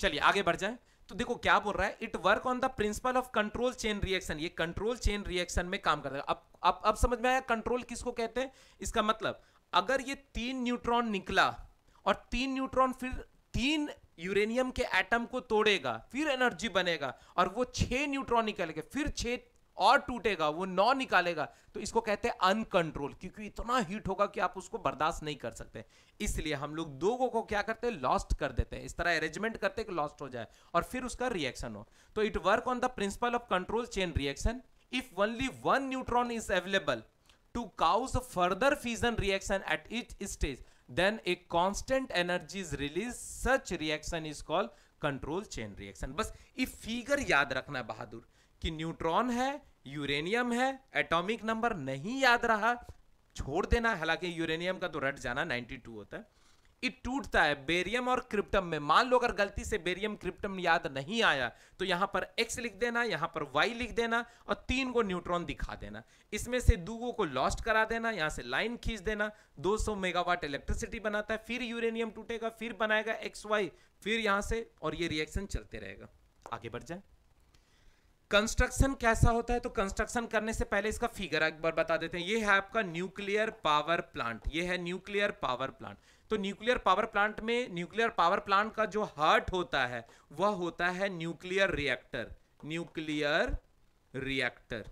चलिए आगे बढ़ जाए तो देखो क्या बोल रहा है it work on the principle of control chain reaction ये कंट्रोल चेन रिएक्शन में काम करता है अब अब अब समझ में आया कंट्रोल किसको कहते हैं इसका मतलब अगर ये तीन न्यूट्रॉन निकला और तीन न्यूट्रॉन फिर तीन यूरेनियम के एटम को तोड़ेगा फिर एनर्जी बनेगा और वो छह न्यूट्रॉन निकलेगा फिर छह और टूटेगा वो नौ निकालेगा तो इसको कहते हैं अनकंट्रोल क्योंकि इतना हीट होगा कि आप उसको बर्दाश्त नहीं कर सकते इसलिए हम लोग दो गो को क्या करते हैं लॉस्ट कर देते हैं इस तरह अरेंजमेंट करते हैं कि लॉस्ट हो जाए और फिर उसका रिएक्शन हो तो it work on the principle of control chain reaction if only one neutron is available to cause further fusion reaction at each stage then a constant energy is release such reaction is called control chain reaction बस ये figure याद रखना बहादुर कि neutron है uranium है atomic number नहीं याद रहा छोड़ देना हालांकि यूरेनियम का तो रट जाना 92 होता है इट टूटता है बेरियम और क्रिप्टम में मान लो अगर गलती से बेरियम क्रिप्टम याद नहीं आया तो यहां पर एक्स लिख देना यहां पर वाई लिख देना और तीन को न्यूट्रॉन दिखा देना इसमें से दूगो को लॉस्ट करा देना यहां से लाइन खींच देना 200 मेगावाट इलेक्ट्रिसिटी बनाता है फिर यूरेनियम टूटेगा फिर बनाएगा एक्स वाई फिर यहां से और ये रिएक्शन चलते रहेगा आगे बढ़ जाए कंस्ट्रक्शन कैसा होता है तो कंस्ट्रक्शन करने से पहले इसका फिगर एक बार बता देते हैं ये है आपका न्यूक्लियर पावर प्लांट ये है न्यूक्लियर पावर प्लांट तो न्यूक्लियर पावर प्लांट में न्यूक्लियर पावर प्लांट का जो हार्ट होता है वह होता है न्यूक्लियर रिएक्टर न्यूक्लियर रिएक्टर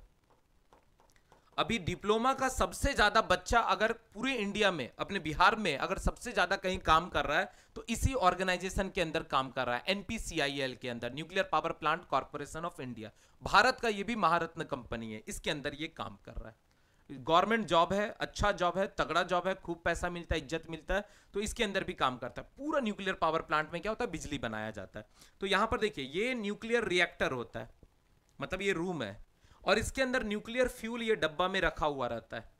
अभी डिप्लोमा का सबसे ज्यादा बच्चा अगर पूरे इंडिया में अपने बिहार में अगर सबसे ज्यादा कहीं काम कर रहा है तो इसी ऑर्गेनाइजेशन के अंदर काम कर रहा है एनपीसीआईएल के अंदर nuclear power plant corporation of India Bharat का ये भी महारत्न कंपनी है इसके अंदर ये काम कर रहा है गवर्नमेंट जॉब है अच्छा जॉब है तगड़ा जॉब है खूब पैसा मिलता है इज्जत मिलता है तो इसके अंदर भी काम करता है पूरा न्यूक्लियर पावर प्लांट में क्या होता है बिजली बनाया जाता है तो यहां पर देखिए ये न्यूक्लियर रिएक्टर होता है मतलब ये रूम है और इसके अंदर न्यूक्लियर फ्यूल ये डब्बा में रखा हुआ रहता है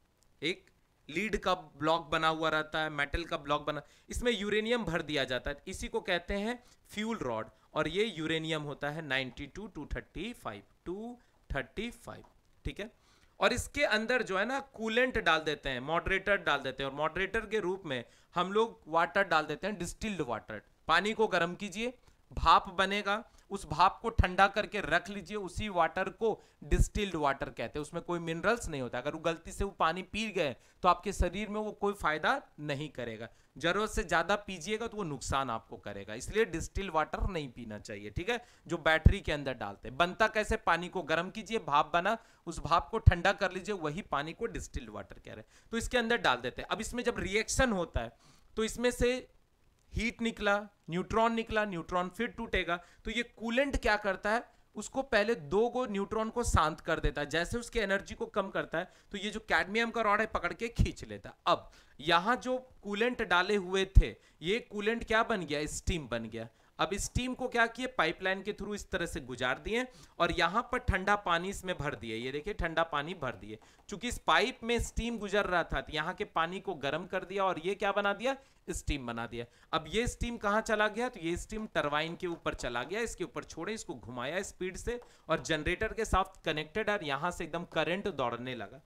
एक लीड का ब्लॉक बना हुआ रहता है मेटल का ब्लॉक बना इसमें यूरेनियम भर दिया जाता है इसी को कहते हैं फ्यूल रॉड और ये यूरेनियम होता है 92 235 235 ठीक है और इसके अंदर जो है ना कूलेंट डाल देते हैं मॉडरेटर डाल देते हैं और मॉडरेटर के रूप में हम लोग वाटर डाल देते हैं डिस्टिल्ड वाटर पानी को गर्म कीजिए भाप बनेगा उस भाप को ठंडा करके रख लीजिए उसी वाटर को डिस्टिल्ड वाटर कहते हैं उसमें कोई मिनरल्स नहीं होता अगर वो गलती से वो पानी पी गए तो आपके शरीर में वो कोई फायदा नहीं करेगा जरूरत से ज्यादा पीजिएगा तो वो नुकसान आपको करेगा इसलिए डिस्टिल वाटर नहीं पीना चाहिए ठीक है जो बैटरी के अंदर डालते हैं बनता कैसे पानी को गर्म कीजिए भाप बना उस भाप को ठंडा कर लीजिए वही पानी को डिस्टिल्ड वाटर कह रहे हैं तो इसके अंदर डाल देते हैं अब इसमें जब रिएक्शन होता है तो इसमें से हीट निकला न्यूट्रॉन निकला न्यूट्रॉन फिर टूटेगा तो ये कूलेंट क्या करता है उसको पहले दो गो न्यूट्रॉन को शांत कर देता है जैसे उसकी एनर्जी को कम करता है तो ये जो कैडमियम का रॉड है पकड़ के खींच लेता अब यहाँ जो कूलेंट डाले हुए थे ये कूलेंट क्या बन गया स्टीम बन गया अब इस को क्या किए पाइपलाइन के थ्रू इस तरह से गुजार दिए और यहां पर ठंडा पानी इसमें भर दिए ये देखिए ठंडा पानी भर दिए चूंकि इस पाइप में स्टीम गुजर रहा था तो यहाँ के पानी को गर्म कर दिया और ये क्या बना दिया स्टीम बना दिया अब ये स्टीम कहाँ चला गया तो ये स्टीम टर्वाइन के ऊपर चला गया इसके ऊपर छोड़े इसको घुमाया स्पीड से और जनरेटर के साथ कनेक्टेड और यहाँ से एकदम करंट दौड़ने लगा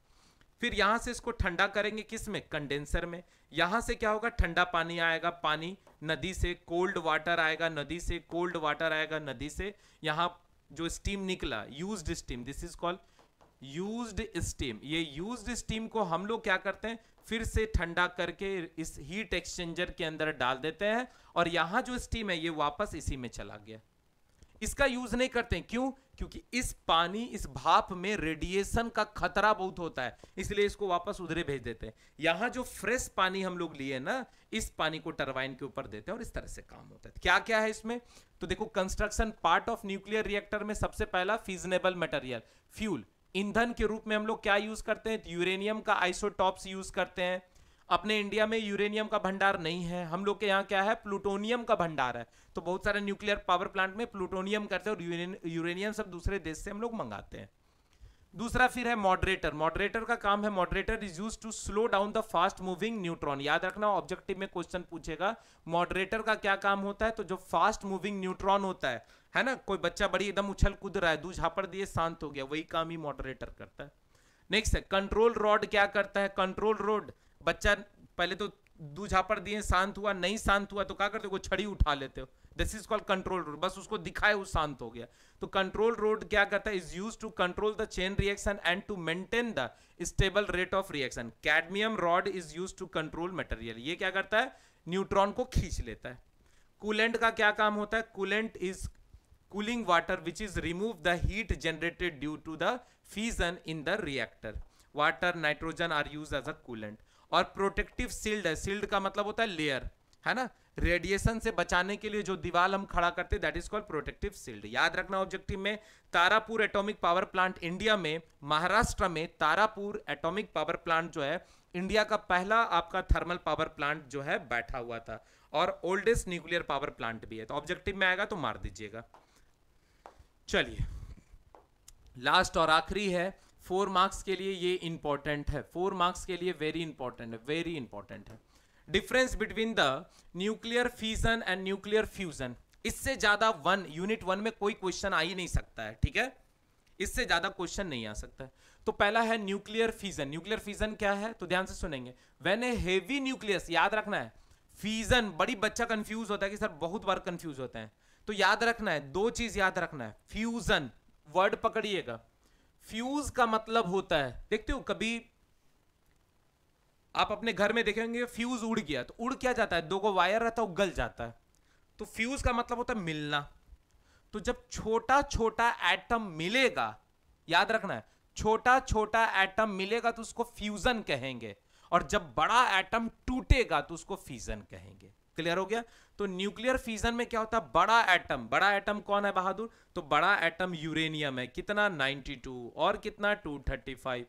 फिर यहां से इसको ठंडा करेंगे किस में कंडेंसर में यहां से क्या होगा ठंडा पानी आएगा पानी नदी से कोल्ड वाटर आएगा नदी से कोल्ड वाटर आएगा नदी से यहां जो स्टीम निकला used steam this is called used steam ये यूज्ड स्टीम को हम लोग क्या करते हैं फिर से ठंडा करके इस हीट एक्सचेंजर के अंदर डाल देते हैं और यहां जो स्टीम है ये वापस इसी में चला गया इसका यूज नहीं करते क्यों क्योंकि इस पानी इस भाप में रेडिएशन का खतरा बहुत होता है इसलिए इसको वापस उधरे भेज देते हैं यहां जो फ्रेश पानी हम लोग लिए ना इस पानी को टरबाइन के ऊपर देते हैं और इस तरह से काम होता है क्या क्या है इसमें तो देखो construction part of nuclear reactor में सबसे पहला फीजनेबल मटेरियल फ्यूल ईंधन के रूप में हम लोग क्या यूज करते हैं यूरेनियम का आइसोटॉप्स यूज करते हैं अपने इंडिया में यूरेनियम का भंडार नहीं है हम लोग के यहाँ क्या है प्लूटोनियम का भंडार है तो बहुत सारे न्यूक्लियर पावर प्लांट में प्लूटोनियम करते हैं और यूरेनियम सब दूसरे देश से हम लोग मंगाते हैं दूसरा फिर है मॉडरेटर मॉडरेटर का काम है moderator is use to slow down the fast moving neutron याद रखना ऑब्जेक्टिव में क्वेश्चन पूछेगा मॉडरेटर का क्या काम होता है तो जो फास्ट मूविंग न्यूट्रॉन होता है है ना कोई बच्चा बड़ी एकदम उछल कूद रहा है दू झापड़ दिए शांत हो गया वही काम ही मॉडरेटर करता है नेक्स्ट है कंट्रोल रॉड क्या करता है कंट्रोल रोड बच्चा पहले तो दू झापड़ दिए शांत हुआ नहीं शांत हुआ तो क्या करते हो छड़ी उठा लेते हो this is called control rod बस उसको दिखाए वो शांत हो गया तो कंट्रोल रोड क्या करता है is use to control the chain reaction and to maintain the stable rate of reaction cadmium rod is use to control material ये क्या करता है न्यूट्रॉन को खींच लेता है कूलेंट का क्या काम होता है coolant is cooling water which is remove the heat generated due to the fission in the reactor water nitrogen are use as a coolant और प्रोटेक्टिव सील्ड है सील्ड का मतलब होता है लेयर है ना रेडिएशन से बचाने के लिए जो दीवार हम खड़ा करते that is called protective shield याद रखना ऑब्जेक्टिव में Tarapur atomic power plant India में महाराष्ट्र में तारापुर एटॉमिक पावर प्लांट जो है इंडिया का पहला आपका थर्मल पावर प्लांट जो है बैठा हुआ था और ओल्डेस्ट न्यूक्लियर पावर प्लांट भी है तो ऑब्जेक्टिव में आएगा तो मार दीजिएगा चलिए लास्ट और आखिरी है फोर मार्क्स के लिए ये इंपॉर्टेंट है फोर मार्क्स के लिए वेरी इंपॉर्टेंट है वेरी इंपॉर्टेंट है difference between the nuclear fission and nuclear fusion इससे ज्यादा वन यूनिट वन में कोई क्वेश्चन आ ही नहीं सकता है ठीक है इससे ज्यादा क्वेश्चन नहीं आ सकता है तो पहला है न्यूक्लियर फीजन न्यूक्लियर फीजन क्या है तो ध्यान से सुनेंगे वेन ए हेवी न्यूक्लियस याद रखना है फीजन बड़ी बच्चा कंफ्यूज होता है कि सर बहुत बार कंफ्यूज होते हैं तो याद रखना है दो चीज याद रखना है फ्यूजन वर्ड पकड़िएगा फ्यूज का मतलब होता है देखते हो कभी आप अपने घर में देखेंगे फ्यूज उड़ गया तो उड़ क्या जाता है दो को वायर रहता है वो गल जाता है तो फ्यूज का मतलब होता है मिलना तो जब छोटा छोटा एटम मिलेगा याद रखना है छोटा छोटा एटम मिलेगा तो उसको फ्यूजन कहेंगे और जब बड़ा एटम टूटेगा तो उसको फ्यूजन कहेंगे क्लियर हो गया तो न्यूक्लियर फीजन में क्या होता है बड़ा एटम बड़ा एटम कौन है बहादुर तो बड़ा एटम यूरेनियम है कितना 92 और कितना 235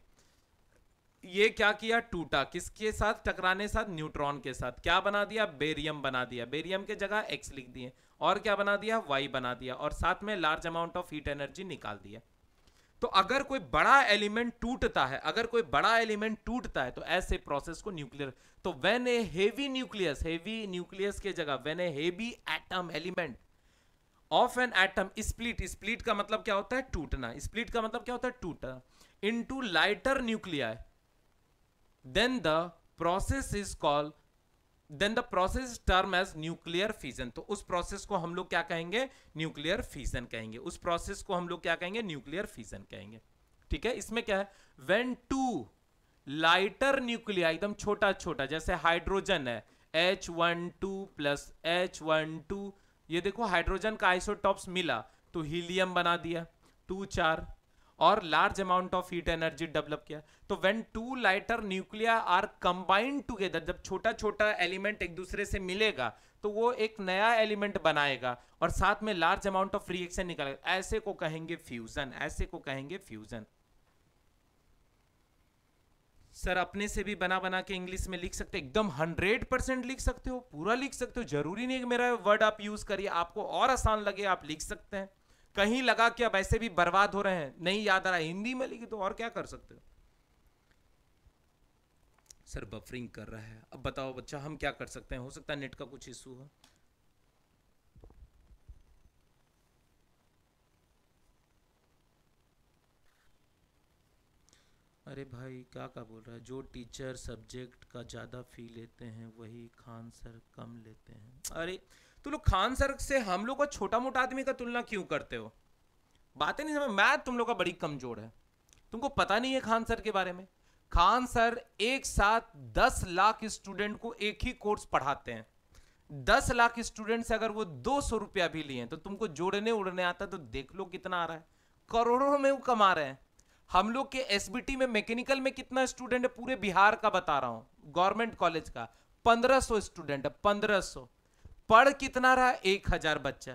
ये क्या किया टूटा किसके साथ टकराने साथ न्यूट्रॉन के साथ क्या बना दिया बेरियम बना दिया बेरियम के जगह एक्स लिख दिए और क्या बना दिया वाई बना दिया और साथ में large amount of heat energy निकाल दिया तो अगर कोई बड़ा एलिमेंट टूटता है अगर कोई बड़ा एलिमेंट टूटता है तो ऐसे प्रोसेस को न्यूक्लियर तो when a heavy nucleus heavy nucleus के जगह when a heavy atom element of an atom split split का मतलब क्या होता है टूटना स्प्लिट का मतलब क्या होता है टूटना into lighter nuclei then the process is called then the process term as nuclear fission तो उस प्रोसेस को हम लोग क्या कहेंगे न्यूक्लियर फीजन कहेंगे उस प्रोसेस को हम लोग क्या कहेंगे न्यूक्लियर फीजन कहेंगे ठीक है इसमें क्या है वेन टू लाइटर न्यूक्लिया एकदम छोटा छोटा जैसे हाइड्रोजन है H one two plus H one two ये देखो हाइड्रोजन का आइसोटॉप्स मिला तो हीलियम बना दिया टू चार और large amount of heat energy develop किया तो when two lighter nuclei are combined together जब छोटा छोटा एलिमेंट एक दूसरे से मिलेगा तो वो एक नया एलिमेंट बनाएगा और साथ में लार्ज अमाउंट ऑफ रिएक्शन निकालेगा ऐसे को कहेंगे फ्यूजन ऐसे को कहेंगे फ्यूजन सर अपने से भी बना बना के इंग्लिश में लिख सकते एकदम हंड्रेड परसेंट लिख सकते हो पूरा लिख सकते हो जरूरी नहीं कि मेरा वर्ड आप यूज करिए आपको और आसान लगे आप लिख सकते हैं कहीं लगा कि अब ऐसे भी बर्बाद हो रहे हैं नहीं याद आ रहा हिंदी में लिखी तो और क्या कर सकते सर बफरिंग कर रहा है अब बताओ बच्चा हम क्या कर सकते हैं हो सकता है नेट का कुछ इशू हो अरे भाई क्या क्या बोल रहा है जो टीचर सब्जेक्ट का ज़्यादा फी लेते हैं वही खान सर कम लेते हैं अरे तो लोग खान सर से हम लोग का छोटा मोटा आदमी का तुलना क्यों करते हो बातें नहीं समझ मैथ तुम लोग का बड़ी कमजोर है तुमको पता नहीं है खान सर के बारे में खान सर एक साथ दस लाख स्टूडेंट को एक ही कोर्स पढ़ाते हैं दस लाख स्टूडेंट से अगर वो दो सौ रुपया भी लिए तो तुमको जोड़ने उड़ने आता तो देख लो कितना आ रहा है करोड़ों में वो कमा रहे हैं हम लोग के एस में मैकेनिकल में कितना स्टूडेंट है पूरे बिहार का बता रहा हूँ गवर्नमेंट कॉलेज का पंद्रह सौ स्टूडेंट है पंद्रह सौ पढ़ कितना रहा एक हजार बच्चा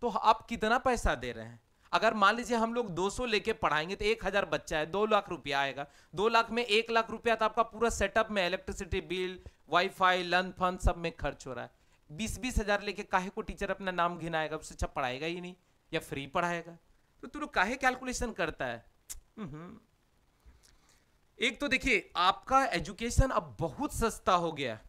तो आप कितना पैसा दे रहे हैं अगर मान लीजिए हम लोग 200 लेके पढ़ाएंगे तो एक हजार बच्चा है दो लाख रुपया आएगा दो लाख में एक लाख रुपया तो आपका पूरा सेटअप में इलेक्ट्रिसिटी बिल वाईफाई लन फन सब में खर्च हो रहा है बीस बीस हजार लेके काहे को टीचर अपना नाम घिनाएगा उससे अच्छा पढ़ाएगा ही नहीं या फ्री पढ़ाएगा तो तू लोग काहे कैलकुलेशन करता है हम्म। एक तो देखिए आपका एजुकेशन अब बहुत सस्ता हो गया है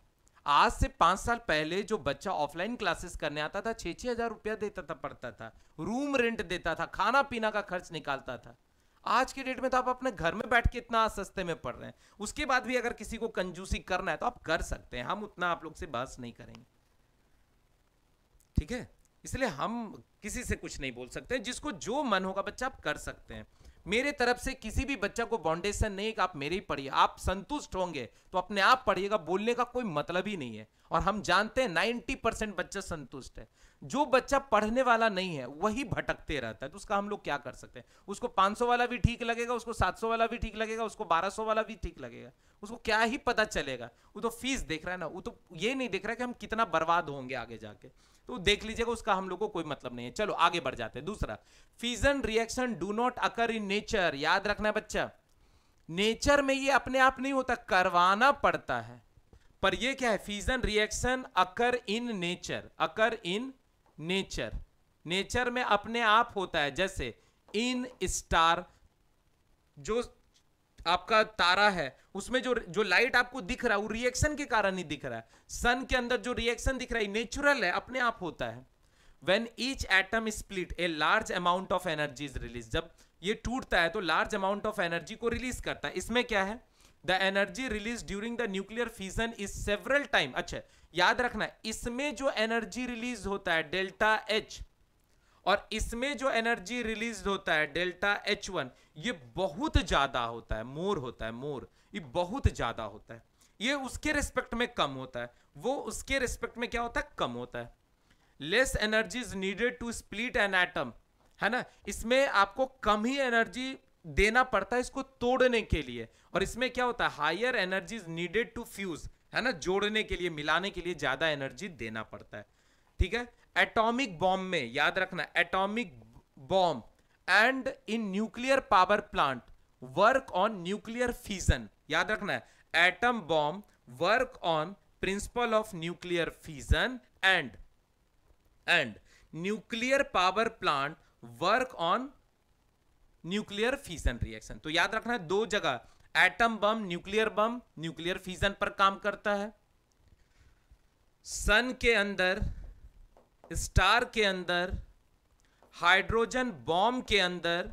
आज से पांच साल पहले जो बच्चा ऑफलाइन क्लासेस करने आता था छह हज़ार रुपया देता था पढ़ता था रूम रेंट देता था खाना पीना का खर्च निकालता था आज के डेट में तो आप अपने घर में बैठ के इतना सस्ते में पढ़ रहे हैं उसके बाद भी अगर किसी को कंजूसी करना है तो आप कर सकते हैं हम उतना आप लोग से बहस नहीं करेंगे ठीक है इसलिए हम किसी से कुछ नहीं बोल सकते जिसको जो मन होगा बच्चा आप कर सकते हैं मेरे तरफ से किसी भी बच्चा को बॉन्डेज से नहीं आप मेरे ही पढ़िए आप संतुष्ट होंगे तो अपने आप पढ़िएगा बोलने का कोई मतलब ही नहीं है और हम जानते हैं नाइन्टी परसेंट बच्चा संतुष्ट है जो बच्चा पढ़ने वाला नहीं है वही भटकते रहता है तो उसका हम लोग क्या कर सकते हैं उसको 500 वाला भी ठीक लगेगा उसको 700 वाला भी ठीक लगेगा उसको 1200 वाला भी ठीक लगेगा उसको क्या ही पता चलेगा वो तो फीस देख रहा है ना वो तो ये नहीं देख रहा कि हम कितना बर्बाद होंगे आगे जाके तो देख लीजिएगा उसका हम लोग को कोई मतलब नहीं है चलो आगे बढ़ जाते हैं दूसरा fission reaction do not occur in nature याद रखना है बच्चा नेचर में ये अपने आप नहीं होता करवाना पड़ता है पर ये क्या है fission reaction occur in nature occur in nature nature में अपने आप होता है जैसे इन स्टार जो आपका तारा है उसमें जो जो लाइट आपको दिख रहा है वो रिएक्शन के कारण ही दिख रहा है सन के अंदर जो रिएक्शन दिख रहा है नेचुरल है अपने आप होता है when each atom split a large amount of energy is release जब ये टूटता है तो लार्ज अमाउंट ऑफ एनर्जी को रिलीज करता है इसमें क्या है the energy release during the nuclear fission is several time अच्छा याद रखना इसमें जो एनर्जी रिलीज होता है डेल्टा एच और इसमें जो एनर्जी रिलीज होता है डेल्टा एच वन ये बहुत ज़्यादा होता है मोर होता है मोर ये बहुत ज़्यादा होता है ये उसके रिस्पेक्ट में कम होता है वो उसके रिस्पेक्ट में क्या होता है कम होता है less energy is needed to split an atom है ना इसमें आपको कम ही एनर्जी देना पड़ता है इसको तोड़ने के लिए और इसमें क्या होता है higher energy is needed to fuse है ना जोड़ने के लिए मिलाने के लिए ज़्यादा एनर्जी देना पड़ता है ठीक है एटॉमिक बॉम्ब में याद रखना atomic bomb and in nuclear power plant work on nuclear fission याद रखना है atom bomb work on principle of nuclear fission and and nuclear power plant work on nuclear fission reaction तो याद रखना है दो जगह atom bomb nuclear bomb nuclear fission पर काम करता है सन के अंदर स्टार के अंदर हाइड्रोजन बॉम्ब के अंदर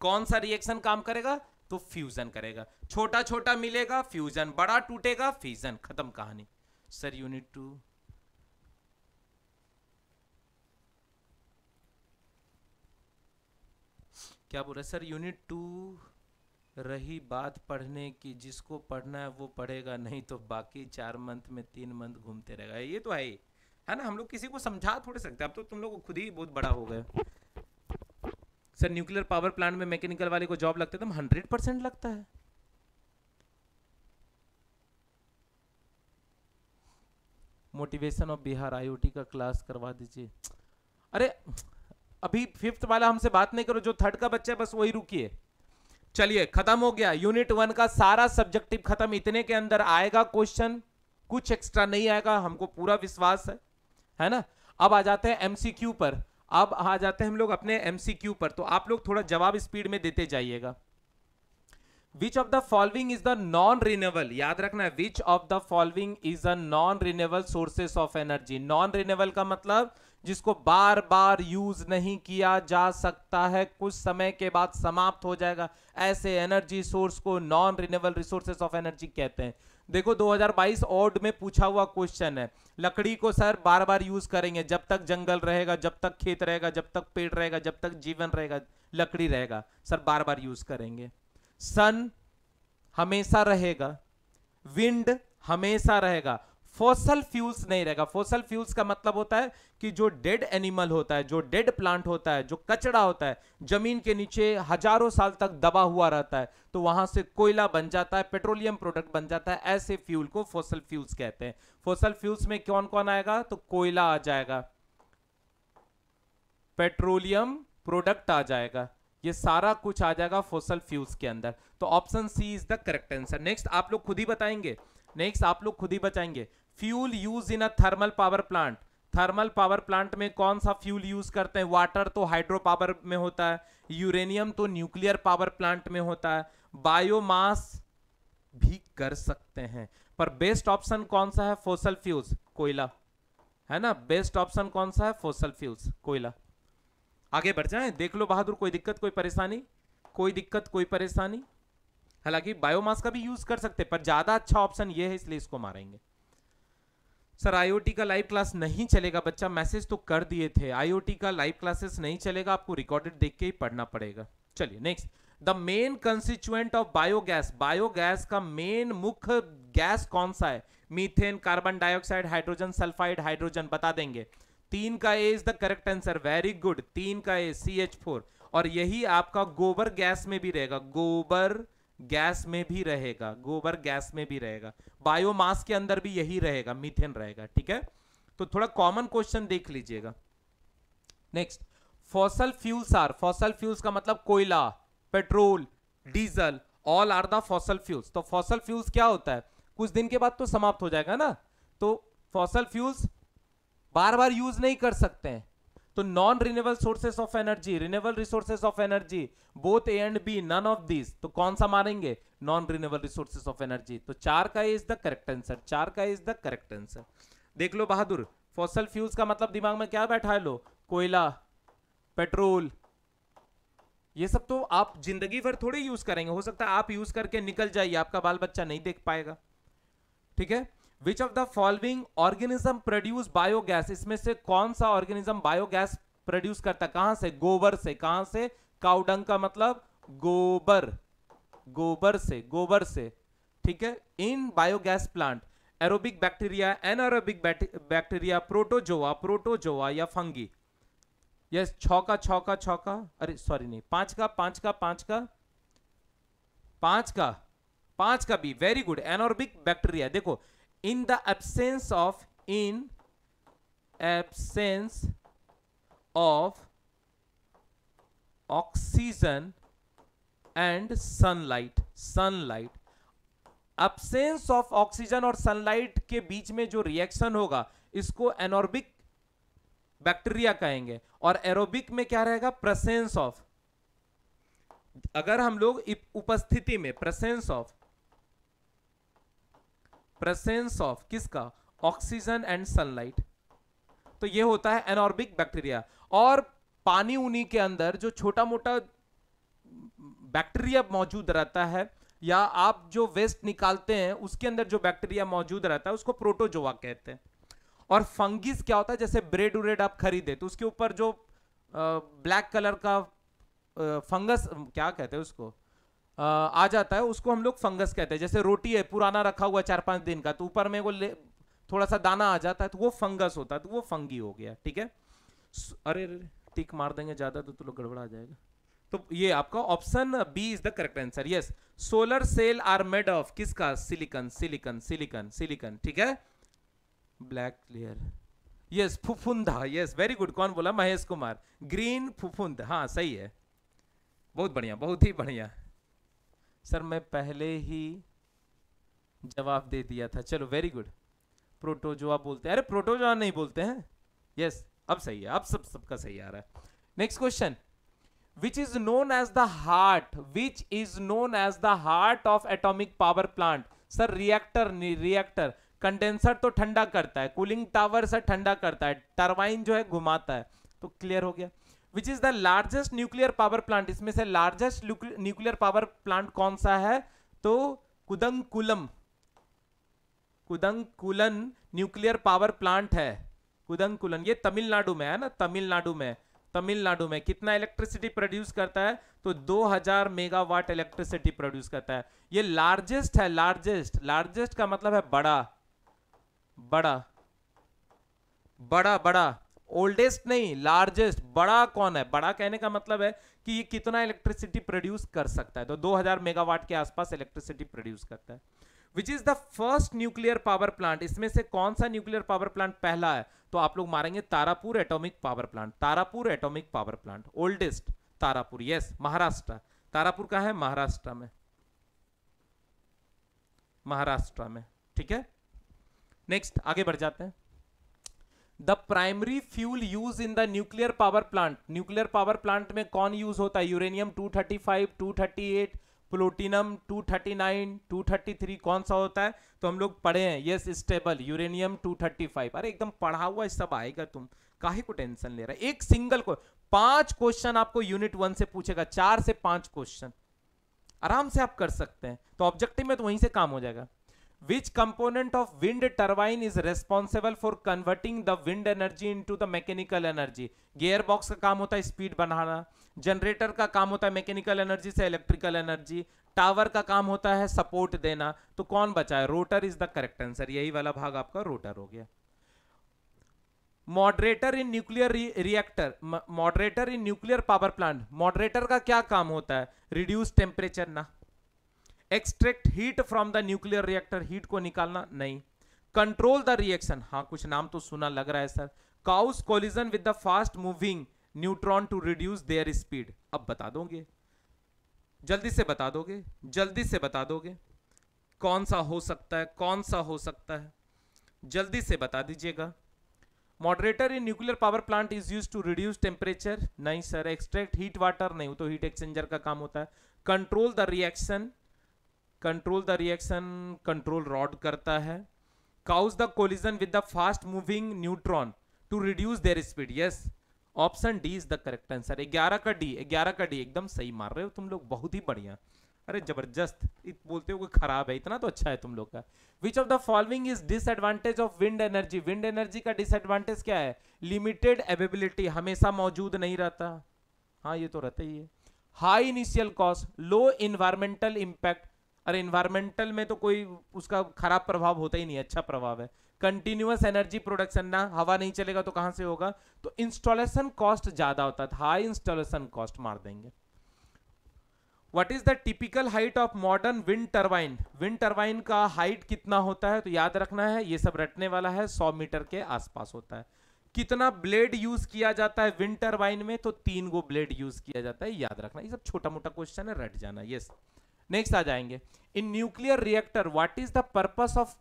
कौन सा रिएक्शन काम करेगा तो फ्यूजन करेगा छोटा छोटा मिलेगा फ्यूजन बड़ा टूटेगा फ्यूजन खत्म कहानी सर यूनिट टू क्या बोल रहे सर यूनिट टू रही बात पढ़ने की जिसको पढ़ना है वो पढ़ेगा नहीं तो बाकी चार मंथ में तीन मंथ घूमते रहेगा ये तो है है ना हम लोग किसी को समझा थोड़े सकते अब तो तुम लोग खुद ही बहुत बड़ा हो गए सर न्यूक्लियर पावर प्लांट में मैकेनिकल वाले को जॉब तो लगता है तो हंड्रेड परसेंट लगता है मोटिवेशन ऑफ बिहार आईओटी का क्लास करवा दीजिए अरे अभी फिफ्थ वाला हमसे बात नहीं करो जो थर्ड का बच्चा है बस वही रुकिए चलिए खत्म हो गया यूनिट वन का सारा सब्जेक्टिव खत्म इतने के अंदर आएगा क्वेश्चन कुछ एक्स्ट्रा नहीं आएगा हमको पूरा विश्वास है है ना अब आ जाते हैं एमसीक्यू पर अब आ जाते हैं हम लोग अपने एमसीक्यू पर तो आप लोग थोड़ा जवाब स्पीड में देते जाइएगा which of the following is the non renewable याद रखना है which of the following is a non renewable sources of energy non renewable का मतलब जिसको बार बार यूज नहीं किया जा सकता है कुछ समय के बाद समाप्त हो जाएगा ऐसे एनर्जी सोर्स को non renewable resources of energy कहते हैं देखो 2022 ऑड में पूछा हुआ क्वेश्चन है लकड़ी को सर बार बार यूज करेंगे जब तक जंगल रहेगा जब तक खेत रहेगा जब तक पेड़ रहेगा जब तक जीवन रहेगा लकड़ी रहेगा सर बार बार यूज करेंगे सन हमेशा रहेगा विंड हमेशा रहेगा फोसल फ्यूल्स नहीं रहेगा फोसल फ्यूल्स का मतलब होता है कि जो डेड एनिमल होता है जो डेड प्लांट होता है जो कचड़ा होता है जमीन के नीचे हजारों साल तक दबा हुआ रहता है तो वहां से कोयला बन जाता है पेट्रोलियम प्रोडक्ट बन जाता है ऐसे फ्यूल को फोसल फ्यूल्स कहते हैं फोसल फ्यूल्स में कौन कौन आएगा तो कोयला आ जाएगा पेट्रोलियम प्रोडक्ट आ जाएगा ये सारा कुछ आ जाएगा फोसल फ्यूल्स के अंदर तो option C is the correct answer next आप लोग खुद ही बताएंगे नेक्स्ट आप लोग खुद ही बताएंगे fuel use in a thermal power plant thermal power plant में कौन सा फ्यूल यूज करते हैं वाटर तो हाइड्रो पावर में होता है यूरेनियम तो न्यूक्लियर पावर प्लांट में होता है बायोमास भी कर सकते हैं पर बेस्ट ऑप्शन कौन सा है फोसल फ्यूज कोयला है ना बेस्ट ऑप्शन कौन सा है फोसल फ्यूज कोयला आगे बढ़ जाए देख लो बहादुर कोई दिक्कत कोई परेशानी कोई दिक्कत कोई परेशानी हालांकि बायोमास का भी यूज कर सकते पर ज्यादा अच्छा ऑप्शन ये है इसलिए इसको मारेंगे सर आईओटी का लाइव क्लास नहीं चलेगा बच्चा मैसेज तो कर दिए थे आईओटी का लाइव क्लासेस नहीं चलेगा आपको रिकॉर्डेड देख के ही पढ़ना पड़ेगा चलिए next the main constituent of biogas biogas का मेन मुख्य गैस कौन सा है methane carbon dioxide hydrogen sulphide hydrogen बता देंगे तीन का A is the correct answer very good तीन का ए सी एच फोर और यही आपका गोबर गैस में भी रहेगा गोबर गैस में भी रहेगा गोबर गैस में भी रहेगा बायोमास के अंदर भी यही रहेगा मीथेन रहेगा ठीक है तो थोड़ा कॉमन क्वेश्चन देख लीजिएगा next fossil fuels are fossil fuels का मतलब कोयला petrol diesel all are the fossil fuels तो फॉसल फ्यूल्स क्या होता है कुछ दिन के बाद तो समाप्त हो जाएगा ना तो फॉसल फ्यूल्स बार बार यूज नहीं कर सकते हैं तो non renewable sources of energy renewable resources of energy both A and B none of these तो कौन सा मारेंगे non renewable resources of energy तो चार का इज द करेक्ट आंसर चार का इज द करेक्ट आंसर देख लो बहादुर फॉसल फ्यूल्स का मतलब दिमाग में क्या बैठा है लो कोयला पेट्रोल ये सब तो आप जिंदगी भर थोड़े यूज करेंगे हो सकता है आप यूज करके निकल जाइए आपका बाल बच्चा नहीं देख पाएगा ठीक है which of the following organism produce biogas इसमें से कौन सा ऑर्गेनिज्म बायोगैस प्रोड्यूस करता कहां से गोबर से कहां से काउडंग का मतलब गोबर गोबर से गोबर से ठीक है in biogas plant aerobic bacteria anaerobic bacteria protozoa protozoa या फंगी यस छ का छ का छ का अरे सॉरी नहीं पांच का पांच का पांच का पांच का पांच का भी वेरी गुड एनोरबिक बैक्टीरिया देखो in the absence of in absence of oxygen and sunlight sunlight absence of oxygen और sunlight के बीच में जो reaction होगा इसको anaerobic बैक्टीरिया कहेंगे और एरोबिक में क्या रहेगा प्रेसेंस ऑफ अगर हम लोग उपस्थिति में प्रेसेंस ऑफ प्रेजेंस ऑफ किसका ऑक्सीजन एंड सनलाइट तो ये होता है एनॉर्बिक बैक्टीरिया और पानी उन्हीं के अंदर जो छोटा मोटा बैक्टीरिया मौजूद रहता है या आप जो वेस्ट निकालते हैं उसके अंदर जो बैक्टीरिया मौजूद रहता है उसको प्रोटोजोआ कहते हैं और फंगिस क्या होता है जैसे ब्रेड उरेड आप खरीदे तो उसके ऊपर जो ब्लैक कलर का फंगस क्या कहते हैं उसको आ जाता है उसको हम लोग फंगस कहते हैं जैसे रोटी है पुराना रखा हुआ चार पांच दिन का तो ऊपर में वो थोड़ा सा दाना आ जाता है तो वो फंगस होता है तो वो फंगी हो गया ठीक है अरे टिक मार देंगे ज्यादा तो तुम तो लोग गड़बड़ा जाएगा तो ये आपका option B is the correct answer yes solar cell are made of किसका सिलिकन सिलिकन सिलिकन सिलिकन ठीक है ब्लैक लेयर यस फुफुंदा यस वेरी गुड कौन बोला महेश कुमार ग्रीन फुफुंद हाँ सही है बहुत बढ़िया बहुत ही बढ़िया सर मैं पहले ही जवाब दे दिया था चलो वेरी गुड प्रोटोजोआ बोलते हैं अरे प्रोटोजोआ नहीं बोलते हैं यस yes, अब सही है अब सब सबका सही आ रहा है next question which is known as the heart which is known as the heart of atomic power plant sir reactor reactor condenser तो ठंडा करता है कूलिंग टावर सर ठंडा करता है turbine जो है घुमाता है तो क्लियर हो गया which is the largest nuclear power plant इसमें से लार्जेस्ट न्यूक्लियर पावर प्लांट कौन सा है तो Kudankulam Kudankulam nuclear power plant है कुदंकुलन ये तमिलनाडु में है ना तमिलनाडु में तमिलनाडु में कितना इलेक्ट्रिसिटी प्रोड्यूस करता है तो 2000 मेगावाट इलेक्ट्रिसिटी प्रोड्यूस करता है ये लार्जेस्ट है लार्जेस्ट लार्जेस्ट का मतलब है बड़ा बड़ा बड़ा बड़ा ओल्डेस्ट नहीं लार्जेस्ट बड़ा कौन है बड़ा कहने का मतलब है कि ये कितना इलेक्ट्रिसिटी प्रोड्यूस कर सकता है तो 2000 मेगावाट के आसपास इलेक्ट्रिसिटी प्रोड्यूस करता है which is the first nuclear power plant इसमें से कौन सा न्यूक्लियर पावर प्लांट पहला है तो आप लोग मारेंगे Tarapur atomic power plant Tarapur atomic power plant oldest Tarapur yes Maharashtra Tarapur का है महाराष्ट्र में महाराष्ट्र में ठीक है नेक्स्ट आगे बढ़ जाते हैं the primary fuel use in the nuclear power plant nuclear power plant में कौन यूज होता है यूरेनियम 235, 238, प्लूटिनम 239, 233 कौन सा होता है तो हम लोग पढ़े हैं यस स्टेबल यूरेनियम 235 अरे एकदम पढ़ा हुआ सब आएगा तुम काहे को टेंशन ले रहा है एक सिंगल को पांच क्वेश्चन आपको यूनिट वन से पूछेगा चार से पांच क्वेश्चन आराम से आप कर सकते हैं तो ऑब्जेक्टिव में तो वहीं से काम हो जाएगा of wind of is responsible for converting the wind energy into the mechanical energy energy box का काम होता है स्पीड बढ़ाना जनरेटर का काम होता है मैकेनिकल एनर्जी से इलेक्ट्रिकल एनर्जी टावर का काम होता है सपोर्ट देना तो कौन बचा है rotor is the correct answer यही वाला भाग आपका रोटर हो गया moderator in nuclear reactor moderator in nuclear power plant moderator का क्या काम होता है रिड्यूस टेम्परेचर ना extract heat from the nuclear reactor heat को निकालना नहीं कंट्रोल द रिएक्शन हाँ कुछ नाम तो सुना लग रहा है sir cause collision with the fast moving neutron to reduce their speed अब बता दोगे जल्दी से बता दोगे जल्दी से बता दोगे कौन सा हो सकता है कौन सा हो सकता है जल्दी से बता दीजिएगा moderator in nuclear power plant is use to reduce temperature नहीं सर एक्सट्रैक्ट हीट वाटर नहीं तो हीट एक्सचेंजर का काम होता है control the reaction control the reaction control rod करता है cause the collision with the fast moving neutron to reduce their speed yes option D is the correct answer ग्यारह का डी ग्यारह का डी एकदम सही मार रहे हो तुम लोग बहुत ही बढ़िया अरे जबरदस्त बोलते हो कि खराब है इतना तो अच्छा है तुम लोग का which of the following is disadvantage of wind energy wind energy का डिसएडवांटेज क्या है लिमिटेड एवेबिलिटी हमेशा मौजूद नहीं रहता हाँ ये तो रहता ही है high initial cost low environmental impact अरे इन्वायरमेंटल में तो कोई उसका खराब प्रभाव होता ही नहीं अच्छा प्रभाव है कंटिन्यूस एनर्जी प्रोडक्शन ना हवा नहीं चलेगा तो कहां से होगा तो इंस्टॉलेशन कॉस्ट ज़्यादा होता था हाई इंस्टॉलेशन कॉस्ट मार देंगे what is the typical height of modern wind turbine wind turbine का हाइट कितना होता है तो याद रखना है ये सब रटने वाला है सौ मीटर के आसपास होता है कितना ब्लेड यूज किया जाता है विंड टर्बाइन में तो तीन गो ब्लेड यूज किया जाता है याद रखना ये सब छोटा मोटा क्वेश्चन है रट जाना यस yes. नेक्स्ट आ जाएंगे in nuclear reactor what is the purpose of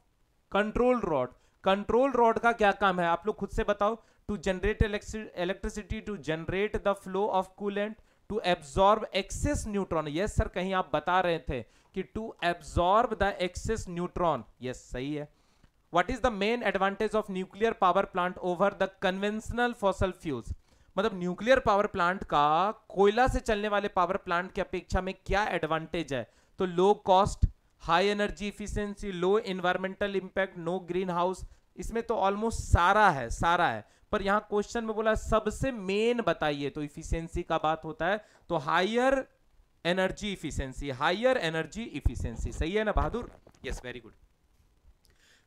control rod control rod का क्या काम है आप लोग खुद से बताओ to generate electricity to generate the flow of coolant to absorb excess neutron yes sir कहीं आप बता रहे थे कि to absorb the excess neutron yes सही है what is the main advantage of nuclear power plant over the conventional fossil fuse मतलब nuclear power plant का कोयला से चलने वाले पावर प्लांट की अपेक्षा में क्या एडवांटेज है तो low cost high energy efficiency low environmental impact no green house इसमें तो ऑलमोस्ट सारा है सारा है पर यहां क्वेश्चन में बोला सबसे मेन बताइए तो इफिशियंसी का बात होता है तो higher energy efficiency higher energy efficiency सही है ना Bahadur yes very good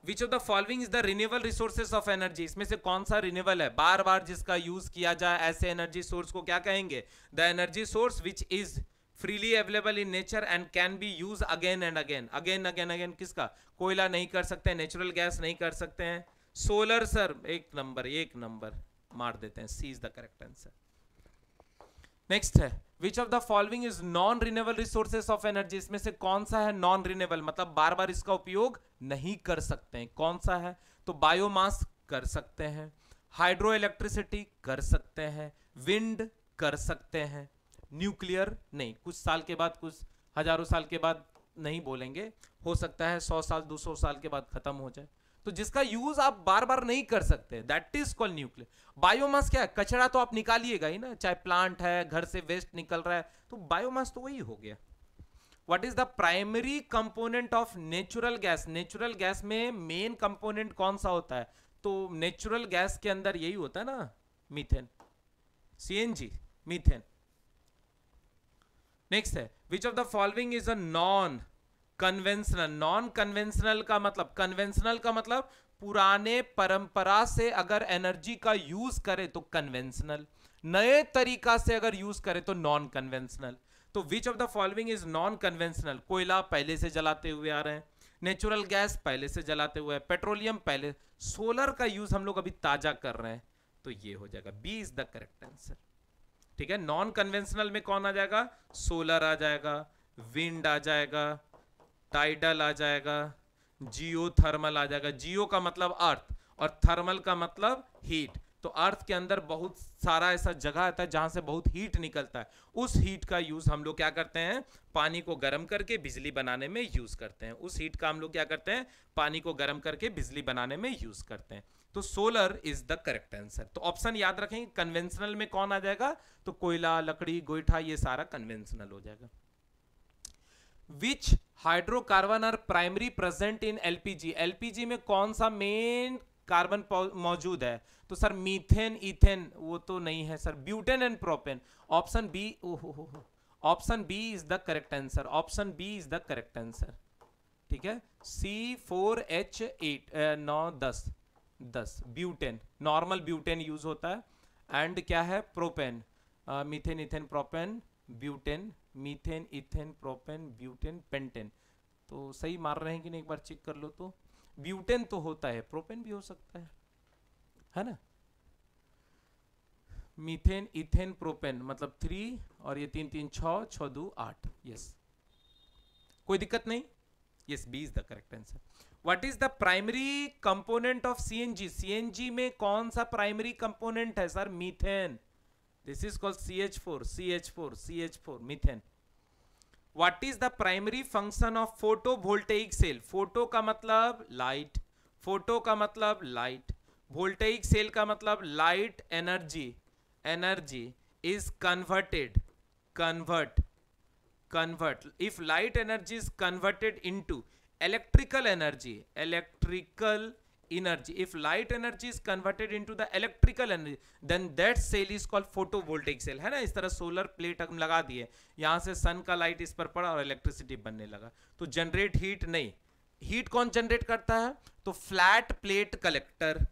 which of the following is the renewable resources of energy इसमें से कौन सा रिन्यूएबल है बार बार जिसका यूज किया जाए ऐसे एनर्जी सोर्स को क्या कहेंगे the energy source which is freely available in nature and can be use again and again again again again किसका कोयला नहीं कर सकते हैं नेचुरल गैस नहीं कर सकते हैं सोलर सर एक नंबर एक नंबर मार देते हैं C is the correct answer next है which of the following is non renewable resources of energy इसमें से कौन सा है नॉन रिन्यूएबल मतलब बार बार इसका उपयोग नहीं कर सकते हैं कौन सा है तो बायोमास कर सकते हैं हाइड्रो इलेक्ट्रिसिटी कर सकते हैं विंड कर सकते हैं न्यूक्लियर नहीं कुछ साल के बाद कुछ हजारों साल के बाद नहीं बोलेंगे हो सकता है सौ साल दो सौ साल के बाद खत्म हो जाए तो जिसका यूज आप बार बार नहीं कर सकते that is call nuclear biomass क्या है कचरा तो आप निकालिएगा ही ना चाहे प्लांट है घर से वेस्ट निकल रहा है तो बायोमास तो वही हो गया what is the primary component of natural gas natural gas में मेन कंपोनेंट कौन सा होता है तो नेचुरल गैस के अंदर यही होता है ना एन जी मिथेन नेक्स्ट है which of the following is a non conventional non conventional का मतलब कन्वेंशनल का मतलब पुराने परंपरा से अगर एनर्जी का यूज करे तो कन्वेंशनल नए तरीका से अगर यूज करे तो नॉन कन्वेंशनल तो which of the following is non conventional कोयला पहले से जलाते हुए आ रहे हैं नेचुरल गैस पहले से जलाते हुए पेट्रोलियम पहले सोलर का यूज हम लोग अभी ताजा कर रहे हैं तो ये हो जाएगा B is the correct answer ठीक है नॉन कन्वेंशनल में कौन आ जाएगा सोलर आ जाएगा विंड आ जाएगा टाइडल आ जाएगा जियो थर्मल आ जाएगा जियो का मतलब अर्थ और थर्मल का मतलब हीट तो अर्थ के अंदर बहुत सारा ऐसा जगह आता है जहां से बहुत हीट निकलता है उस हीट का यूज़ हम लोग क्या करते हैं पानी को गर्म करके बिजली बनाने में यूज़ करते हैं उस हीट का हम लोग क्या करते हैं पानी को गर्म करके बिजली बनाने में यूज़ करते हैं तो solar is the correct answer तो ऑप्शन याद रखेंगे कन्वेंशनल में कौन आ जाएगा तो कोयला लकड़ी गोईठा ये सारा कन्वेंशनल हो जाएगा which hydrocarbon are primary present in LPG LPG में कौन सा मेन कार्बन मौजूद है तो सर मीथेन इथेन वो तो नहीं है sir butane and propane option B ओहो option B is the correct answer option B is the correct answer ठीक है सी फोर एच एट नौ दस दस ब्यूटेन नॉर्मल ब्यूटेन यूज होता है एंड क्या है propane methane ethane propane butane methane ethane propane butane pentane तो सही मार रहे हैं कि नहीं एक बार चेक कर लो तो ब्यूटेन तो होता है प्रोपेन भी हो सकता है है ना मीथेन इथेन प्रोपेन मतलब थ्री और ये तीन तीन छ छ दो आठ यस कोई दिक्कत नहीं yes B is the correct answer what is the primary component of CNG CNG में कौन सा प्राइमरी कंपोनेंट है sir methane this is called C H four C H four C H four methane what is the primary function of photovoltaic cell photo का मतलब light photo का मतलब light वोल्टेक cell का मतलब light energy energy is converted convert convert if light energy is converted to electrical energy electrical energy if light energy is converted into the electrical energy then that cell is called photovoltaic cell है ना इस तरह solar plate हम लगा दिए यहाँ से सन का लाइट इस पर पड़ा और इलेक्ट्रिसिटी बनने लगा तो जनरेट हीट नहीं हीट कौन जनरेट करता है तो flat plate collector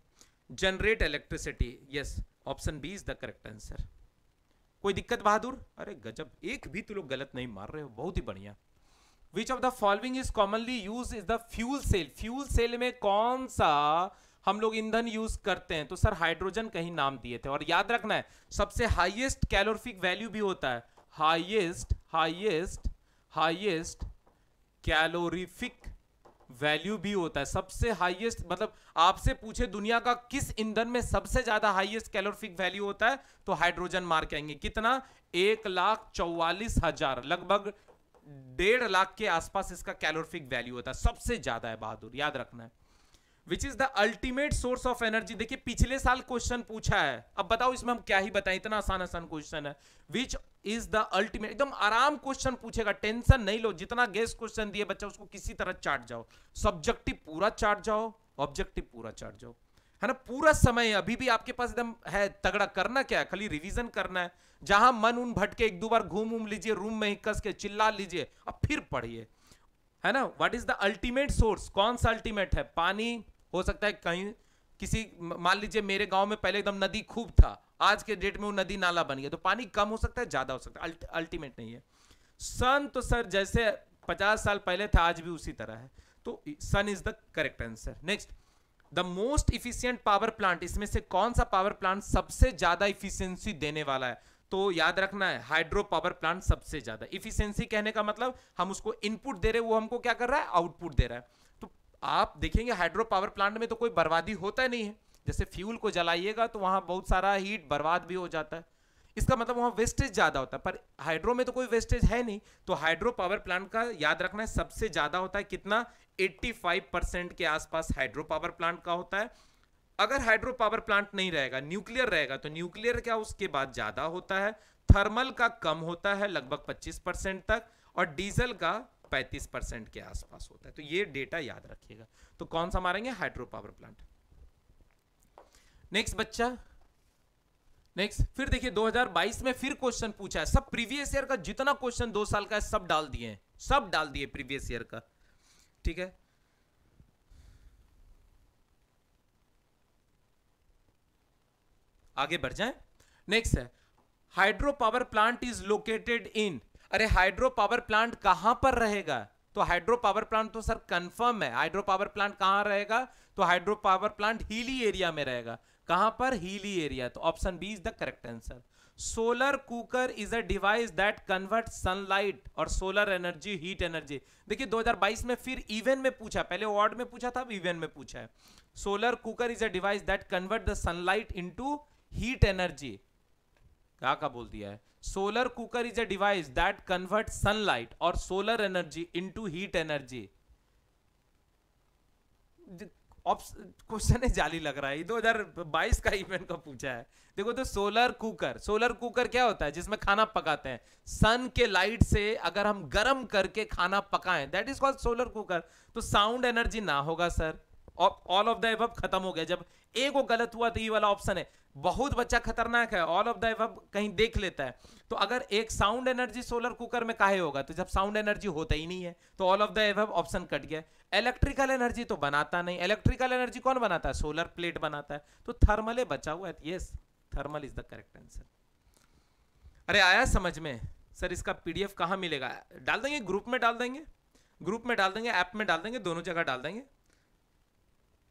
generate electricity yes option B is the correct answer कोई दिक्कत बहादुर अरे गजब एक भी तो लोग गलत नहीं मार रहे हो बहुत ही बढ़िया which of the following is commonly use is the fuel cell fuel cell में कौन सा हम लोग ईंधन यूज करते हैं तो सर हाइड्रोजन कहीं नाम दिए थे और याद रखना है सबसे हाइएस्ट कैलोरिफिक वैल्यू भी होता है highest highest highest calorific value भी होता है सबसे हाईएस्ट मतलब आपसे पूछे दुनिया का किस ईंधन में सबसे ज्यादा हाईएस्ट कैलोरफिक वैल्यू होता है तो हाइड्रोजन मार्क आएंगे कितना एक लाख चौवालीस हजार लगभग डेढ़ लाख के आसपास इसका कैलोरफिक वैल्यू होता है सबसे ज्यादा है बहादुर याद रखना है which is the ultimate source of energy देखिए पिछले साल क्वेश्चन पूछा है अब बताओ इसमें हम क्या ही बताएं इतना आसान आसान क्वेश्चन है विच इज द अल्टीमेट एकदम आराम क्वेश्चन पूछेगा टेंशन नहीं लो जितना गेस क्वेश्चन दिए बच्चा उसको किसी तरह चाट जाओ सब्जेक्टिव पूरा चाट जाओ ऑब्जेक्टिव पूरा चाट जाओ है ना पूरा समय अभी भी आपके पास एकदम है तगड़ा करना क्या है खाली रिविजन करना है जहां मन उन भटके एक दो बार घूम उम लीजिए रूम में ही कस के चिल्ला लीजिए अब फिर पढ़िए है ना what is the ultimate source कौन सा अल्टीमेट है पानी हो सकता है कहीं किसी मान लीजिए मेरे गांव में पहले एकदम नदी खूब था आज के डेट में वो नदी नाला बन गया तो पानी कम हो सकता है ज्यादा हो सकता है अल्ट, अल्टीमेट नहीं है सन तो सर जैसे पचास साल पहले था आज भी उसी तरह है तो sun is the correct answer next the most efficient power plant इसमें से कौन सा पावर प्लांट सबसे ज्यादा इफिशियंसी देने वाला है तो याद रखना है हाइड्रो पावर प्लांट सबसे ज्यादा इफिशियंसी कहने का मतलब हम उसको इनपुट दे रहे वो हमको क्या कर रहा है आउटपुट दे रहा है तो आप देखेंगे हाइड्रो पावर प्लांट में तो कोई बर्बादी होता नहीं है जैसे फ्यूल को जलाइएगा तो वहां बहुत सारा हीट बर्बाद भी हो जाता है इसका मतलब वहां वेस्टेज ज़्यादा होता है पर हाइड्रो में तो कोई वेस्टेज है नहीं तो हाइड्रो पावर प्लांट का याद रखना है सबसे ज़्यादा होता है कितना 85 परसेंट के आसपास हाइड्रो पावर प्लांट का होता है अगर हाइड्रो पावर प्लांट नहीं रहेगा न्यूक्लियर रहेगा तो न्यूक्लियर क्या उसके बाद ज़्यादा होता है थर्मल का कम होता है लगभग 25 परसेंट तक और डीजल का 35 परसेंट के आसपास होता है तो ये डेटा याद रखिएगा तो कौन सा मारेंगे हाइड्रो पावर प्लांट नेक्स्ट बच्चा नेक्स्ट फिर देखिए 2022 में फिर क्वेश्चन पूछा है सब प्रीवियस ईयर का जितना क्वेश्चन दो साल का है सब डाल दिए सब डाल दिए प्रीवियस ईयर का ठीक है आगे बढ़ जाए नेक्स्ट है hydro power plant is located in अरे हाइड्रो पावर प्लांट कहां पर रहेगा तो हाइड्रो पावर प्लांट तो सर कंफर्म है हाइड्रो पावर प्लांट कहां रहेगा तो hydro power plant hilly area में रहेगा कहां पर हीली एरिया तो option B is the correct answer solar cooker is a device that convert sunlight और सोलर एनर्जी हीट एनर्जी देखिए 2022 में फिर इवन में पूछा पहले वार्ड में पूछा था अब में पूछा है solar cooker is a device that convert the sunlight into heat energy क्या का बोल दिया है solar cooker is a device that convert sunlight और solar energy into heat energy question है जाली लग रहा है तो बाईस का इवेंट का पूछा है देखो तो सोलर कुकर सोलर कुकर क्या होता है जिसमें खाना पकाते हैं सन के लाइट से अगर हम गर्म करके खाना पकाएं that is called solar cooker तो साउंड एनर्जी ना होगा sir all of the above खत्म हो गया जब ए गलत हुआ तो ये वाला ऑप्शन है बहुत बच्चा खतरनाक है ऑल ऑफ द कहीं देख लेता है तो अगर एक साउंड एनर्जी सोलर कुकर में काहे होगा तो जब साउंड एनर्जी होता ही नहीं है तो all of the option cut गया इलेक्ट्रिकल एनर्जी तो बनाता नहीं इलेक्ट्रिकल एनर्जी कौन बनाता है सोलर प्लेट बनाता है तो है बचा हुआ है yes thermal is the correct answer अरे आया समझ में सर इसका पीडीएफ कहाँ मिलेगा डाल देंगे ग्रुप में डाल देंगे ग्रुप में डाल देंगे ऐप में डाल देंगे दोनों जगह डाल देंगे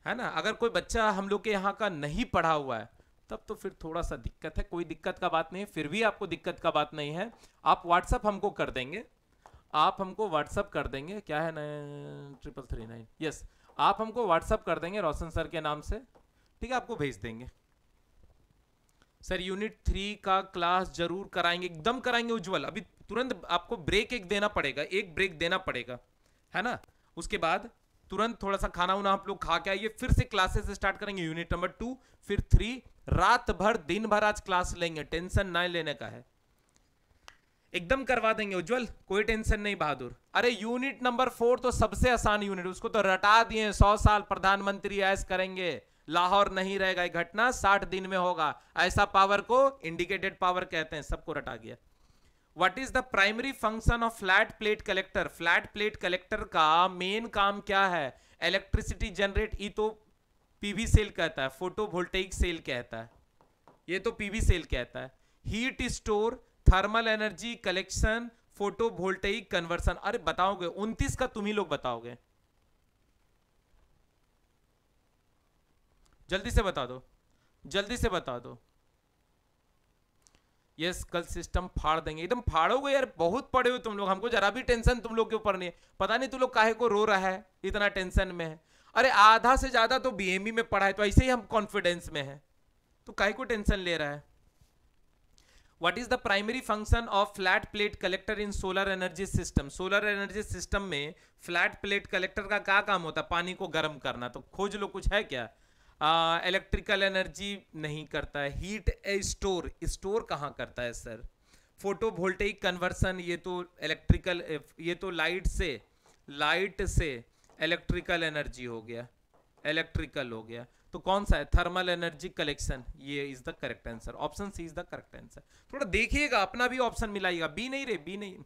है ना अगर कोई बच्चा हम लोग के यहाँ का नहीं पढ़ा हुआ है तब तो फिर थोड़ा सा दिक्कत है कोई दिक्कत का बात नहीं फिर भी आपको दिक्कत का बात नहीं है आप व्हाट्सअप हमको कर देंगे आप हमको व्हाट्सअप कर देंगे क्या है ना ट्रिपल थ्री नाइन यस आप हमको व्हाट्सअप कर देंगे रोशन सर के नाम से ठीक है आपको भेज देंगे सर यूनिट थ्री का क्लास जरूर कराएंगे एकदम कराएंगे उज्जवल अभी तुरंत आपको ब्रेक एक देना पड़ेगा एक ब्रेक देना पड़ेगा है ना उसके बाद तुरंत थोड़ा सा खाना उना आप लोग खा के आइए फिर से क्लासेस स्टार्ट करेंगे यूनिट नंबर टू फिर थ्री रात भर दिन भर आज क्लास लेंगे टेंशन ना लेने का है एकदम करवा देंगे उज्जवल कोई टेंशन नहीं बहादुर अरे यूनिट नंबर फोर तो सबसे आसान यूनिट उसको तो रटा दिए सौ साल प्रधानमंत्री ऐस करेंगे लाहौर नहीं रहेगा ये घटना साठ दिन में होगा ऐसा पावर को इंडिकेटेड पावर कहते हैं सबको रटा गया what is the primary function of flat plate collector flat plate collector का मेन काम क्या है इलेक्ट्रिसिटी जनरेट ई तो पीवी सेल कहता है फोटोवोल्टेइक सेल कहता है ये तो पीवी सेल कहता है heat store thermal energy collection photovoltaic conversion अरे बताओगे उनतीस का तुम ही लोग बताओगे जल्दी से बता दो जल्दी से बता दो यस कल सिस्टम फाड़ देंगे एकदम फाड़ोगे यार बहुत पड़े हो तुम लोग हमको जरा भी टेंशन तुम लोग के ऊपर नहीं है पता नहीं तुम लोग काहे को रो रहा है इतना टेंशन में है अरे आधा से ज़्यादा तो बीएमई e में पढ़ा है तो ऐसे ही हम कॉन्फिडेंस में है तो काहे को टेंशन ले रहा है what is the primary function of flat plate collector in solar energy system solar energy system में फ्लैट प्लेट कलेक्टर का क्या काम होता है पानी को गर्म करना तो खोज लो कुछ है क्या इलेक्ट्रिकल एनर्जी नहीं करता है हीट स्टोर स्टोर कहाँ करता है सर फोटो वोल्टेज कन्वर्सन ये तो इलेक्ट्रिकल ये तो लाइट से लाइट से इलेक्ट्रिकल एनर्जी हो गया इलेक्ट्रिकल हो गया तो कौन सा है थर्मल एनर्जी कलेक्शन ये is the correct answer option C is the correct answer थोड़ा देखिएगा अपना भी ऑप्शन मिलाइएगा बी नहीं रे बी नहीं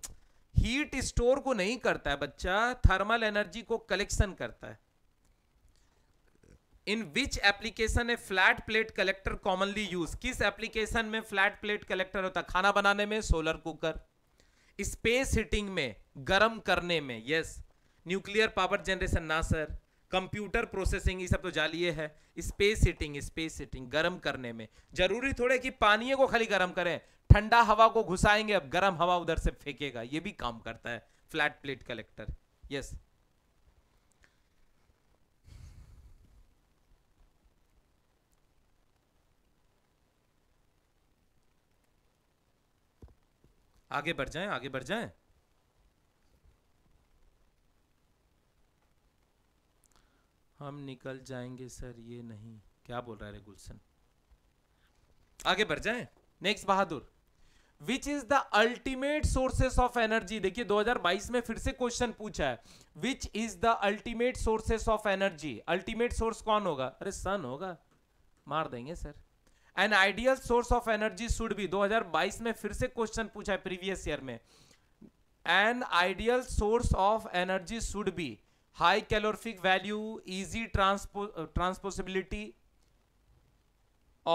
हीट स्टोर को नहीं करता है बच्चा थर्मल एनर्जी को कलेक्शन करता है in which application a flat plate collector commonly use किस एप्लीकेशन में फ्लैट प्लेट कलेक्टर होता है खाना बनाने में सोलर कुकर स्पेस हीटिंग में गर्म करने में यस न्यूक्लियर पावर जनरेशन ना सर कंप्यूटर प्रोसेसिंग ये सब तो जालिए है स्पेस हीटिंग स्पेस हीटिंग गर्म करने में जरूरी थोड़े कि पानी को खाली गर्म करें ठंडा हवा को घुसाएंगे अब गर्म हवा उधर से फेंकेगा ये भी काम करता है फ्लैट प्लेट कलेक्टर यस आगे बढ़ जाएं आगे बढ़ जाएं हम निकल जाएंगे सर ये नहीं क्या बोल रहा है गुलशन आगे बढ़ जाएं next Bahadur which is the ultimate sources of energy देखिए 2022 में फिर से क्वेश्चन पूछा है which is the ultimate sources of energy ultimate source कौन होगा अरे सन होगा मार देंगे sir an ideal source of energy should भी 2022 में फिर से क्वेश्चन पूछा है प्रीवियस ईयर में an ideal source of energy should be high calorific value easy transportability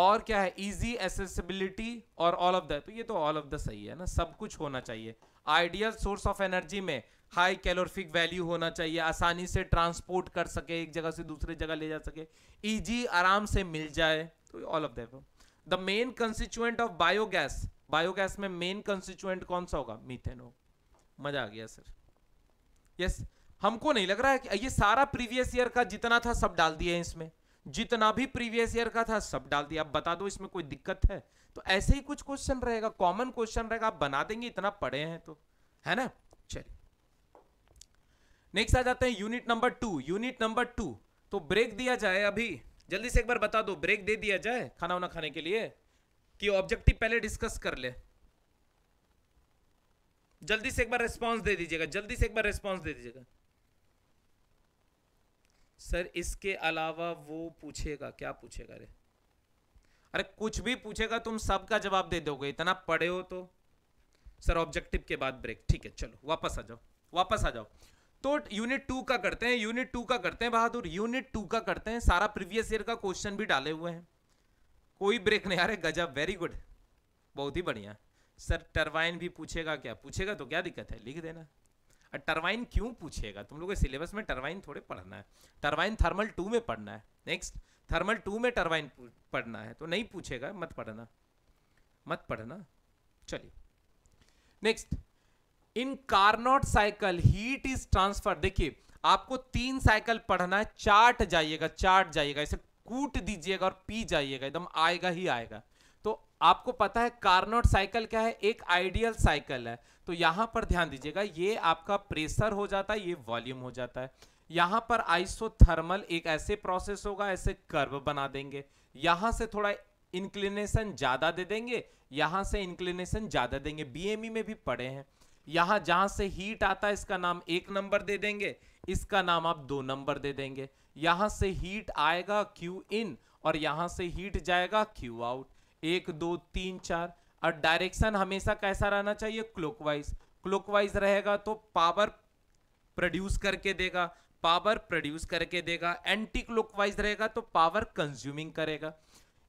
और क्या है इजी एसेसिबिलिटी और ऑल ऑफ द तो ये तो ऑल ऑफ द सही है ना सब कुछ होना चाहिए आइडियल सोर्स ऑफ एनर्जी में हाई कैलोरफिक वैल्यू होना चाहिए आसानी से ट्रांसपोर्ट कर सके एक जगह से दूसरे जगह ले जा सके इजी आराम से मिल जाए तो all of the the main constituent of biogas biogas में मेन कंस्टिट्यूएंट कौन सा होगा मीथेन हो मजा आ गया सर यस yes, हमको नहीं लग रहा है कि ये सारा प्रीवियस ईयर का जितना था सब डाल दिया है इसमें जितना भी प्रीवियस ईयर का था सब डाल दिया आप बता दो इसमें कोई दिक्कत है तो ऐसे ही कुछ क्वेश्चन रहेगा कॉमन क्वेश्चन रहेगा आप बना देंगे इतना पढ़े हैं तो है ना चलिए नेक्स्ट आ जाते हैं unit number two unit number two तो ब्रेक दिया जाए अभी जल्दी से एक बार बता दो ब्रेक दे दिया जाए खाना वाना खाने के लिए कि ऑब्जेक्टिव पहले डिस्कस कर ले जल्दी से एक बार रिस्पॉन्स दे दीजिएगा जल्दी से एक बार रिस्पॉन्स दे दीजिएगा सर इसके अलावा वो पूछेगा क्या पूछेगा रे अरे कुछ भी पूछेगा तुम सबका जवाब दे दोगे इतना पढ़े हो तो सर ऑब्जेक्टिव के बाद ब्रेक ठीक है चलो वापस आ जाओ वापस आ जाओ तो यूनिट टू का करते हैं यूनिट टू का करते हैं बहादुर यूनिट टू का करते हैं सारा प्रीवियस ईयर का क्वेश्चन भी डाले हुए हैं कोई ब्रेक नहीं आ रहे गजब वेरी गुड बहुत ही बढ़िया सर टरबाइन भी पूछेगा क्या पूछेगा तो क्या दिक्कत है लिख देना और क्यों पूछेगा तुम लोग के सिलेबस में टरबाइन थोड़े पढ़ना है टरबाइन थर्मल टू में पढ़ना है नेक्स्ट थर्मल टू में टरबाइन पढ़ना है तो नहीं पूछेगा मत पढ़ना मत पढ़ना चलिए next in Carnot cycle heat is transfer देखिए आपको तीन साइकिल पढ़ना है चार्ट जाइएगा चार्ट जाइएगा इसे कूट दीजिएगा और पी जाइएगा एकदम आएगा ही आएगा तो आपको पता है कार्नोट साइकिल क्या है एक आइडियल साइकिल है तो यहां पर ध्यान दीजिएगा ये आपका प्रेशर हो जाता है ये वॉल्यूम हो जाता है यहां पर आइसोथर्मल एक ऐसे प्रोसेस होगा ऐसे कर्व बना देंगे यहां से थोड़ा इंक्लिनेशन ज्यादा दे देंगे यहां से इंक्लिनेशन ज्यादा देंगे बीएमई e में भी पड़े हैं यहां जहां से हीट आता है इसका नाम एक नंबर दे देंगे इसका नाम आप दो नंबर दे देंगे यहां से हीट आएगा क्यू इन और यहां से हीट जाएगा क्यू आउट एक दो तीन चार और डायरेक्शन हमेशा कैसा रहना चाहिए क्लोकवाइज क्लोकवाइज रहेगा तो पावर प्रोड्यूस करके देगा पावर प्रोड्यूस करके देगा एंटी क्लोकवाइज रहेगा तो पावर कंज्यूमिंग करेगा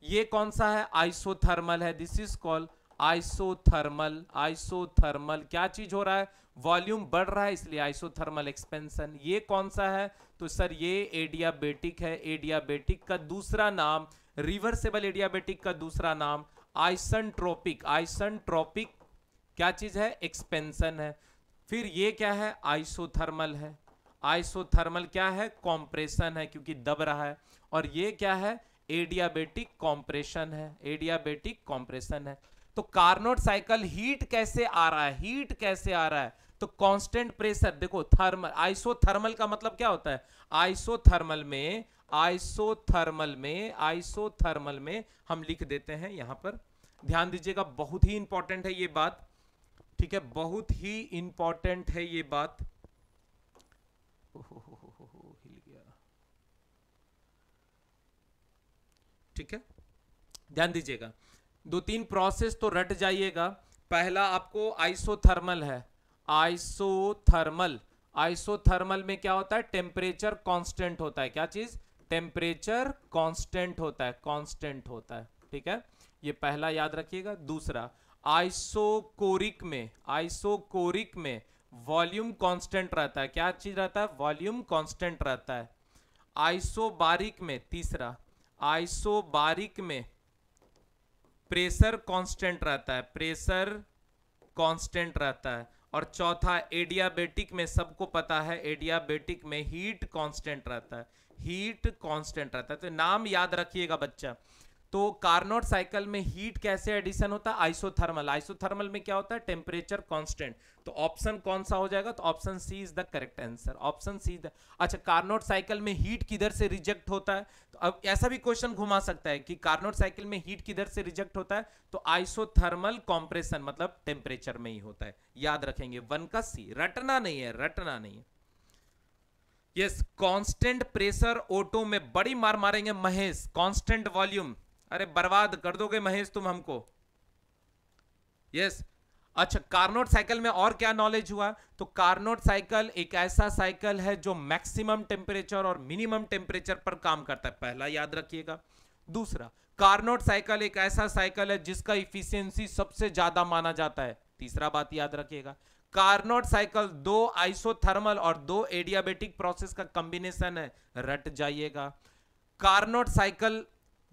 ये कौन सा है आइसोथर्मल है this is called isothermal isothermal क्या चीज हो रहा है वॉल्यूम बढ़ रहा है इसलिए आइसोथर्मल एक्सपेंशन ये कौन सा है तो सर ये एडियाबेटिक है एडियाबेटिक का दूसरा नाम रिवर्सेबल एडियाबेटिक का दूसरा नाम आइसनट्रोपिक आइसनट्रोपिक क्या चीज है एक्सपेंशन है फिर ये क्या है आइसोथर्मल है आइसोथर्मल क्या है कॉम्प्रेशन है क्योंकि दब रहा है और ये क्या है एडियाबेटिक कॉम्प्रेशन है एडियाबेटिक कॉम्प्रेशन है तो कार्नोट साइकिल हीट कैसे आ रहा है हीट कैसे आ रहा है तो कांस्टेंट प्रेशर देखो थर्मल आइसोथर्मल का मतलब क्या होता है आइसोथर्मल में आइसोथर्मल में आइसोथर्मल में हम लिख देते हैं यहां पर ध्यान दीजिएगा बहुत ही इंपॉर्टेंट है ये बात ठीक है बहुत ही इंपॉर्टेंट है ये बात हिल गया ठीक है ध्यान दीजिएगा दो तीन प्रोसेस तो रट जाइएगा पहला आपको आइसोथर्मल है आइसोथर्मल आइसोथर्मल में क्या होता है टेम्परेचर कांस्टेंट होता है क्या चीज़ टेम्परेचर कांस्टेंट होता है कांस्टेंट होता है ठीक है ये पहला याद रखिएगा दूसरा आइसोकोरिक में आइसोकोरिक में वॉल्यूम कांस्टेंट रहता है क्या चीज़ रहता है वॉल्यूम कांस्टेंट रहता है आइसोबारिक में तीसरा आइसोबारिक में प्रेशर कांस्टेंट रहता है प्रेशर कांस्टेंट रहता है और चौथा एडियाबेटिक में सबको पता है एडियाबेटिक में हीट कांस्टेंट रहता है हीट कांस्टेंट रहता है तो नाम याद रखिएगा बच्चा तो कार्नोट साइकिल में हीट कैसे एडिशन होता है आइसोथर्मल आइसोथर्मल में क्या होता है टेम्परेचर कांस्टेंट तो ऑप्शन कौन सा हो जाएगा तो option C is the correct answer option C the अच्छा कार्नोट साइकिल में हीट किधर से रिजेक्ट होता है तो अब ऐसा भी क्वेश्चन घुमा सकता है कि कार्नोट साइकिल में हीट किधर से रिजेक्ट होता है तो आइसोथर्मल कॉम्प्रेशन मतलब टेम्परेचर में ही होता है याद रखेंगे वन का सी रटना नहीं है रटना नहीं है यस कांस्टेंट प्रेशर ऑटो में बड़ी मार मारेंगे महेश कांस्टेंट वॉल्यूम अरे बर्बाद कर दोगे महेश तुम हमको यस yes. अच्छा कार्नोट साइकिल में और क्या नॉलेज हुआ तो कार्नोट साइकिल एक ऐसा साइकिल है जो मैक्सिमम टेम्परेचर और मिनिमम टेम्परेचर पर काम करता है पहला याद रखिएगा दूसरा कार्नोट साइकिल एक ऐसा साइकिल है जिसका इफिशियंसी सबसे ज्यादा माना जाता है तीसरा बात याद रखिएगा कार्नोट साइकिल दो आइसोथर्मल और दो एडियाबेटिक प्रोसेस का कॉम्बिनेशन है रट जाइएगा कार्नोट साइकिल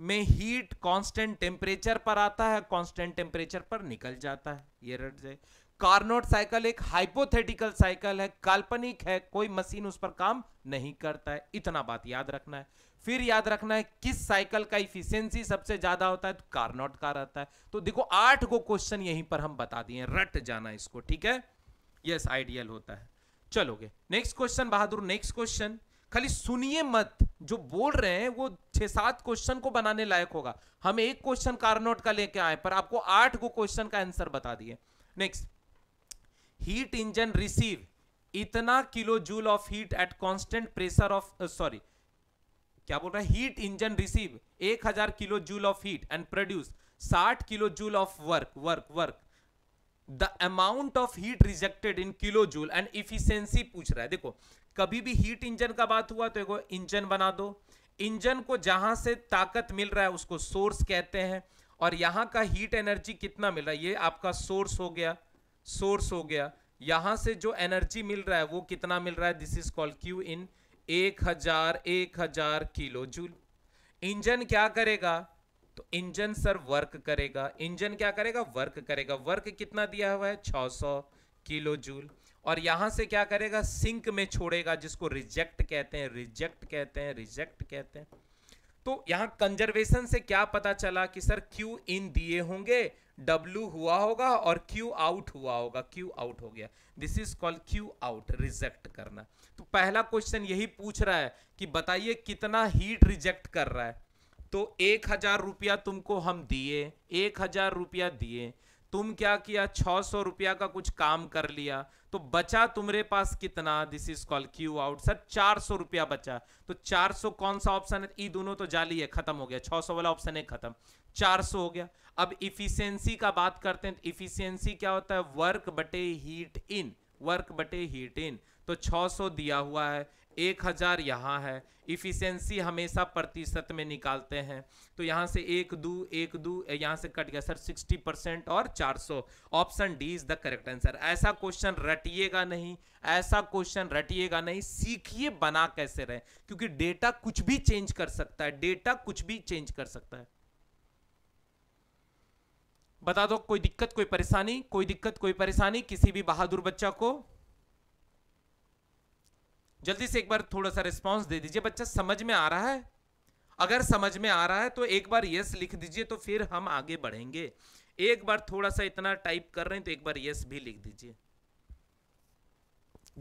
में हीट कांस्टेंट टेम्परेचर पर आता है कांस्टेंट टेम्परेचर पर निकल जाता है ये रट जाए कार्नोट साइकिल एक हाइपोथेटिकल साइकिल है काल्पनिक है कोई मशीन उस पर काम नहीं करता है इतना बात याद रखना है फिर याद रखना है किस साइकिल का इफिशियंसी सबसे ज्यादा होता है तो कार्नोट का रहता है तो देखो आठ को क्वेश्चन यहीं पर हम बता दिए रट जाना इसको ठीक है यस yes, आइडियल होता है चलोगे next question Bahadur next question खाली सुनिए मत जो बोल रहे हैं वो छह सात क्वेश्चन को बनाने लायक होगा हम एक क्वेश्चन कारनोट का लेके आए पर आपको आठ को क्वेश्चन का आंसर बता दिए नेक्स्ट हीट इंजन रिसीव इतना kilo joule of heat at constant pressure of sorry क्या बोल रहा है heat engine receive 1000 kilo joule of heat and produce 60 kilo joule of work work work the amount of heat rejected in kilo joule and efficiency पूछ रहा है देखो कभी भी हीट इंजन का बात हुआ तो एक इंजन बना दो इंजन को जहां से ताकत मिल रहा है उसको सोर्स कहते हैं और यहां का हीट एनर्जी कितना मिल रहा है ये आपका सोर्स हो गया सोर्स हो गया यहां से जो एनर्जी मिल रहा है वो कितना मिल रहा है this is called Q in एक हजार एक हजार किलो जूल इंजन क्या करेगा तो इंजन सर वर्क करेगा इंजन क्या करेगा वर्क करेगा वर्क कितना दिया हुआ है छ किलो जूल और यहां से क्या करेगा सिंक में छोड़ेगा जिसको रिजेक्ट कहते हैं रिजेक्ट कहते हैं रिजेक्ट कहते हैं तो यहां कंजर्वेशन से क्या पता चला कि सर Q इन दिए होंगे W हुआ होगा और Q आउट हुआ होगा Q आउट हो गया this is called Q out reject करना तो पहला क्वेश्चन यही पूछ रहा है कि बताइए कितना हीट रिजेक्ट कर रहा है तो एक हजार रुपया तुमको हम दिए एक हजार रुपया दिए तुम क्या किया छ सौ रुपया का कुछ काम कर लिया तो बचा तुम्हारे पास कितना this is call Q out sir चार सौ रुपया बचा तो चार सौ कौन सा ऑप्शन है ये दोनों तो जाली है खत्म हो गया छ सौ वाला ऑप्शन है खत्म चार सौ हो गया अब इफिशियंसी का बात करते हैं तो इफिशियंसी क्या होता है वर्क बटे हीट इन वर्क बटे हीट इन तो छ दिया हुआ है एक हज़ार यहाँ है इफ़िशेंसी हमेशा प्रतिशत में निकालते हैं तो यहाँ से एक दो एक दो यहाँ से कट गया सर सिक्सटी परसेंट और चार सौ option D is the correct answer ऐसा क्वेश्चन रटिएगा नहीं ऐसा क्वेश्चन रटिएगा नहीं सीखिए बना कैसे रहे क्योंकि डेटा कुछ भी चेंज कर सकता है डेटा कुछ भी चेंज कर सकता है बता दो कोई दिक्कत कोई परेशानी कोई दिक्कत कोई परेशानी किसी भी बहादुर बच्चा को जल्दी से एक बार थोड़ा सा रिस्पॉन्स दे दीजिए बच्चा समझ में आ रहा है अगर समझ में आ रहा है तो एक बार यस लिख दीजिए तो फिर हम आगे बढ़ेंगे एक बार थोड़ा सा इतना टाइप कर रहे हैं तो एक बार यस भी लिख दीजिए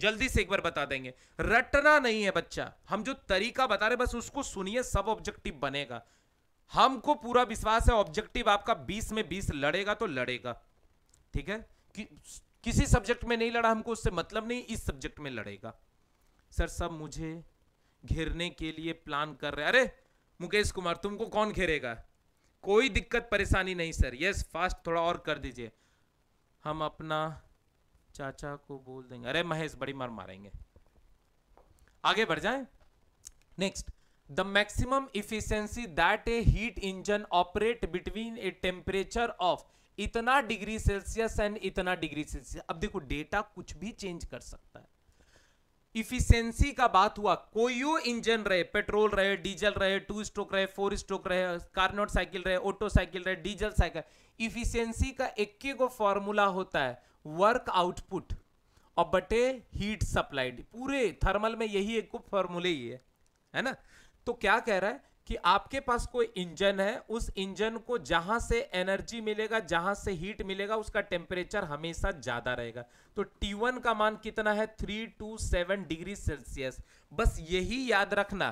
जल्दी से एक बार बता देंगे रटना नहीं है बच्चा हम जो तरीका बता रहे बस उसको सुनिए सब ऑब्जेक्टिव बनेगा हमको पूरा विश्वास है ऑब्जेक्टिव आपका 20 में 20 लड़ेगा तो लड़ेगा ठीक है कि, किसी सब्जेक्ट में नहीं लड़ा हमको उससे मतलब नहीं इस सब्जेक्ट में लड़ेगा सर सब मुझे घेरने के लिए प्लान कर रहे अरे मुकेश कुमार तुमको कौन घेरेगा कोई दिक्कत परेशानी नहीं सर यस फास्ट थोड़ा और कर दीजिए हम अपना चाचा को बोल देंगे अरे महेश बड़ी मार मारेंगे आगे बढ़ जाए next the maximum efficiency that a heat engine operate between a temperature of इतना डिग्री सेल्सियस एंड इतना डिग्री सेल्सियस अब देखो डेटा कुछ भी चेंज कर सकता है इफिशियंसी का बात हुआ कोई इंजन रहे पेट्रोल रहे डीजल रहे टू स्ट्रोक रहे फोर स्ट्रोक रहे कार्नोट साइकिल रहे ऑटो साइकिल रहे डीजल साइकिल इफिशियंसी का एक को फॉर्मूला होता है वर्क आउटपुट और बटे हीट सप्लाइड पूरे थर्मल में यही एक फॉर्मूले ही है है ना तो क्या कह रहा है कि आपके पास कोई इंजन है उस इंजन को जहां से एनर्जी मिलेगा जहां से हीट मिलेगा उसका टेम्परेचर हमेशा ज्यादा रहेगा तो T1 का मान कितना है three two seven degree Celsius बस यही याद रखना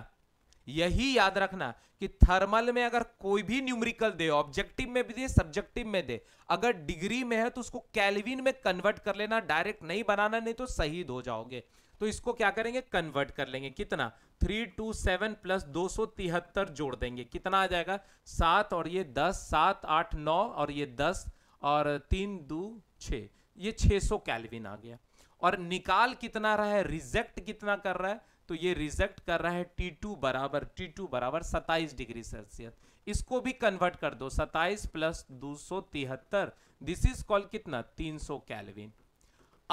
यही याद रखना कि थर्मल में अगर कोई भी न्यूमरिकल दे ऑब्जेक्टिव में भी दे सब्जेक्टिव में दे अगर डिग्री में है तो उसको कैलविन में कन्वर्ट कर लेना डायरेक्ट नहीं बनाना नहीं तो शहीद हो जाओगे तो इसको क्या करेंगे कन्वर्ट कर लेंगे कितना थ्री टू सेवन प्लस दो सौ तिहत्तर जोड़ देंगे कितना आ जाएगा सात और ये दस सात आठ नौ और ये दस और तीन दो छ ये छः सौ कैलविन आ गया और निकाल कितना रहा है रिजेक्ट कितना कर रहा है तो ये रिजेक्ट कर रहा है टी टू बराबर टी टू बराबर सताइस डिग्री सेल्सियस इसको भी कन्वर्ट कर दो सताइस प्लस दो सौ तिहत्तर दिस इज कॉल कितना तीन सौ कैलविन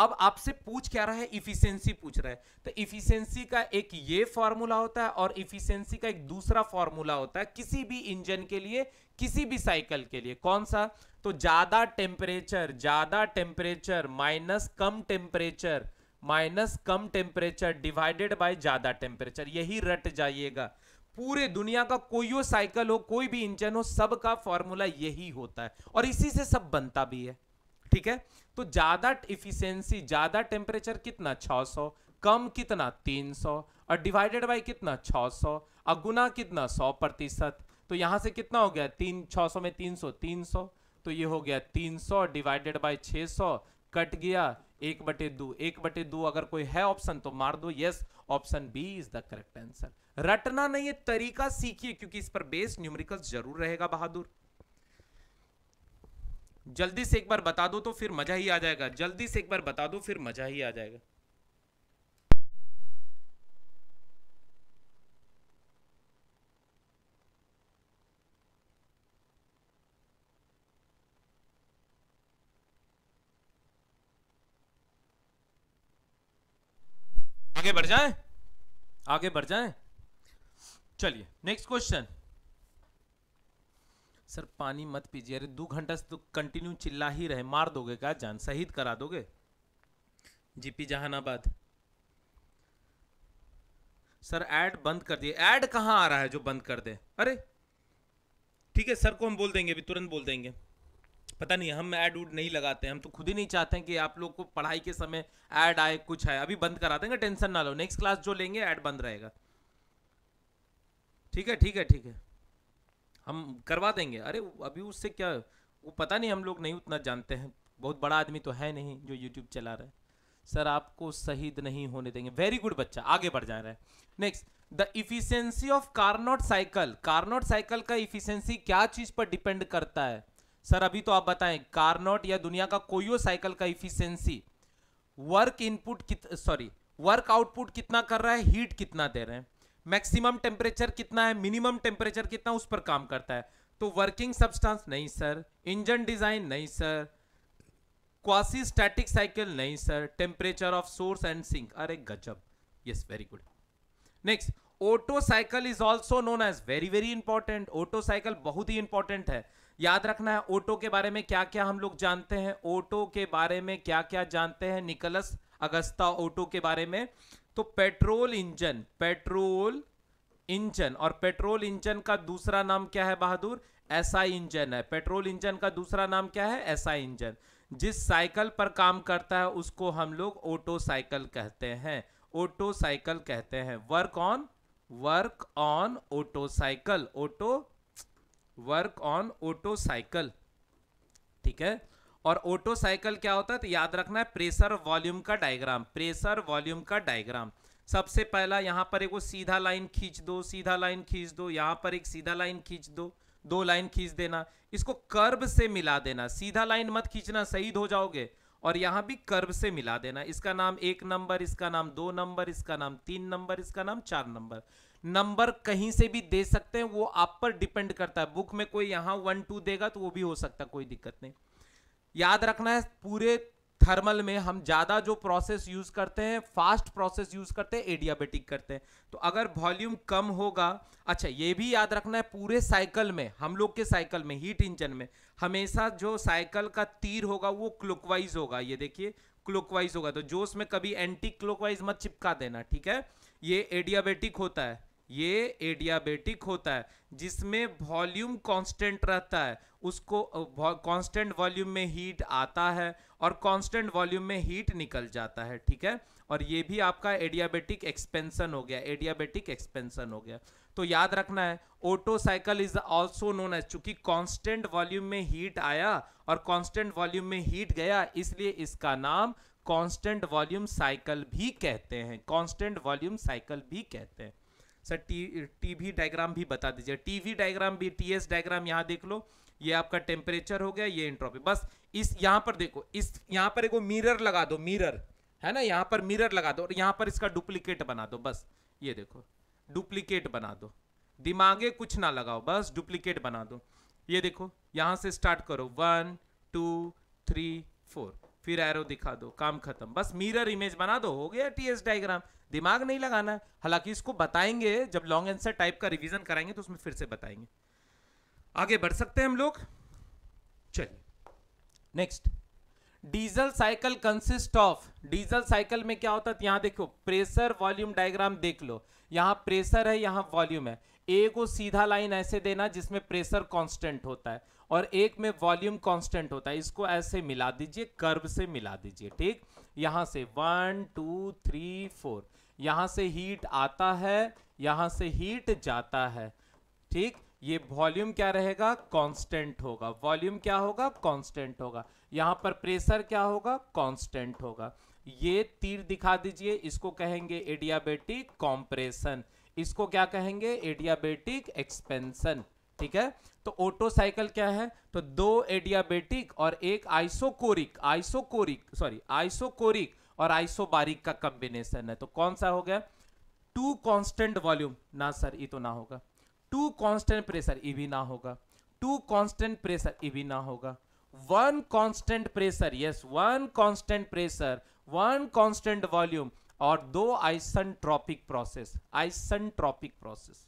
अब आपसे पूछ क्या रहा है इफिशियंसी पूछ रहा है तो इफिशियंसी का एक ये फॉर्मूला होता है और इफिशियंसी का एक दूसरा फॉर्मूला होता है किसी भी इंजन के लिए किसी भी साइकिल के लिए कौन सा तो ज्यादा टेम्परेचर ज्यादा टेम्परेचर माइनस कम टेम्परेचर माइनस कम टेम्परेचर डिवाइडेड बाय ज्यादा टेम्परेचर यही रट जाइएगा पूरे दुनिया का कोई साइकिल हो कोई भी इंजन हो सबका फॉर्मूला यही होता है और इसी से सब बनता भी है ठीक है तो ज्यादा इफिशियंसी ज्यादा टेम्परेचर कितना 600 कम कितना 300 और डिवाइडेड बाई कितना 600 और गुना कितना 100 प्रतिशत तो यहां से कितना हो गया तीन 600 में तीन सौ तो ये हो गया 300 डिवाइडेड बाई 600 कट गया एक बटे दो एक बटे दो अगर कोई है ऑप्शन तो मार दो yes option B is the correct answer रटना नहीं है तरीका सीखिए क्योंकि इस पर बेस्ड न्यूमरिकल जरूर रहेगा बहादुर जल्दी से एक बार बता दो तो फिर मजा ही आ जाएगा जल्दी से एक बार बता दो फिर मजा ही आ जाएगा आगे बढ़ जाएं आगे बढ़ जाएं चलिए नेक्स्ट क्वेश्चन सर पानी मत पीजिए अरे दो घंटा से तो कंटिन्यू चिल्ला ही रहे मार दोगे क्या जान शहीद करा दोगे जीपी जहानाबाद सर ऐड बंद कर दिए ऐड कहाँ आ रहा है जो बंद कर दे अरे ठीक है सर को हम बोल देंगे अभी तुरंत बोल देंगे पता नहीं हम ऐड उड नहीं लगाते हम तो खुद ही नहीं चाहते हैं कि आप लोग को पढ़ाई के समय ऐड आए कुछ है अभी बंद करा देंगे टेंशन ना लो नेक्स्ट क्लास जो लेंगे ऐड बंद रहेगा ठीक है ठीक है ठीक है हम करवा देंगे अरे अभी उससे क्या वो पता नहीं हम लोग नहीं उतना जानते हैं बहुत बड़ा आदमी तो है नहीं जो यूट्यूब चला रहा है सर आपको शहीद नहीं होने देंगे वेरी गुड बच्चा आगे बढ़ जा रहा है next the efficiency of Carnot cycle Carnot cycle का इफिशियंसी क्या चीज पर डिपेंड करता है सर अभी तो आप बताएं कारनोट या दुनिया का कोई साइकिल का efficiency work input sorry work output कितना कर रहा है हीट कितना दे रहे हैं मैक्सिमम टेम्परेचर कितना है मिनिमम टेम्परेचर कितना उस पर काम करता है तो वर्किंग सब्सटेंस नहीं सर इंजन डिजाइन नहीं सर क्वासी स्टैटिक साइकिल नहीं sir temperature of source and sink अरे गजब yes very good next auto cycle is also known as very very important auto cycle बहुत ही इंपॉर्टेंट है याद रखना है ऑटो के बारे में क्या क्या हम लोग जानते हैं ऑटो के बारे में क्या क्या जानते हैं निकलस अगस्ता ऑटो के बारे में तो पेट्रोल इंजन पेट्रोल इंजन और पेट्रोल इंजन का दूसरा नाम क्या है बहादुर ऐसा इंजन है पेट्रोल इंजन का दूसरा नाम क्या है ऐसा इंजन जिस साइकिल पर काम करता है उसको हम लोग ऑटो साइकिल कहते हैं ऑटो साइकिल कहते हैं work on work on auto cycle auto work on auto cycle ठीक है और ऑटो साइकिल क्या होता है तो याद रखना है प्रेशर वॉल्यूम का डायग्राम प्रेशर वॉल्यूम का डायग्राम सबसे पहला यहाँ पर एक सीधा लाइन खींच दो सीधा लाइन खींच दो यहाँ पर एक सीधा लाइन खींच दो दो लाइन खींच देना इसको कर्ब से मिला देना सीधा लाइन मत खींचना शहीद हो जाओगे और यहाँ भी कर्व से मिला देना इसका नाम एक नंबर इसका नाम दो नंबर इसका नाम तीन नंबर इसका नाम चार नंबर नंबर कहीं से भी दे सकते हैं वो आप पर डिपेंड करता है बुक में कोई यहाँ वन टू देगा तो वो भी हो सकता कोई दिक्कत नहीं याद रखना है पूरे थर्मल में हम ज़्यादा जो प्रोसेस यूज़ करते हैं फास्ट प्रोसेस यूज़ करते हैं एडियाबेटिक करते हैं तो अगर वॉल्यूम कम होगा अच्छा ये भी याद रखना है पूरे साइकिल में हम लोग के साइकिल में हीट इंजन में हमेशा जो साइकिल का तीर होगा वो क्लोकवाइज होगा ये देखिए क्लोकवाइज होगा तो जोश में कभी एंटी क्लोकवाइज मत चिपका देना ठीक है ये एडियाबेटिक होता है ये एडियाबेटिक होता है जिसमें वॉल्यूम कांस्टेंट रहता है उसको कांस्टेंट वॉल्यूम में हीट आता है और कांस्टेंट वॉल्यूम में हीट निकल जाता है ठीक है और ये भी आपका एडियाबेटिक एक्सपेंसन हो गया एडियाबेटिक एक्सपेंसन हो गया तो याद रखना है Otto cycle is also known as चूंकि कांस्टेंट वॉल्यूम में हीट आया और कांस्टेंट वॉल्यूम में हीट गया इसलिए इसका नाम कांस्टेंट वॉल्यूम साइकिल भी कहते हैं कांस्टेंट वॉल्यूम साइकिल भी कहते हैं सर टी वी डायग्राम भी बता दीजिए टीवी डायग्राम भी एस डायग्राम यहाँ देख लो ये आपका टेम्परेचर हो गया ये इंट्रोपी बस इस यहाँ पर देखो इस यहाँ पर एक मिरर लगा दो मिरर है ना यहाँ पर मिरर लगा दो और यहाँ पर इसका डुप्लीकेट बना दो बस ये देखो डुप्लीकेट बना दो दिमागे कुछ ना लगाओ बस डुप्लीकेट बना दो ये देखो यहाँ से स्टार्ट करो वन टू थ्री फोर फिर एरो दिखा दो काम खत्म बस मिरर इमेज बना दो हो गया टीएस डायग्राम दिमाग नहीं लगाना है हालांकि इसको बताएंगे जब लॉन्ग आंसर टाइप का रिवीजन कराएंगे तो उसमें फिर से बताएंगे आगे बढ़ सकते हैं हम लोग चलिए next diesel cycle consist of diesel cycle में क्या होता है तो यहां देखो प्रेशर वॉल्यूम डायग्राम देख लो यहां प्रेशर है यहां वॉल्यूम है एक को सीधा लाइन ऐसे देना जिसमें प्रेशर कांस्टेंट होता है और एक में वॉल्यूम कांस्टेंट होता है इसको ऐसे मिला दीजिए कर्व से मिला दीजिए ठीक यहां से वन टू थ्री फोर यहां से हीट आता है यहां से हीट जाता है ठीक ये वॉल्यूम क्या रहेगा कांस्टेंट होगा वॉल्यूम क्या होगा कांस्टेंट होगा यहां पर प्रेशर क्या होगा कांस्टेंट होगा ये तीर दिखा दीजिए इसको कहेंगे एडियाबेटिक कॉम्प्रेशन इसको क्या कहेंगे एडियाबेटिक एक्सपेंशन ठीक है तो ऑटो साइकिल क्या है तो दो एडियाबेटिक और एक आइसोकोरिक आइसोकोरिक सॉरी आइसोकोरिक और आइसोबारिक का कंबिनेशन है तो कौन सा हो गया टू कांस्टेंट वॉल्यूम ना सर ये तो ना होगा टू कांस्टेंट प्रेशर ये भी ना होगा टू कांस्टेंट प्रेशर ये भी ना होगा one constant pressure yes one constant pressure one constant volume और दो isentropic process isentropic process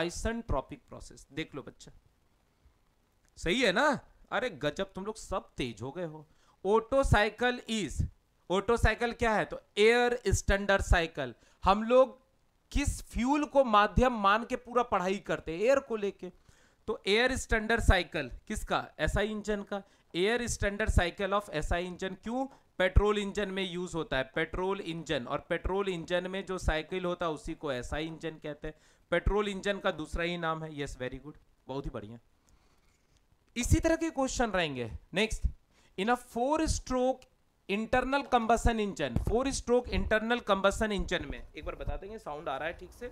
isentropic process देख लो बच्चा सही है ना अरे गजब तुम लोग सब तेज हो गए हो Otto cycle is Otto cycle क्या है तो एयर स्टैंडर्ड साइकिल हम लोग किस फ्यूल को माध्यम मान के पूरा पढ़ाई करते हैं एयर को लेके तो एयर स्टैंडर्ड साइकिल किसका एसआई इंजन का air standard cycle of SI engine क्यों पेट्रोल इंजन में यूज होता है पेट्रोल इंजन और पेट्रोल इंजन में जो साइकिल होता है उसी को एसआई इंजन कहते हैं पेट्रोल इंजन का दूसरा ही नाम है यस वेरी गुड बहुत ही बढ़िया इसी तरह के क्वेश्चन रहेंगे next in a four stroke internal combustion engine four stroke internal combustion engine में एक बार बता देंगे साउंड आ रहा है ठीक से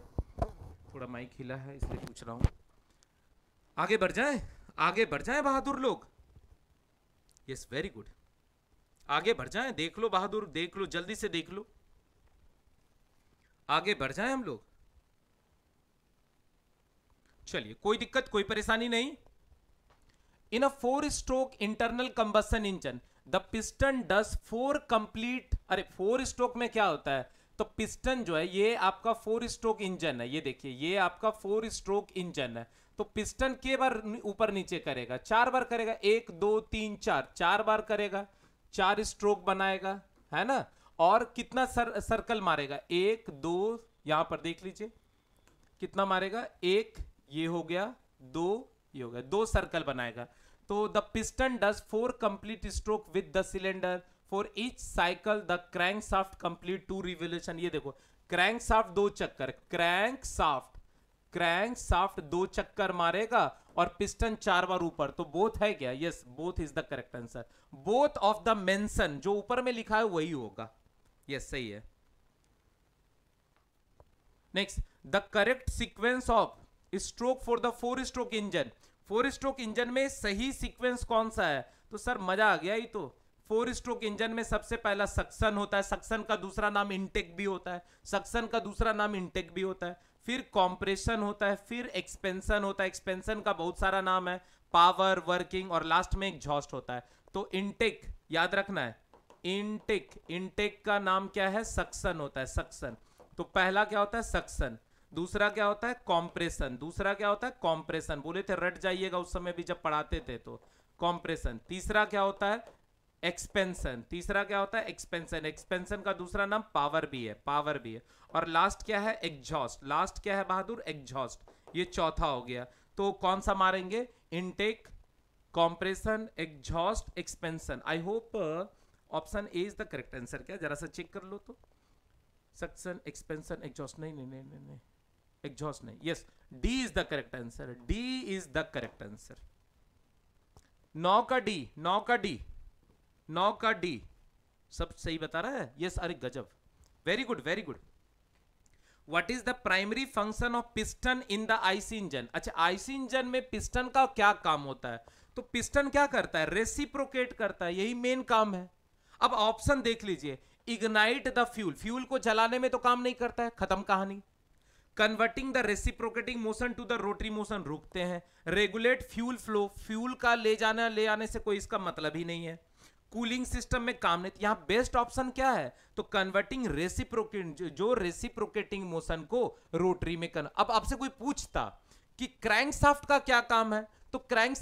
थोड़ा माइक हिला है इसलिए पूछ रहा हूं आगे बढ़ जाए आगे बढ़ जाए बहादुर लोग यस वेरी गुड आगे बढ़ जाए देख लो बहादुर देख लो जल्दी से देख लो आगे बढ़ जाए हम लोग चलिए कोई दिक्कत कोई परेशानी नहीं in a four stroke internal combustion engine the piston does four complete अरे फोर स्ट्रोक में क्या होता है तो पिस्टन जो है ये आपका फोर स्ट्रोक इंजन है ये देखिए ये आपका फोर स्ट्रोक इंजन है तो पिस्टन के बार ऊपर नीचे करेगा चार बार करेगा एक दो तीन चार चार बार करेगा चार स्ट्रोक बनाएगा है ना और कितना सर, सर्कल मारेगा एक दो यहां पर देख लीजिए कितना मारेगा एक ये हो गया दो ये हो गया दो सर्कल बनाएगा तो the piston does four complete stroke with the cylinder for each cycle the crank crankshaft complete two revolution ये देखो क्रैंक साफ्ट दो चक्कर क्रैंक साफ्ट क्रैंक साफ्ट दो चक्कर मारेगा और पिस्टन चार बार ऊपर तो बोथ है क्या yes both is the correct answer both of the mention जो ऊपर में लिखा है वही होगा यस सही है next the correct sequence of stroke for the four stroke engine four stroke engine में सही सीक्वेंस कौन सा है तो सर मजा आ गया ही तो फोर स्ट्रोक इंजन में सबसे पहला सक्सन होता है सक्सन का दूसरा नाम इंटेक भी होता है सक्सन का दूसरा नाम इंटेक भी होता है फिर कॉम्प्रेशन होता है फिर एक्सपेंशन होता है एक्सपेंशन का बहुत सारा नाम है पावर वर्किंग और लास्ट में एग्जॉस्ट होता है तो इंटेक याद रखना है इंटेक इंटेक का नाम क्या है सक्सन होता है सक्सन तो पहला क्या होता है सक्सन दूसरा क्या होता है कॉम्प्रेशन दूसरा क्या होता है कॉम्प्रेशन बोले थे रट जाइएगा उस समय भी जब पढ़ाते थे तो कॉम्प्रेशन तीसरा क्या होता है एक्सपेंशन तीसरा क्या होता है एक्सपेंशन एक्सपेंशन का दूसरा नाम पावर भी है पावर भी है और लास्ट क्या है एग्जॉस्ट लास्ट क्या है बहादुर एग्जॉस्ट ये चौथा हो गया तो कौन सा मारेंगे intake compression exhaust expansion I hope option A is the correct answer क्या जरा सा चेक कर लो तो सक्सन एक्सपेंशन एग्जॉस्ट नहीं नहीं नहीं नहीं, नहीं. एग्जॉस्ट नहीं yes D is the correct answer D is the correct answer नौ का डी नौ का डी नौ का डी सब सही बता रहा है यस अरे गजब very good very good what is the primary function of piston in the IC engine अच्छा आईसी इंजन में पिस्टन का क्या काम होता है तो पिस्टन क्या करता है रेसिप्रोकेट करता है यही मेन काम है अब ऑप्शन देख लीजिए इग्नाइट द फ्यूल फ्यूल को जलाने में तो काम नहीं करता है खत्म कहानी converting the reciprocating motion to the rotary motion रोकते हैं रेगुलेट फ्यूल फ्लो फ्यूल का ले जाना ले आने से कोई इसका मतलब ही नहीं है कूलिंग सिस्टम में काम नहीं यहाँ बेस्ट ऑप्शन क्या है तो कन्वर्टिंग रेसिप्रोकेट जो रेसिप्रोकेटिंग मोशन को रोटरी में कर अब आपसे कोई पूछता कि क्रैंकसाफ्ट का क्या काम है तो क्रैंक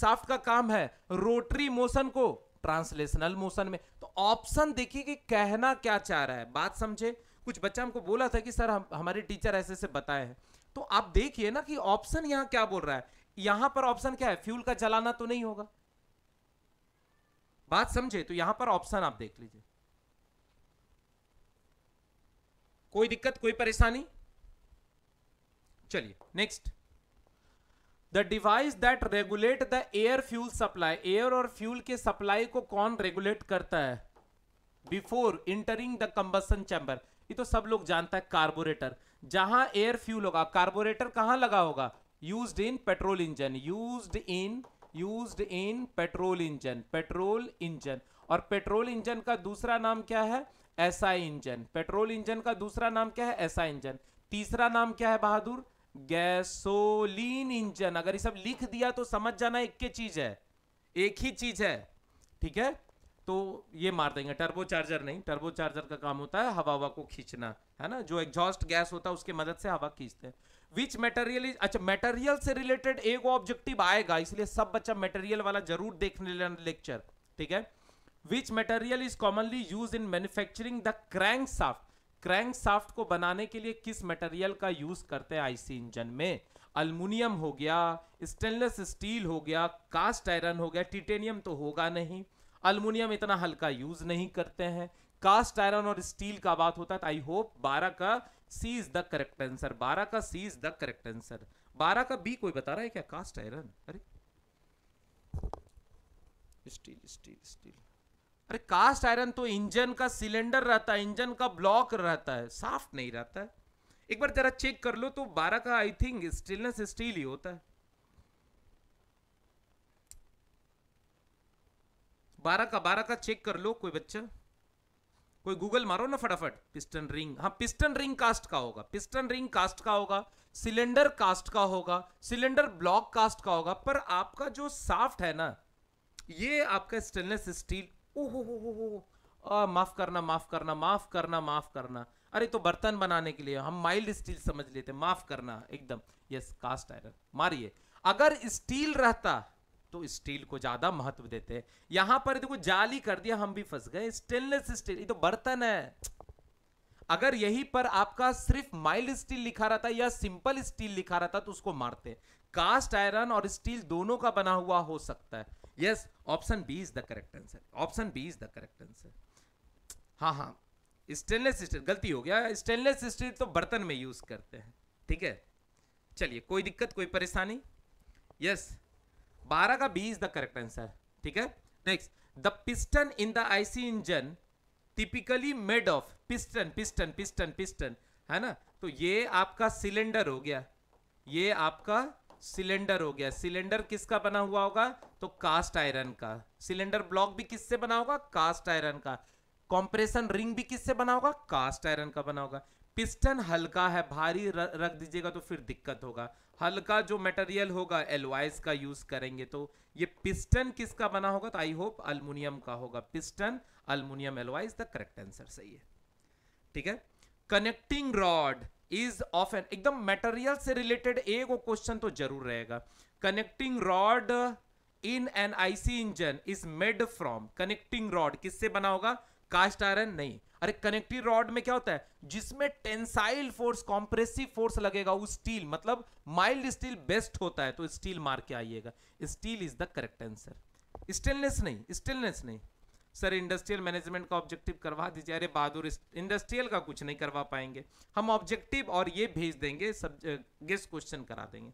साफ्ट का काम है रोटरी मोशन को ट्रांसलेशनल मोशन में तो ऑप्शन देखिए कि कहना क्या चाह रहा है बात समझे कुछ बच्चा हमको बोला था कि सर हम हमारे टीचर ऐसे ऐसे बताए हैं तो आप देखिए ना कि ऑप्शन यहाँ क्या बोल रहा है यहाँ पर ऑप्शन क्या है फ्यूल का जलाना तो नहीं होगा बात समझे तो यहाँ पर ऑप्शन आप देख लीजिए कोई दिक्कत कोई परेशानी चलिए next the device that regulate the air fuel supply air और फ्यूल के सप्लाई को कौन रेगुलेट करता है before entering the combustion chamber ये तो सब लोग जानता है कार्बोरेटर जहां एयर फ्यूल होगा कार्बोरेटर कहां लगा होगा use in petrol engine use in use in petrol engine petrol engine और पेट्रोल इंजन का दूसरा नाम क्या है ऐसा इंजन पेट्रोल इंजन का दूसरा नाम क्या है ऐसा इंजन तीसरा नाम क्या है बहादुर गैसोलीन इंजन अगर ये सब लिख दिया तो समझ जाना एक के चीज है एक ही चीज है ठीक है तो ये मार देंगे टर्बो चार्जर नहीं टर्बो चार्जर का काम होता है हवा हवा को खींचना है ना जो एग्जॉस्ट गैस होता है उसके मदद से हवा खींचते हैं विच मेटेरियल अच्छा मेटेरियल से रिलेटेड एक ऑब्जेक्टिव आएगा इसलिए सब बच्चा मेटेरियल वाला जरूर देखने लेना लेक्चर ठीक है which material is commonly use in manufacturing the crank soft crank crankshaft को बनाने के लिए किस मटेरियल का यूज करते हैं आईसी इंजन में अल्मोनियम हो गया स्टेनलेस स्टील हो गया कास्ट आयरन हो गया टिटेनियम तो होगा नहीं अल्मोनियम इतना हल्का यूज नहीं करते हैं कास्ट आयरन और स्टील का बात होता है तो आई होप बारह का C is the correct answer बारह का C is the correct answer बारह का बी कोई बता रहा है क्या कास्ट आयरन अरे स्टील स्टील स्टील अरे कास्ट आयरन तो इंजन का सिलेंडर रहता है इंजन का ब्लॉक रहता है साफ नहीं रहता है एक बार जरा चेक कर लो तो बारह का आई थिंक स्टेनलेस स्टील ही होता है बारह का बारह का चेक कर लो कोई बच्चा कोई गूगल मारो ना फटाफट पिस्टन रिंग हाँ पिस्टन रिंग कास्ट का होगा पिस्टन रिंग कास्ट का होगा सिलेंडर कास्ट का होगा सिलेंडर ब्लॉक कास्ट का होगा पर आपका जो साफ्ट है ना ये आपका स्टेनलेस स्टील ओहो माफ करना माफ करना माफ करना माफ करना अरे तो बर्तन बनाने के लिए हम माइल्ड स्टील समझ लेते माफ करना एकदम यस कास्ट आयरन मारिए अगर स्टील रहता तो स्टील को ज्यादा महत्व देते हैं यहां पर देखो जाली कर दिया हम भी फंस गए स्टेनलेस स्टील ये तो बर्तन है अगर यही पर आपका सिर्फ माइल्ड स्टील लिखा रहता या सिंपल स्टील लिखा रहता तो उसको मारते कास्ट आयरन और स्टील दोनों का बना हुआ हो सकता है yes option B is the correct answer option B is the correct answer हाँ हाँ स्टेनलेस स्टील गलती हो गया स्टेनलेस स्टील तो बर्तन में यूज करते हैं ठीक है चलिए कोई दिक्कत कोई परेशानी यस yes. बारह का B is the correct answer ठीक है next the piston in the IC engine typically made of piston piston piston piston है ना तो ये आपका सिलेंडर हो गया ये आपका सिलेंडर हो गया सिलेंडर किसका बना हुआ होगा तो कास्ट आयरन का सिलेंडर ब्लॉक भी किससे बना होगा कास्ट आयरन का कॉम्प्रेशन रिंग भी किससे बना होगा कास्ट आयरन का बना होगा पिस्टन हल्का है भारी रख दीजिएगा तो फिर दिक्कत होगा हल्का जो मटेरियल होगा एलवाइस का यूज करेंगे तो ये पिस्टन किसका बना होगा तो आई होप अल्मोनियम का होगा पिस्टन अल्मोनियम एलवाइस द करेक्ट आंसर सही है ठीक है connecting rod is of an एकदम मटेरियल से रिलेटेड एक वो क्वेश्चन तो जरूर रहेगा connecting rod in an IC engine is made from connecting rod किससे बना होगा कास्ट आयरन नहीं अरे कनेक्टिव रॉड में क्या होता है जिसमें टेंसाइल फोर्स कॉम्प्रेसिव फोर्स लगेगा उस स्टील मतलब माइल्ड स्टील बेस्ट होता है तो स्टील मार के आइएगा steel is the correct answer stainless नहीं स्टेनलेस नहीं सर इंडस्ट्रियल मैनेजमेंट का ऑब्जेक्टिव करवा दीजिए अरे बहादुर इंडस्ट्रियल का कुछ नहीं करवा पाएंगे हम ऑब्जेक्टिव और ये भेज देंगे सब गेस्ट क्वेश्चन करा देंगे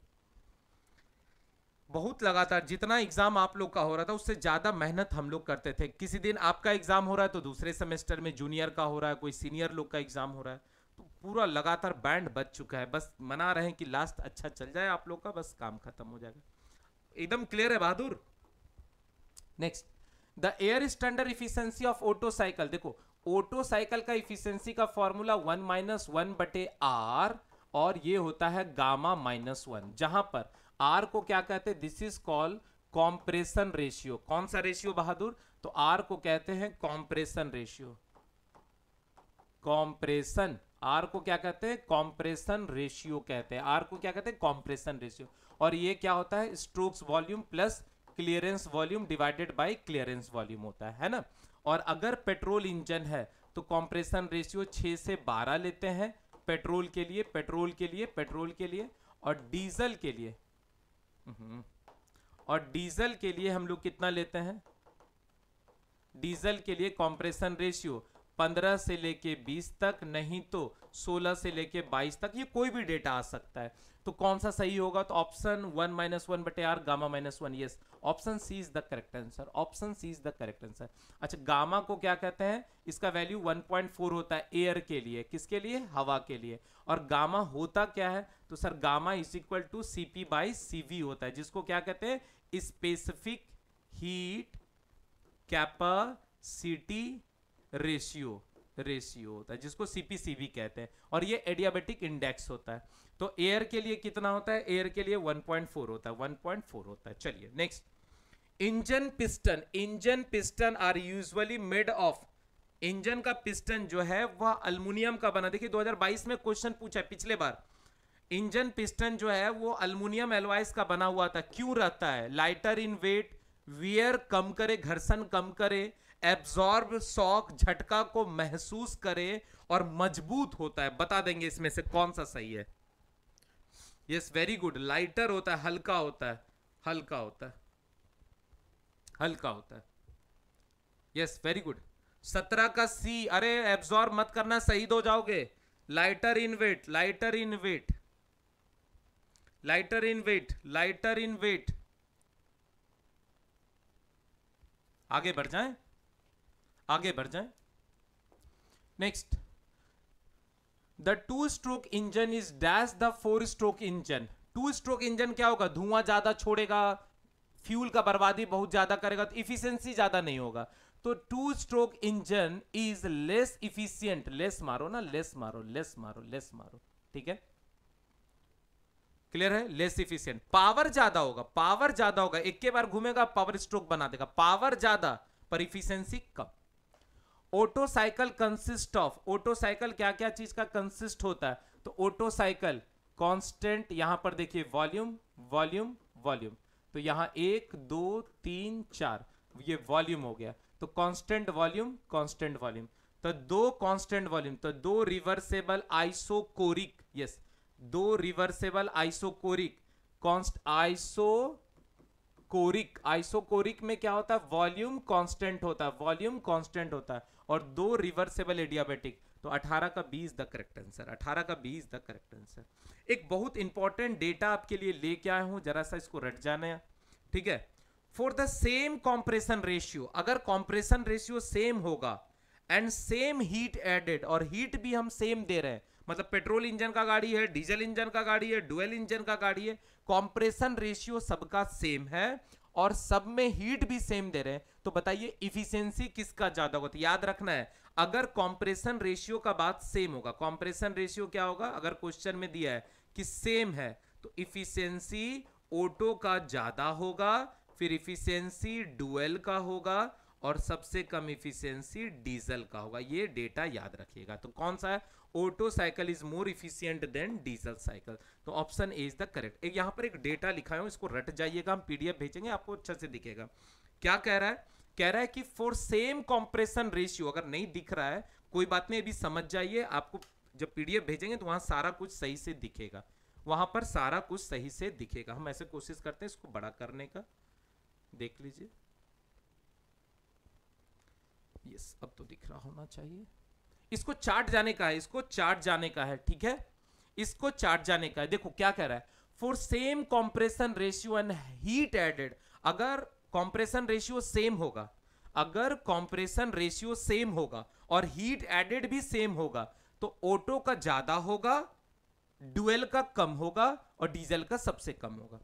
बहुत लगातार जितना एग्जाम आप लोग का हो रहा था उससे ज्यादा मेहनत हम लोग करते थे किसी दिन आपका एग्जाम हो रहा है तो दूसरे सेमेस्टर में जूनियर का हो रहा है कोई सीनियर लोग का एग्जाम हो रहा है तो पूरा लगातार बैंड बच चुका है बस मना रहे हैं कि लास्ट अच्छा चल जाए आप लोग का बस काम खत्म हो जाएगा एकदम क्लियर है बहादुर next the air standard efficiency of Otto cycle देखो ऑटो साइकिल का इफिशियंसी का फॉर्मूला वन माइनस वन बटे आर और ये होता है गामा माइनस वन जहां पर आर को क्या कहते हैं this is call compression ratio कौन सा रेशियो बहादुर तो आर को कहते हैं कॉम्प्रेशन रेशियो कॉम्प्रेशन आर को क्या कहते हैं कॉम्प्रेशन रेशियो कहते हैं आर को क्या कहते हैं कॉम्प्रेशन रेशियो और ये क्या होता है strokes volume plus clearance volume divided by clearance volume होता है है ना और अगर पेट्रोल इंजन है तो कॉम्प्रेशन रेशियो 6 से 12 लेते हैं पेट्रोल के लिए पेट्रोल के लिए पेट्रोल के लिए और डीजल के लिए हम्म। और डीजल के लिए हम लोग कितना लेते हैं डीजल के लिए कॉम्प्रेशन रेशियो 15 से लेके 20 तक नहीं तो 16 से लेके 22 तक ये कोई भी डेटा आ सकता है तो कौन सा सही होगा तो ऑप्शन वन माइनस वन बटे R gamma minus one yes option C is the correct answer option C is the correct answer अच्छा गामा को क्या कहते हैं इसका वैल्यू 1.4 होता है एयर के लिए किसके लिए हवा के लिए और गामा होता क्या है तो sir gamma is equal to C P by C V होता है जिसको क्या कहते हैं specific heat capacity ratio ratio होता है जिसको सीपीसी भी कहते हैं और ये एडियाबेटिक इंडेक्स होता है तो एयर के लिए कितना होता है एयर के लिए 1.4 होता है 1.4 होता है चलिए next engine piston engine piston are usually made of engine का पिस्टन जो है वह अल्मोनियम का बना देखिए 2022 में क्वेश्चन पूछा पिछले बार इंजन पिस्टन जो है वो अल्मोनियम एलवाइस का बना हुआ था क्यों रहता है लाइटर इन वेट वियर कम करे घर्षण कम करे एब्जॉर्ब शॉक झटका को महसूस करे और मजबूत होता है बता देंगे इसमें से कौन सा सही है यस वेरी गुड लाइटर होता है हल्का होता है हल्का होता है हल्का होता है यस वेरी गुड सत्रह का सी अरे एब्जॉर्ब मत करना शहीद हो जाओगे lighter in weight lighter in weight lighter in weight lighter in weight आगे बढ़ जाएं आगे बढ़ जाए next the two stroke engine is dash the four stroke engine two stroke engine क्या होगा धुआं ज्यादा छोड़ेगा फ्यूल का बर्बादी बहुत ज्यादा करेगा तो इफिशियंसी ज्यादा नहीं होगा तो two stroke engine is less efficient less मारो ना लेस मारो लेस मारो लेस मारो ठीक है क्लियर है लेस इफिशियंट पावर ज्यादा होगा पावर ज्यादा होगा एक के बार घूमेगा पावर स्ट्रोक बना देगा पावर ज्यादा पर इफिशियंसी कम साइकिल कंसिस्ट ऑफ ऑटोसाइकिल क्या क्या चीज का कंसिस्ट होता है तो साइकिल कॉन्स्टेंट यहां पर देखिए वॉल्यूम वॉल्यूम वॉल्यूम तो यहां एक दो तीन चार ये वॉल्यूम हो गया तो कॉन्स्टेंट वॉल्यूम कॉन्स्टेंट वॉल्यूम तो दो कॉन्स्टेंट वॉल्यूम तो दो रिवर्सेबल आइसोकोरिक यस दो रिवर्सेबल आइसोकोरिक कॉन्स्ट कोरिक आइसोकोरिक में क्या होता है वॉल्यूम कांस्टेंट होता है वॉल्यूम कांस्टेंट होता है और दो रिवर्सेबल एडियाबेटिक तो 18 का 20 द करेक्ट आंसर 18 का 20 द करेक्ट आंसर एक बहुत इंपॉर्टेंट डेटा आपके लिए लेके आया हूं जरा सा इसको रट जाना है ठीक है for the same compression ratio अगर कॉम्प्रेशन रेशियो सेम होगा एंड सेम हीट एडेड और हीट भी हम सेम दे रहे हैं मतलब पेट्रोल इंजन का गाड़ी है डीजल इंजन का गाड़ी है डुअल इंजन का गाड़ी है कॉम्प्रेशन रेशियो सबका सेम है और सब में हीट भी सेम दे रहे हैं तो बताइए इफिशियंसी किसका ज्यादा होता है याद रखना है अगर कॉम्प्रेशन रेशियो का बात सेम होगा कॉम्प्रेशन रेशियो क्या होगा अगर क्वेश्चन में दिया है कि सेम है तो इफिशियंसी ओटो का ज्यादा होगा फिर इफिशियंसी डुएल का होगा और सबसे कम इफिशियंसी डीजल का होगा ये डेटा याद रखिएगा तो कौन सा है Otto cycle is more efficient than diesel cycle तो option A is the correct एक यहाँ पर एक डेटा लिखा है इसको रट जाइएगा हम पीडीएफ भेजेंगे आपको अच्छा से दिखेगा क्या कह रहा है कह रहा है कि फॉर सेम कॉम्प्रेशन रेशियो अगर नहीं दिख रहा है कोई बात नहीं अभी समझ जाइए आपको जब पीडीएफ भेजेंगे तो वहाँ सारा कुछ सही से दिखेगा वहाँ पर सारा कुछ सही से दिखेगा हम ऐसे कोशिश करते हैं इसको बड़ा करने का देख लीजिए यस अब तो दिख रहा होना चाहिए इसको चार्ट जाने का है इसको चार्ट जाने का है ठीक है इसको चार्ट जाने का है देखो क्या कह रहा है for same compression ratio and heat added अगर कॉम्प्रेशन रेशियो सेम होगा अगर कॉम्प्रेशन रेशियो सेम होगा और हीट एडेड भी सेम होगा तो ऑटो का ज्यादा होगा डुएल का कम होगा और डीजल का सबसे कम होगा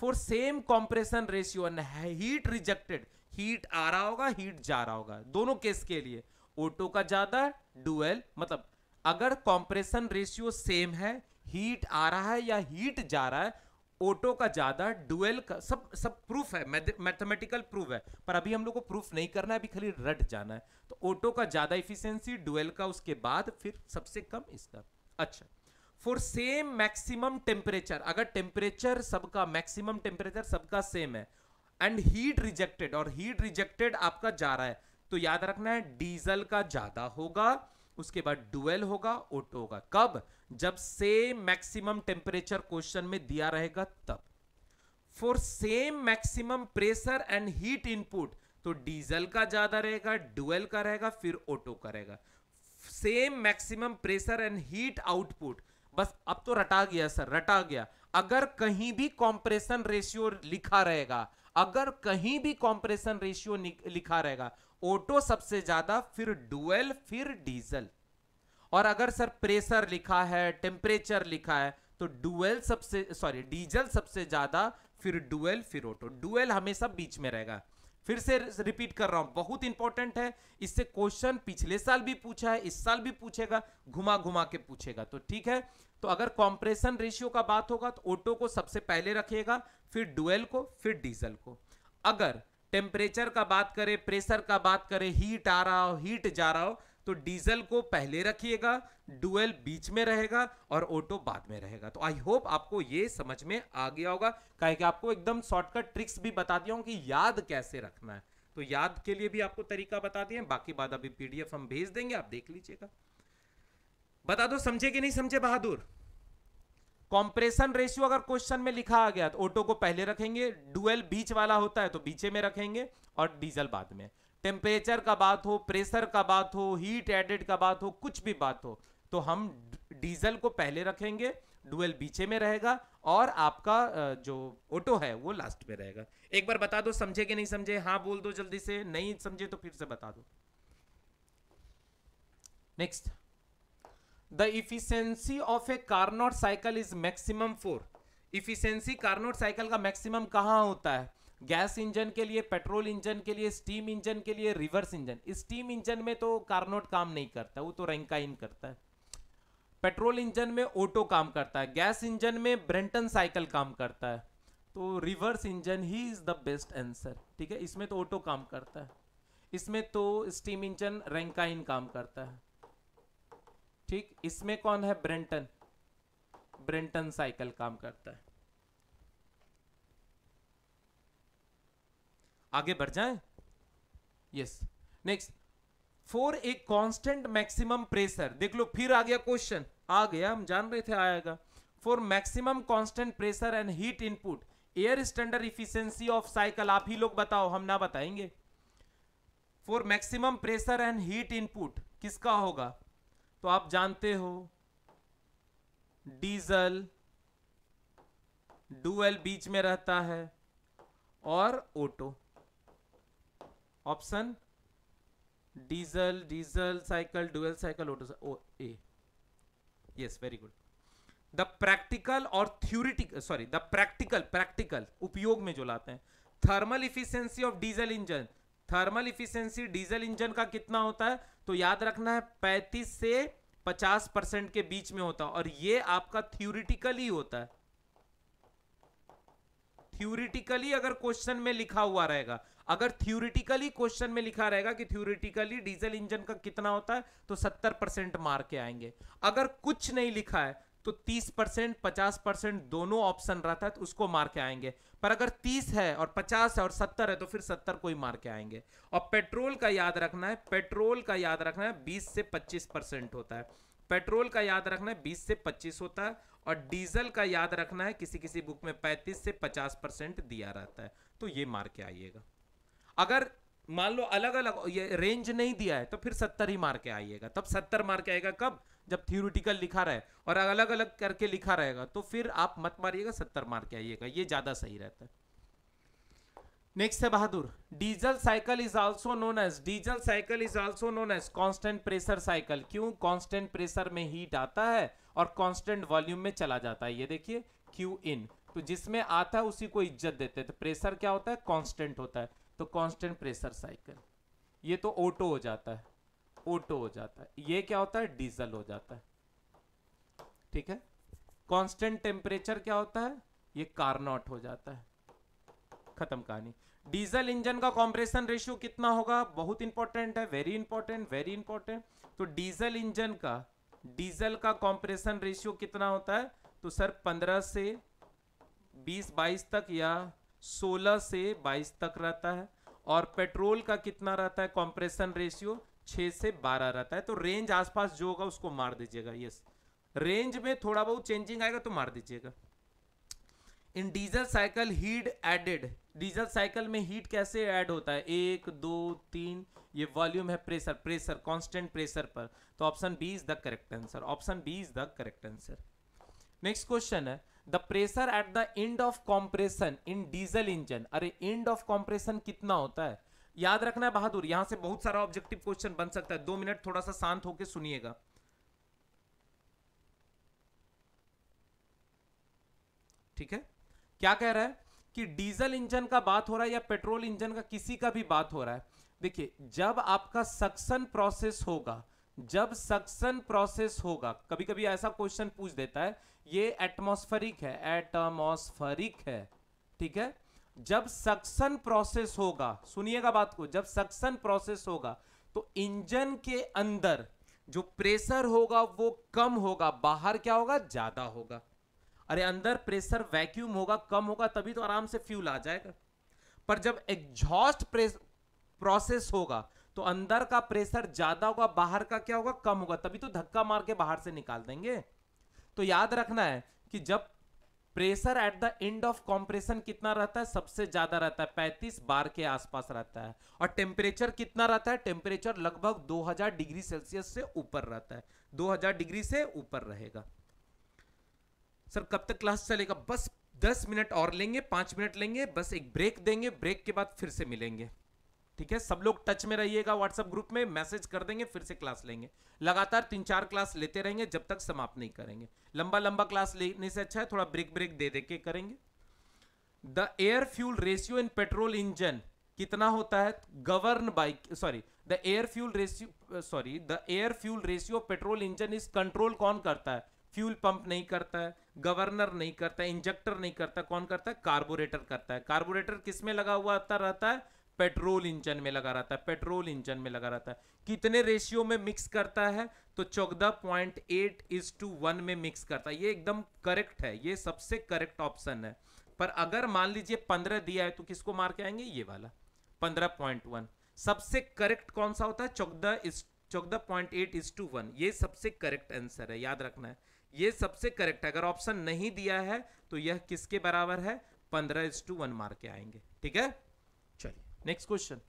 for same compression ratio and heat rejected heat आ रहा होगा हीट जा रहा होगा दोनों केस के लिए ओटो का ज्यादा डुअल मतलब अगर कॉम्प्रेशन रेशियो सेम है हीट आ रहा है या हीट जा रहा है ओटो का ज्यादा डुअल का सब सब प्रूफ है मैथमेटिकल प्रूफ है पर अभी हम लोग को प्रूफ नहीं करना है अभी खाली रट जाना है तो ओटो का ज्यादा इफिशियंसी डुअल का उसके बाद फिर सबसे कम इसका अच्छा फॉर सेम मैक्सिमम टेम्परेचर अगर टेम्परेचर सबका मैक्सिमम टेम्परेचर सबका सेम है एंड हीट रिजेक्टेड और हीट रिजेक्टेड आपका जा रहा है तो याद रखना है डीजल का ज्यादा होगा उसके बाद डुएल होगा ओटो होगा कब जब सेम मैक्सिमम टेम्परेचर क्वेश्चन में दिया रहेगा तब for same maximum pressure and heat input तो डीजल का ज्यादा रहेगा डुएल का रहेगा फिर ऑटो का रहेगा same maximum pressure and heat output बस अब तो रटा गया सर रटा गया अगर कहीं भी कॉम्प्रेशन रेशियो लिखा रहेगा अगर कहीं भी कॉम्प्रेशन रेशियो लिखा रहेगा ऑटो सबसे ज्यादा फिर डुअल फिर डीजल और अगर सर प्रेशर लिखा है टेम्परेचर लिखा है तो डुअल सबसे सॉरी डीजल सबसे ज्यादा फिर डुअल फिर ऑटो डुअल हमेशा बीच में रहेगा फिर से रिपीट कर रहा हूं बहुत इंपॉर्टेंट है इससे क्वेश्चन पिछले साल भी पूछा है इस साल भी पूछेगा घुमा घुमा के पूछेगा तो ठीक है तो अगर कॉम्प्रेशन रेशियो का बात होगा तो ऑटो को सबसे पहले रखिएगा फिर डुएल को फिर डीजल को अगर टेम्परेचर का बात करें प्रेशर का बात करें हीट आ रहा हो हीट जा रहा हो तो डीजल को पहले रखिएगा डुअल बीच में रहेगा और ऑटो बाद में रहेगा तो आई होप आपको ये समझ में आ गया होगा कहे कि आपको एकदम शॉर्टकट ट्रिक्स भी बता दिया हूँ कि याद कैसे रखना है तो याद के लिए भी आपको तरीका बता दिए बाकी बात अभी पीडीएफ हम भेज देंगे आप देख लीजिएगा बता दो समझे कि नहीं समझे बहादुर कॉम्प्रेशन रेशियो अगर क्वेश्चन में लिखा आ गया तो ऑटो को पहले रखेंगे डुअल बीच वाला होता है तो बीचे में रखेंगे और डीजल बाद में टेम्परेचर का बात हो प्रेशर का बात हो हीट एडेड का बात हो कुछ भी बात हो तो हम डीजल को पहले रखेंगे डुअल बीचे में रहेगा और आपका जो ऑटो है वो लास्ट में रहेगा एक बार बता दो समझे कि नहीं समझे हाँ बोल दो जल्दी से नहीं समझे तो फिर से बता दो next the efficiency of a Carnot cycle is maximum for efficiency Carnot cycle का मैक्सिमम कहाँ होता है गैस इंजन के लिए पेट्रोल इंजन के लिए स्टीम इंजन के लिए रिवर्स इंजन स्टीम इंजन में तो कार्नोट काम नहीं करता वो तो रैंकाइन करता है पेट्रोल इंजन में ऑटो काम करता है गैस इंजन में ब्रेंटन साइकिल काम करता है तो रिवर्स इंजन ही इज़ द बेस्ट आंसर ठीक है इसमें तो ऑटो काम करता है इसमें तो स्टीम इंजन रैंकाइन काम करता है ठीक इसमें कौन है ब्रेंटन ब्रेंटन साइकिल काम करता है आगे बढ़ जाएं yes next for a constant maximum pressure देख लो फिर आ गया क्वेश्चन आ गया हम जान रहे थे आएगा for maximum constant pressure and heat input air standard efficiency of cycle आप ही लोग बताओ हम ना बताएंगे for maximum pressure and heat input किसका होगा तो आप जानते हो डीजल डूएल बीच में रहता है और Otto option diesel diesel cycle dual cycle Otto O A yes very good the practical और theoretic sorry the practical practical उपयोग में जो लाते हैं thermal efficiency of diesel engine thermal efficiency diesel engine का कितना होता है तो याद रखना है पैंतीस से पचास परसेंट के बीच में होता है और ये आपका थ्योरिटिकली होता है थ्योरिटिकली अगर क्वेश्चन में लिखा हुआ रहेगा अगर थ्योरिटिकली क्वेश्चन में लिखा रहेगा कि थ्योरिटिकली डीजल इंजन का कितना होता है तो सत्तर परसेंट मार के आएंगे अगर कुछ नहीं लिखा है तो 30 परसेंट पचास परसेंट दोनों ऑप्शन रहता है तो उसको मार के आएंगे पर अगर 30 है और 50 है और 70 है तो फिर 70 को ही मार के आएंगे और पेट्रोल का याद रखना है पेट्रोल का याद रखना है 20 से 25 परसेंट होता है पेट्रोल का याद रखना है 20 से 25 होता है और डीजल का याद रखना है किसी किसी बुक में पैंतीस से पचास दिया रहता है तो ये मार के आइएगा अगर मान लो अलग अलग ये रेंज नहीं दिया है तो फिर सत्तर ही मार के आइएगा तब सत्तर मार के आएगा कब जब थियोरिटिकल लिखा रहे और अलग अलग करके लिखा रहेगा तो फिर आप मत मारिएगा सत्तर मार के आइएगा ये ज़्यादा सही रहता है नेक्स्ट है बहादुर diesel cycle is also known as diesel cycle is also known as constant pressure cycle क्यों कांस्टेंट प्रेशर में हीट आता है और कांस्टेंट वॉल्यूम में चला जाता है ये देखिए क्यू इन तो जिसमें आता है उसी को इज्जत देते हैं तो प्रेशर क्या होता है कांस्टेंट होता है तो कांस्टेंट प्रेशर साइकिल ये तो ऑटो हो जाता है ऑटो हो जाता है ये क्या होता है डीजल हो जाता है ठीक है कांस्टेंट टेम्परेचर क्या होता है ये कार्नॉट हो जाता है खत्म कहानी डीजल इंजन का कॉम्प्रेशन रेशियो कितना होगा बहुत इंपॉर्टेंट है वेरी इंपॉर्टेंट वेरी इंपॉर्टेंट तो डीजल इंजन का डीजल का कॉम्प्रेशन रेशियो कितना होता है तो सर 15 से 20 22 तक या 16 से 22 तक रहता है और पेट्रोल का कितना रहता है कॉम्प्रेशन रेशियो 6 से 12 रहता है तो रेंज आसपास जो होगा उसको मार दीजिएगा यस रेंज में थोड़ा बहुत चेंजिंग आएगा तो मार दीजिएगा in diesel cycle heat added diesel cycle में हीट कैसे ऐड होता है एक दो तीन ये वॉल्यूम है प्रेशर प्रेशर कांस्टेंट प्रेशर पर तो option B is the correct answer option B is the correct answer next question है the pressure at the end of compression in diesel engine अरे एंड ऑफ कॉम्प्रेशन कितना होता है याद रखना है बहादुर यहां से बहुत सारा ऑब्जेक्टिव क्वेश्चन बन सकता है दो मिनट थोड़ा सा शांत होकर सुनिएगा ठीक है क्या कह रहा है कि डीजल इंजन का बात हो रहा है या पेट्रोल इंजन का किसी का भी बात हो रहा है देखिए जब आपका सक्सन प्रोसेस होगा जब सक्सन प्रोसेस होगा कभी कभी ऐसा क्वेश्चन पूछ देता है ये एटमोस्फरिक है एटमोस्फरिक है ठीक है जब सक्सन प्रोसेस होगा सुनिएगा बात को जब सक्सन प्रोसेस होगा तो इंजन के अंदर जो प्रेशर होगा वो कम होगा बाहर क्या होगा ज्यादा होगा अरे अंदर प्रेशर वैक्यूम होगा कम होगा तभी तो आराम से फ्यूल आ जाएगा पर जब एग्जॉस्ट प्रोसेस होगा तो अंदर का प्रेशर ज्यादा होगा बाहर का क्या होगा कम होगा तभी तो धक्का मार के बाहर से निकाल देंगे तो याद रखना है कि जब pressure at the end of compression कितना रहता है सबसे ज्यादा रहता है 35 बार के आसपास रहता है और टेम्परेचर कितना रहता है टेम्परेचर लगभग 2000 डिग्री सेल्सियस से ऊपर रहता है 2000 डिग्री से ऊपर रहेगा सर कब तक क्लास चलेगा बस 10 मिनट और लेंगे 5 मिनट लेंगे बस एक ब्रेक देंगे ब्रेक के बाद फिर से मिलेंगे ठीक है सब लोग टच में रहिएगा व्हाट्सएप ग्रुप में मैसेज कर देंगे फिर से क्लास लेंगे लगातार तीन चार क्लास लेते रहेंगे जब तक समाप्त नहीं करेंगे लंबा लंबा क्लास लेने से अच्छा है थोड़ा ब्रेक ब्रेक दे दे के करेंगे the air fuel ratio in petrol engine कितना होता है govern by sorry the air fuel ratio sorry the air fuel ratio petrol engine is control कौन करता है फ्यूल पंप नहीं करता है गवर्नर नहीं करता है इंजेक्टर नहीं करता कौन करता है कार्बोरेटर करता है कार्बोरेटर किसमें लगा हुआ रहता है पेट्रोल इंजन में लगा रहता है पेट्रोल इंजन में लगा रहता है कितने रेशियो में मिक्स करता है तो चौदह point eight is two one में मिक्स करता है ये एकदम करेक्ट है ये सबसे करेक्ट ऑप्शन है पर अगर मान लीजिए पंद्रह दिया है तो किसको मार के आएंगे ये वाला पंद्रह पॉइंट वन सबसे करेक्ट कौन सा होता है चौदह इज चौदह point eight is two one ये सबसे करेक्ट आंसर है याद रखना है ये सबसे करेक्ट है अगर ऑप्शन नहीं दिया है तो यह किसके बराबर है पंद्रह इज टू वन मार के आएंगे ठीक है next question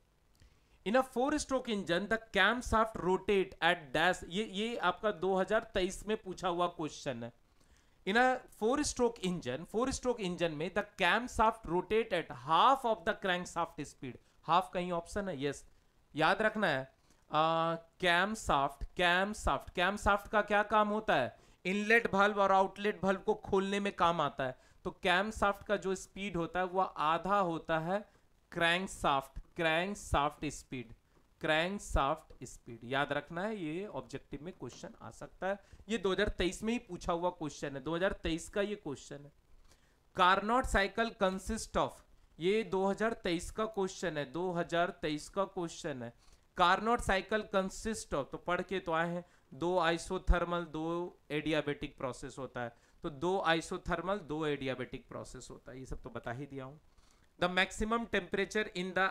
in a four stroke engine the cam shaft rotate at dash ये ये आपका 2023 में पूछा हुआ क्वेश्चन है in a four stroke engine four stroke engine में the cam shaft rotate at half of the crank shaft speed half कहीं option है यस yes. याद रखना है cam shaft cam shaft cam shaft का क्या काम होता है इनलेट भल्ब और आउटलेट भल्ब को खोलने में काम आता है तो कैम साफ्ट का जो स्पीड होता है वह आधा होता है crank soft crank shaft speed crank shaft speed याद रखना है ये ऑब्जेक्टिव में क्वेश्चन आ सकता है ये 2023 में ही पूछा हुआ क्वेश्चन है 2023 का ये क्वेश्चन है कार्नोट साइकिल कंसिस्ट ऑफ ये 2023 का क्वेश्चन है 2023 का क्वेश्चन है कार्नोट साइकिल कंसिस्ट ऑफ तो पढ़ के तो आए हैं दो आइसोथर्मल दो एडियाबेटिक प्रोसेस होता है तो दो आइसोथर्मल दो एडियाबेटिक प्रोसेस होता है ये सब तो बता ही दिया हूँ the maximum temperature in the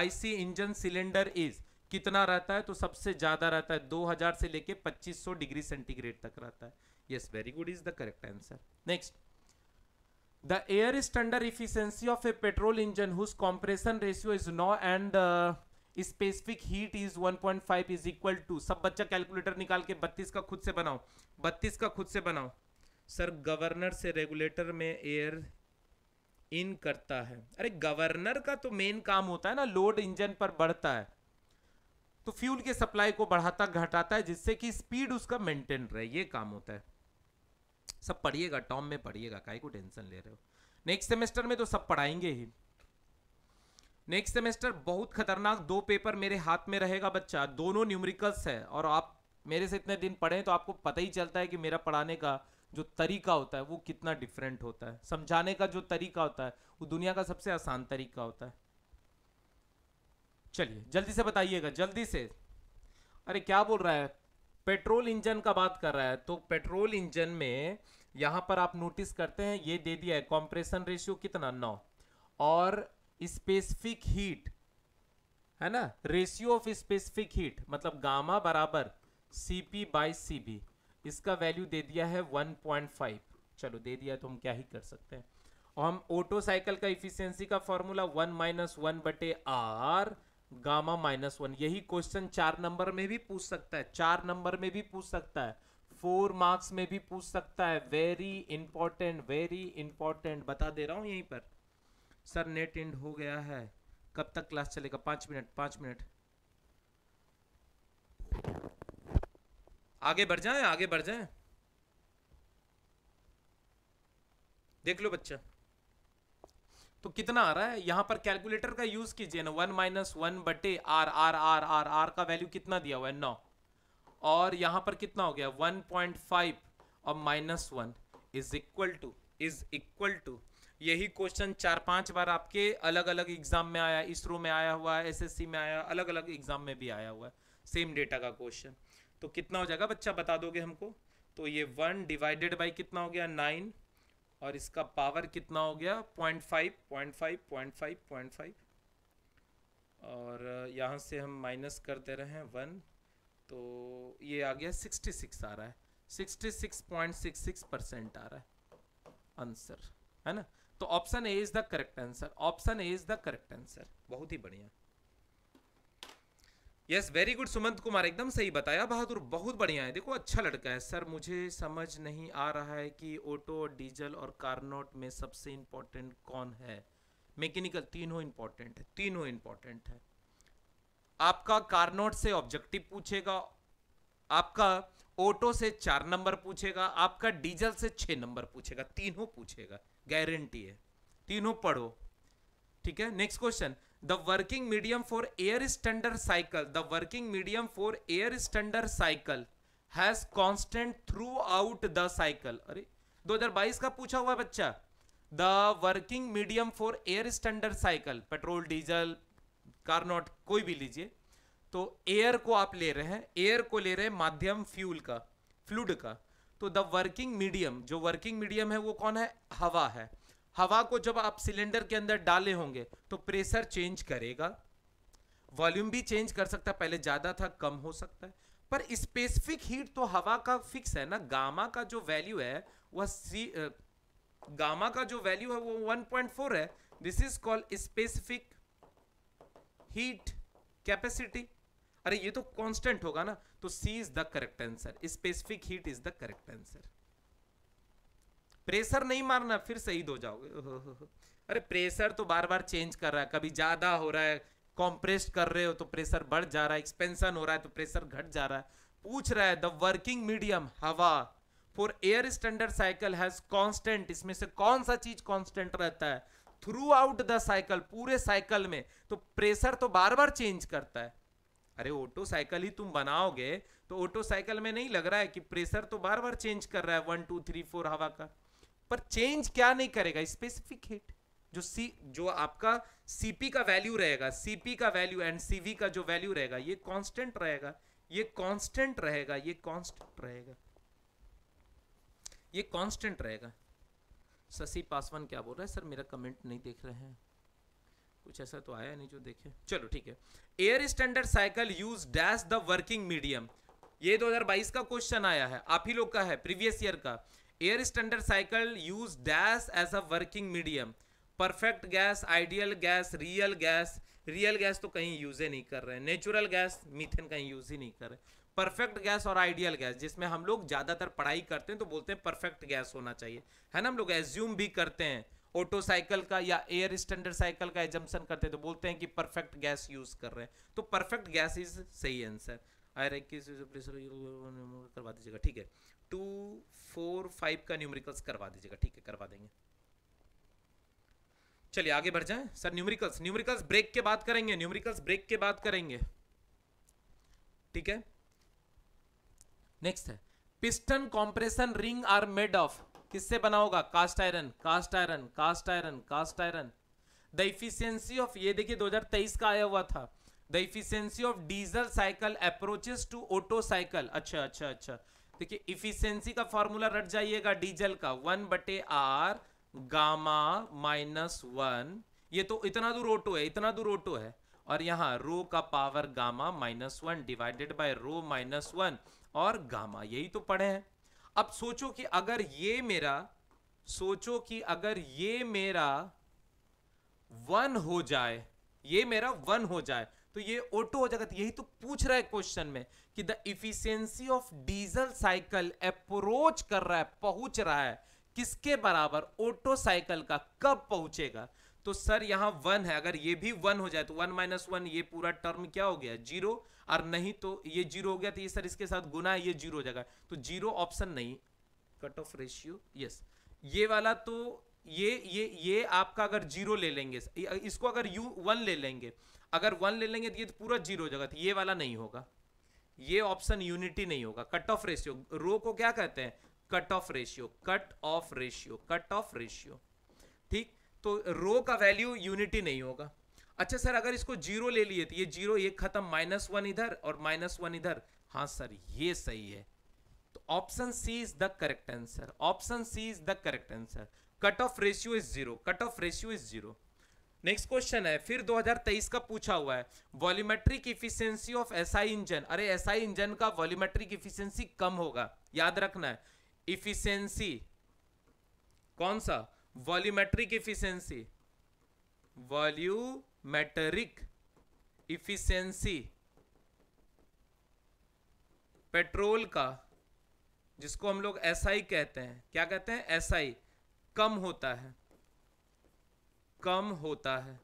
IC engine cylinder is कितना रहता है तो सबसे ज्यादा रहता है 2000 से लेके 2500 डिग्री सेंटीग्रेड तक रहता है yes very good is the correct answer next the air standard efficiency of a petrol engine whose compression ratio is no and specific heat is 1.5 is equal to सब बच्चा कैलकुलेटर निकाल के 32 का खुद से बनाओ 32 का खुद से बनाओ सर गवर्नर से रेगुलेटर में एयर इन करता है अरे गवर्नर का तो मेन काम होता है ना लोड इंजन पर बढ़ता है तो फ्यूल के सप्लाई को बढ़ाता घटाता है जिससे कि स्पीड उसका मेंटेन रहे ये काम होता है सब पढ़िएगा टॉम में पढ़िएगा काय को टेंशन ले रहे हो नेक्स्ट सेमेस्टर में तो सब पढ़ाएंगे ही नेक्स्ट सेमेस्टर बहुत खतरनाक दो पेपर मेरे हाथ में रहेगा बच्चा दोनों न्यूमरिकल्स है और आप मेरे से इतने दिन पढ़े तो आपको पता ही चलता है कि मेरा पढ़ाने का जो तरीका होता है वो कितना डिफरेंट होता है समझाने का जो तरीका होता है वो दुनिया का सबसे आसान तरीका होता है चलिए जल्दी से बताइएगा जल्दी से अरे क्या बोल रहा है पेट्रोल इंजन का बात कर रहा है तो पेट्रोल इंजन में यहाँ पर आप नोटिस करते हैं ये दे दिया है कॉम्प्रेशन रेशियो कितना नौ और स्पेसिफिक हीट है ना रेशियो ऑफ स्पेसिफिक हीट मतलब गामा बराबर C P by C B इसका वैल्यू दे दिया है 1.5 चलो दे दिया तो हम क्या ही कर सकते हैं और हम ऑटो साइकिल का इफिशियंसी का फॉर्मूला वन माइनस वन बटे आर गामा माइनस वन यही क्वेश्चन चार नंबर में भी पूछ सकता है चार नंबर में भी पूछ सकता है फोर मार्क्स में भी पूछ सकता है वेरी इंपॉर्टेंट वेरी इंपॉर्टेंट बता दे रहा हूँ यहीं पर सर नेट एंड हो गया है कब तक क्लास चलेगा पाँच मिनट पाँच मिनट आगे बढ़ जाए आगे बढ़ जाए देख लो बच्चा तो कितना आ रहा है यहां पर कैलकुलेटर का यूज कीजिए ना वन माइनस वन बटे R R R R R का वैल्यू कितना दिया हुआ है नौ और यहां पर कितना हो गया वन पॉइंट फाइव और minus one is equal to is equal to यही क्वेश्चन चार पांच बार आपके अलग अलग एग्जाम में आया इसरो में आया हुआ है एसएससी में आया अलग अलग एग्जाम में भी आया हुआ है सेम डेटा का क्वेश्चन तो कितना हो जाएगा बच्चा बता दोगे हमको तो ये वन डिवाइडेड बाई कितना हो गया नाइन और इसका पावर कितना हो गया point five point five point five point five और यहाँ से हम माइनस कर दे रहे हैं वन तो ये आ गया सिक्सटी सिक्स आ रहा है sixty six point six six percent आ रहा है आंसर है ना तो option A is the correct answer option A is the correct answer बहुत ही बढ़िया yes very good Sumant Kumar एकदम सही बताया बहादुर बहुत बढ़िया है देखो अच्छा लड़का है सर मुझे समझ नहीं आ रहा है कि ऑटो डीजल और कारनोट में सबसे इम्पोर्टेंट कौन है मैकेनिकल तीनों इम्पोर्टेंट है तीनों इम्पोर्टेंट है आपका कारनोट से ऑब्जेक्टिव पूछेगा आपका ऑटो से चार नंबर पूछेगा आपका डीजल से छः नंबर पूछेगा तीनों पूछेगा गारंटी है तीनों पढ़ो ठीक है next question working medium for air air cycle the working medium for air air cycle cycle has constant throughout the cycle अरे 2022 का पूछा हुआ बच्चा the working medium for air standard cycle petrol diesel Carnot कोई भी लीजिए तो air को आप ले रहे हैं एयर को ले रहे हैं माध्यम फ्यूल का फ्लूड का तो द वर्किंग मीडियम जो वर्किंग मीडियम है वो कौन है हवा है हवा को जब आप सिलेंडर के अंदर डाले होंगे तो प्रेशर चेंज करेगा वॉल्यूम भी चेंज कर सकता है पहले ज़्यादा था कम हो सकता है पर स्पेसिफिक हीट तो हवा का फिक्स है ना गामा का जो वैल्यू है वह सी गामा का जो वैल्यू है वो 1.4 है this is called specific heat capacity अरे ये तो कांस्टेंट होगा ना तो C is the correct answer specific heat is the correct answer pressure नहीं मारना फिर शहीद हो जाओगे अरे प्रेशर तो बार बार चेंज कर रहा है कभी ज़्यादा हो रहा है कॉम्प्रेस्ड कर रहे हो तो प्रेशर बढ़ जा रहा है एक्सपेंशन हो रहा है तो प्रेशर घट जा रहा है पूछ रहा है द वर्किंग मीडियम हवा for air standard cycle has constant इसमें से कौन सा चीज कांस्टेंट रहता है थ्रू आउट द साइकिल पूरे साइकिल में तो प्रेशर तो बार बार चेंज करता है अरे ऑटो साइकिल ही तुम बनाओगे तो ऑटो साइकिल में नहीं लग रहा है कि प्रेशर तो बार बार चेंज कर रहा है वन टू थ्री फोर हवा का पर चेंज क्या नहीं करेगा स्पेसिफिक हीट जो सी जो आपका सीपी का वैल्यू रहेगा सीपी का वैल्यू एंड सीवी का जो वैल्यू रहेगा ये कांस्टेंट रहेगा ये कांस्टेंट रहेगा ये कांस्टेंट रहेगा ये कांस्टेंट रहेगा शशि पासवान क्या बोल रहा है सर मेरा कमेंट नहीं देख रहे हैं कुछ ऐसा तो आया नहीं जो देखे चलो ठीक है air standard cycle use dash the working medium ये 2022 का क्वेश्चन आया है आप ही लोग का है प्रीवियस ईयर का air standard cycle use dash as a working medium perfect gas ideal gas real gas real gas तो कहीं यूज ही नहीं कर रहे नेचुरल गैस मीथेन कहीं यूज ही नहीं कर रहे परफेक्ट गैस और आइडियल गैस जिसमें हम लोग ज़्यादातर पढ़ाई करते हैं तो बोलते हैं परफेक्ट गैस होना चाहिए है ना हम लोग एज्यूम भी करते हैं ऑटो साइकिल का या एयर स्टैंडर्ड साइकिल का एजम्पन करते हैं तो बोलते हैं कि परफेक्ट गैस यूज़ कर रहे हैं तो परफेक्ट गैस इज सही आंसर आयर इक्कीस करवा दीजिएगा ठीक है टू फोर फाइव का न्यूमरिकल्स करवा दीजिएगा ठीक है करवा देंगे चलिए आगे बढ़ जाएं सर न्यूमरिकल्स न्यूमरिकल्स ब्रेक के बात करेंगे न्यूमरिकल्स ब्रेक के बात करेंगे ठीक है नेक्स्ट है piston compression ring are made of किससे बना होगा cast iron cast iron cast iron cast iron the efficiency of ये देखिए 2023 का आया हुआ था the efficiency of diesel cycle approaches to auto cycle अच्छा अच्छा अच्छा देखिए इफिशियंसी का फॉर्मूला रट जाइएगा डीजल का वन बटे आर गामा माइनस वन ये तो इतना दूर ओटो है इतना दूर ओटो है और यहाँ रो का power gamma minus one divided by rho minus one और गामा यही तो पढ़े हैं अब सोचो कि अगर ये मेरा सोचो कि अगर ये मेरा वन हो जाए ये मेरा वन हो जाए तो ये ऑटो हो जाएगा तो यही तो पूछ रहा है क्वेश्चन में कि the efficiency of diesel cycle approach कर रहा है पहुंच रहा है किसके बराबर ऑटो साइकिल का कब पहुंचेगा तो सर यहां वन है अगर ये भी वन हो जाए तो वन माइनस वन ये पूरा टर्म क्या हो गया जीरो और नहीं तो ये जीरो हो गया तो ये सर इसके साथ गुना है ये जीरो हो जाएगा तो जीरो ऑप्शन नहीं कट ऑफ रेशियो यस ये वाला तो ये ये ये आपका अगर जीरो ले लेंगे इसको अगर यू वन ले लेंगे अगर वन ले लेंगे तो ये तो पूरा जीरो हो तो ये वाला नहीं होगा ये ऑप्शन यूनिटी नहीं होगा कट ऑफ रेशियो रो को क्या कहते हैं cut off ratio cut off ratio cut off ratio ठीक तो रो का वैल्यू यूनिटी नहीं होगा अच्छा सर अगर इसको जीरो ले लिए तो ये जीरो ये खत्म माइनस वन इधर और माइनस वन इधर हाँ सर ये सही है तो option C is the correct answer option C is the correct answer cut off ratio is zero cut off ratio is zero next question है फिर 2023 का पूछा हुआ है volumetric efficiency of SI engine अरे एसआई इंजन का volumetric efficiency कम होगा याद रखना है इफिशियंसी कौन सा volumetric efficiency volumetric efficiency petrol का जिसको हम लोग एसआई कहते हैं क्या कहते हैं एसआई कम होता है कम होता है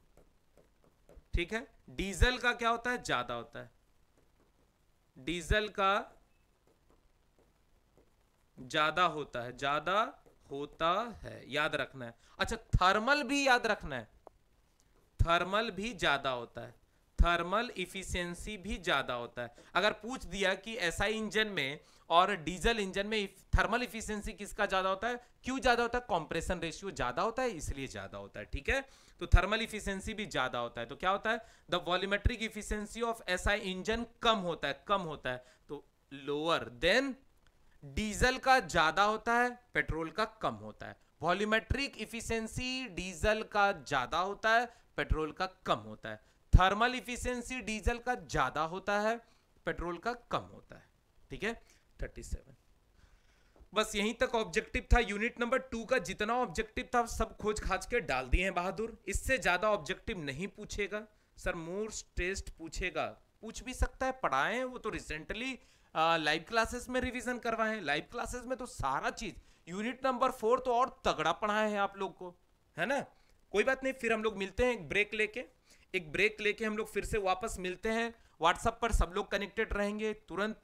ठीक है डीजल का क्या होता है ज्यादा होता है डीजल का ज्यादा होता है ज्यादा होता है याद रखना है अच्छा थर्मल भी याद रखना है थर्मल भी ज्यादा होता है थर्मल इफिशियंसी भी ज्यादा होता है अगर पूछ दिया कि ऐसा इंजन में और डीजल इंजन में थर्मल इफिशियंसी किसका ज्यादा होता है क्यों ज्यादा होता है कॉम्प्रेशन रेशियो ज्यादा होता है इसलिए ज्यादा होता है ठीक है तो थर्मल इफिशियंसी भी ज्यादा होता है तो क्या होता है the volumetric efficiency of S engine कम होता है कम होता है तो लोअर देन डीजल का ज्यादा होता है पेट्रोल का कम होता है वॉल्यूमेट्रिक इफिशियंसी डीजल का ज्यादा होता है पेट्रोल का कम होता है थर्मल इफिशियंसी डीजल का ज्यादा होता है पेट्रोल का कम होता है ठीक है 37 बस यहीं तक ऑब्जेक्टिव था यूनिट नंबर टू का जितना ऑब्जेक्टिव था सब खोज खाज के डाल दिए हैं बहादुर इससे ज़्यादा ऑब्जेक्टिव नहीं पूछेगा सर मोर टेस्ट पूछेगा पूछ भी सकता है पढ़ाए वो तो रिसेंटली लाइव क्लासेस में रिविजन करवाए लाइव क्लासेस में तो सारा चीज़ यूनिट नंबर फोर तो और तगड़ा पढ़ाए हैं आप लोग को है ना कोई बात नहीं फिर हम लोग मिलते हैं एक ब्रेक लेके एक ब्रेक लेके हम लोग फिर से वापस मिलते हैं व्हाट्सएप पर सब लोग कनेक्टेड रहेंगे तुरंत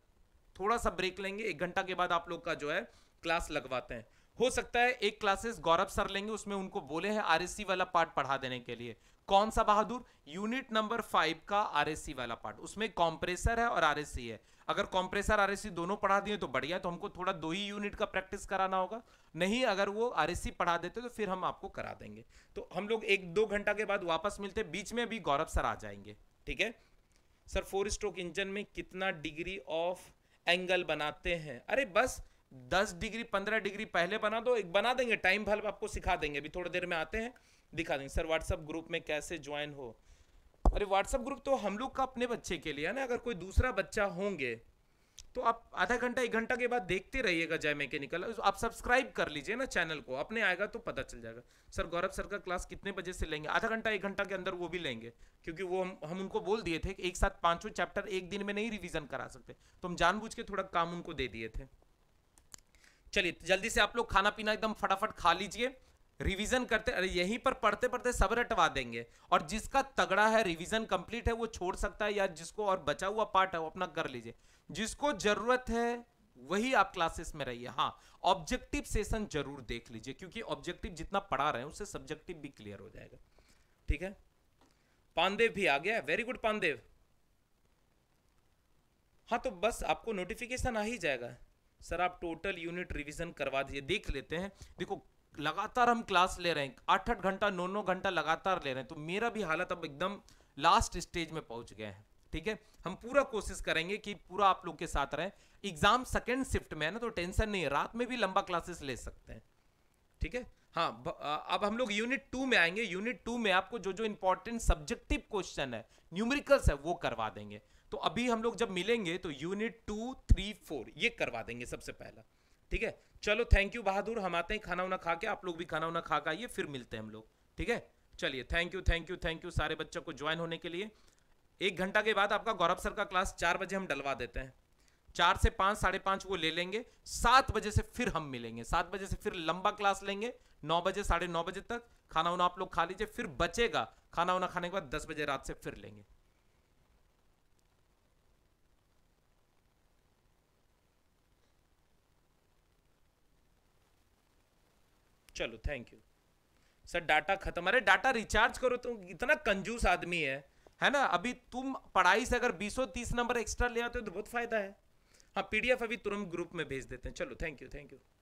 थोड़ा सा ब्रेक लेंगे एक घंटा के बाद आप लोग का जो है क्लास लगवाते हैं हो सकता है एक क्लासेस गौरव सर लेंगे उसमें उनको बोले हैं आरएससी वाला पार्ट पढ़ा देने के लिए कौन सा बहादुर यूनिट नंबर फाइव का आरएससी वाला पार्ट उसमें कॉम्प्रेसर है और आरएससी है अगर कॉम्प्रेसर आरएससी दोनों पढ़ा दिए तो बढ़िया तो हमको थोड़ा दो ही यूनिट का प्रैक्टिस कराना होगा नहीं अगर वो आरएससी पढ़ा देते तो फिर हम आपको करा देंगे तो हम लोग एक दो घंटा के बाद वापस मिलते बीच में भी गौरव सर आ जाएंगे ठीक है सर फोर स्ट्रोक इंजन में कितना डिग्री ऑफ एंगल बनाते हैं अरे बस दस डिग्री पंद्रह डिग्री पहले बना दो एक बना देंगे टाइम भल आपको सिखा देंगे अभी थोड़ी देर में आते हैं दिखा देंगे सर व्हाट्सअप ग्रुप में कैसे ज्वाइन हो अरे व्हाट्सअप ग्रुप तो हम लोग का अपने बच्चे के लिए है ना अगर कोई दूसरा बच्चा होंगे तो आप आधा घंटा एक घंटा के बाद देखते रहिएगा जय मैकेनिकल तो आप सब्सक्राइब कर लीजिए ना चैनल को अपने आएगा तो पता चल जाएगा सर गौरव सर का क्लास कितने बजे से लेंगे आधा घंटा एक घंटा के अंदर वो भी लेंगे क्योंकि वो हम हम उनको बोल दिए थे कि एक साथ पांचों चैप्टर एक दिन में नहीं रिविजन करा सकते तो हम जानबूझ के थोड़ा काम उनको दे दिए थे चलिए जल्दी से आप लोग खाना पीना एकदम फटाफट खा लीजिए रिविजन करते अरे यहीं पर पढ़ते पढ़ते सब रटवा देंगे और जिसका तगड़ा है रिविजन कंप्लीट है वो छोड़ सकता है या जिसको और बचा हुआ पार्ट है वो अपना कर लीजिए जिसको जरूरत है वही आप क्लासेस में रहिए हाँ ऑब्जेक्टिव सेशन जरूर देख लीजिए क्योंकि ऑब्जेक्टिव जितना पढ़ा रहे हैं उससे सब्जेक्टिव भी क्लियर हो जाएगा ठीक है पांडेव भी आ गया वेरी गुड पांडेव हाँ तो बस आपको नोटिफिकेशन आ ही जाएगा सर आप टोटल यूनिट रिवीजन करवा दीजिए देख लेते हैं देखो लगातार हम क्लास ले रहे हैं आठ आठ घंटा नौ नौ घंटा लगातार ले रहे हैं तो मेरा भी हालत अब एकदम लास्ट स्टेज में पहुंच गए हैं ठीक है हम पूरा कोशिश करेंगे कि पूरा आप लोग के साथ रहें एग्जाम सेकेंड शिफ्ट में है ना तो टेंशन नहीं है रात में भी लंबा क्लासेस ले सकते हैं ठीक है हाँ अब हम लोग यूनिट टू में आएंगे यूनिट टू में आपको जो जो इंपॉर्टेंट सब्जेक्टिव क्वेश्चन है न्यूमेरिकल्स है वो करवा देंगे तो अभी हम लोग जब मिलेंगे तो यूनिट टू थ्री फोर ये करवा देंगे सबसे पहला ठीक है चलो थैंक यू बहादुर हम आते हैं खाना उना खा के आप लोग भी खाना उना खा के आइए फिर मिलते हैं हम लोग ठीक है चलिए thank you thank you thank you सारे बच्चों को ज्वाइन होने के लिए एक घंटा के बाद आपका गौरव सर का क्लास चार बजे हम डलवा देते हैं चार से पांच साढ़े पांच वो ले लेंगे सात बजे से फिर हम मिलेंगे सात बजे से फिर लंबा क्लास लेंगे नौ बजे साढ़े नौ बजे तक खाना वाना आप लोग खा लीजिए फिर बचेगा खाना वाना खाने के बाद दस बजे रात से फिर लेंगे चलो थैंक यू सर डाटा खत्म अरे डाटा रिचार्ज करो तुम तो इतना कंजूस आदमी है है ना अभी तुम पढ़ाई से अगर बीसों तीस नंबर एक्स्ट्रा ले आते हो तो बहुत फायदा है हाँ पीडीएफ अभी तुरंत ग्रुप में भेज देते हैं चलो थैंक यू थैंक यू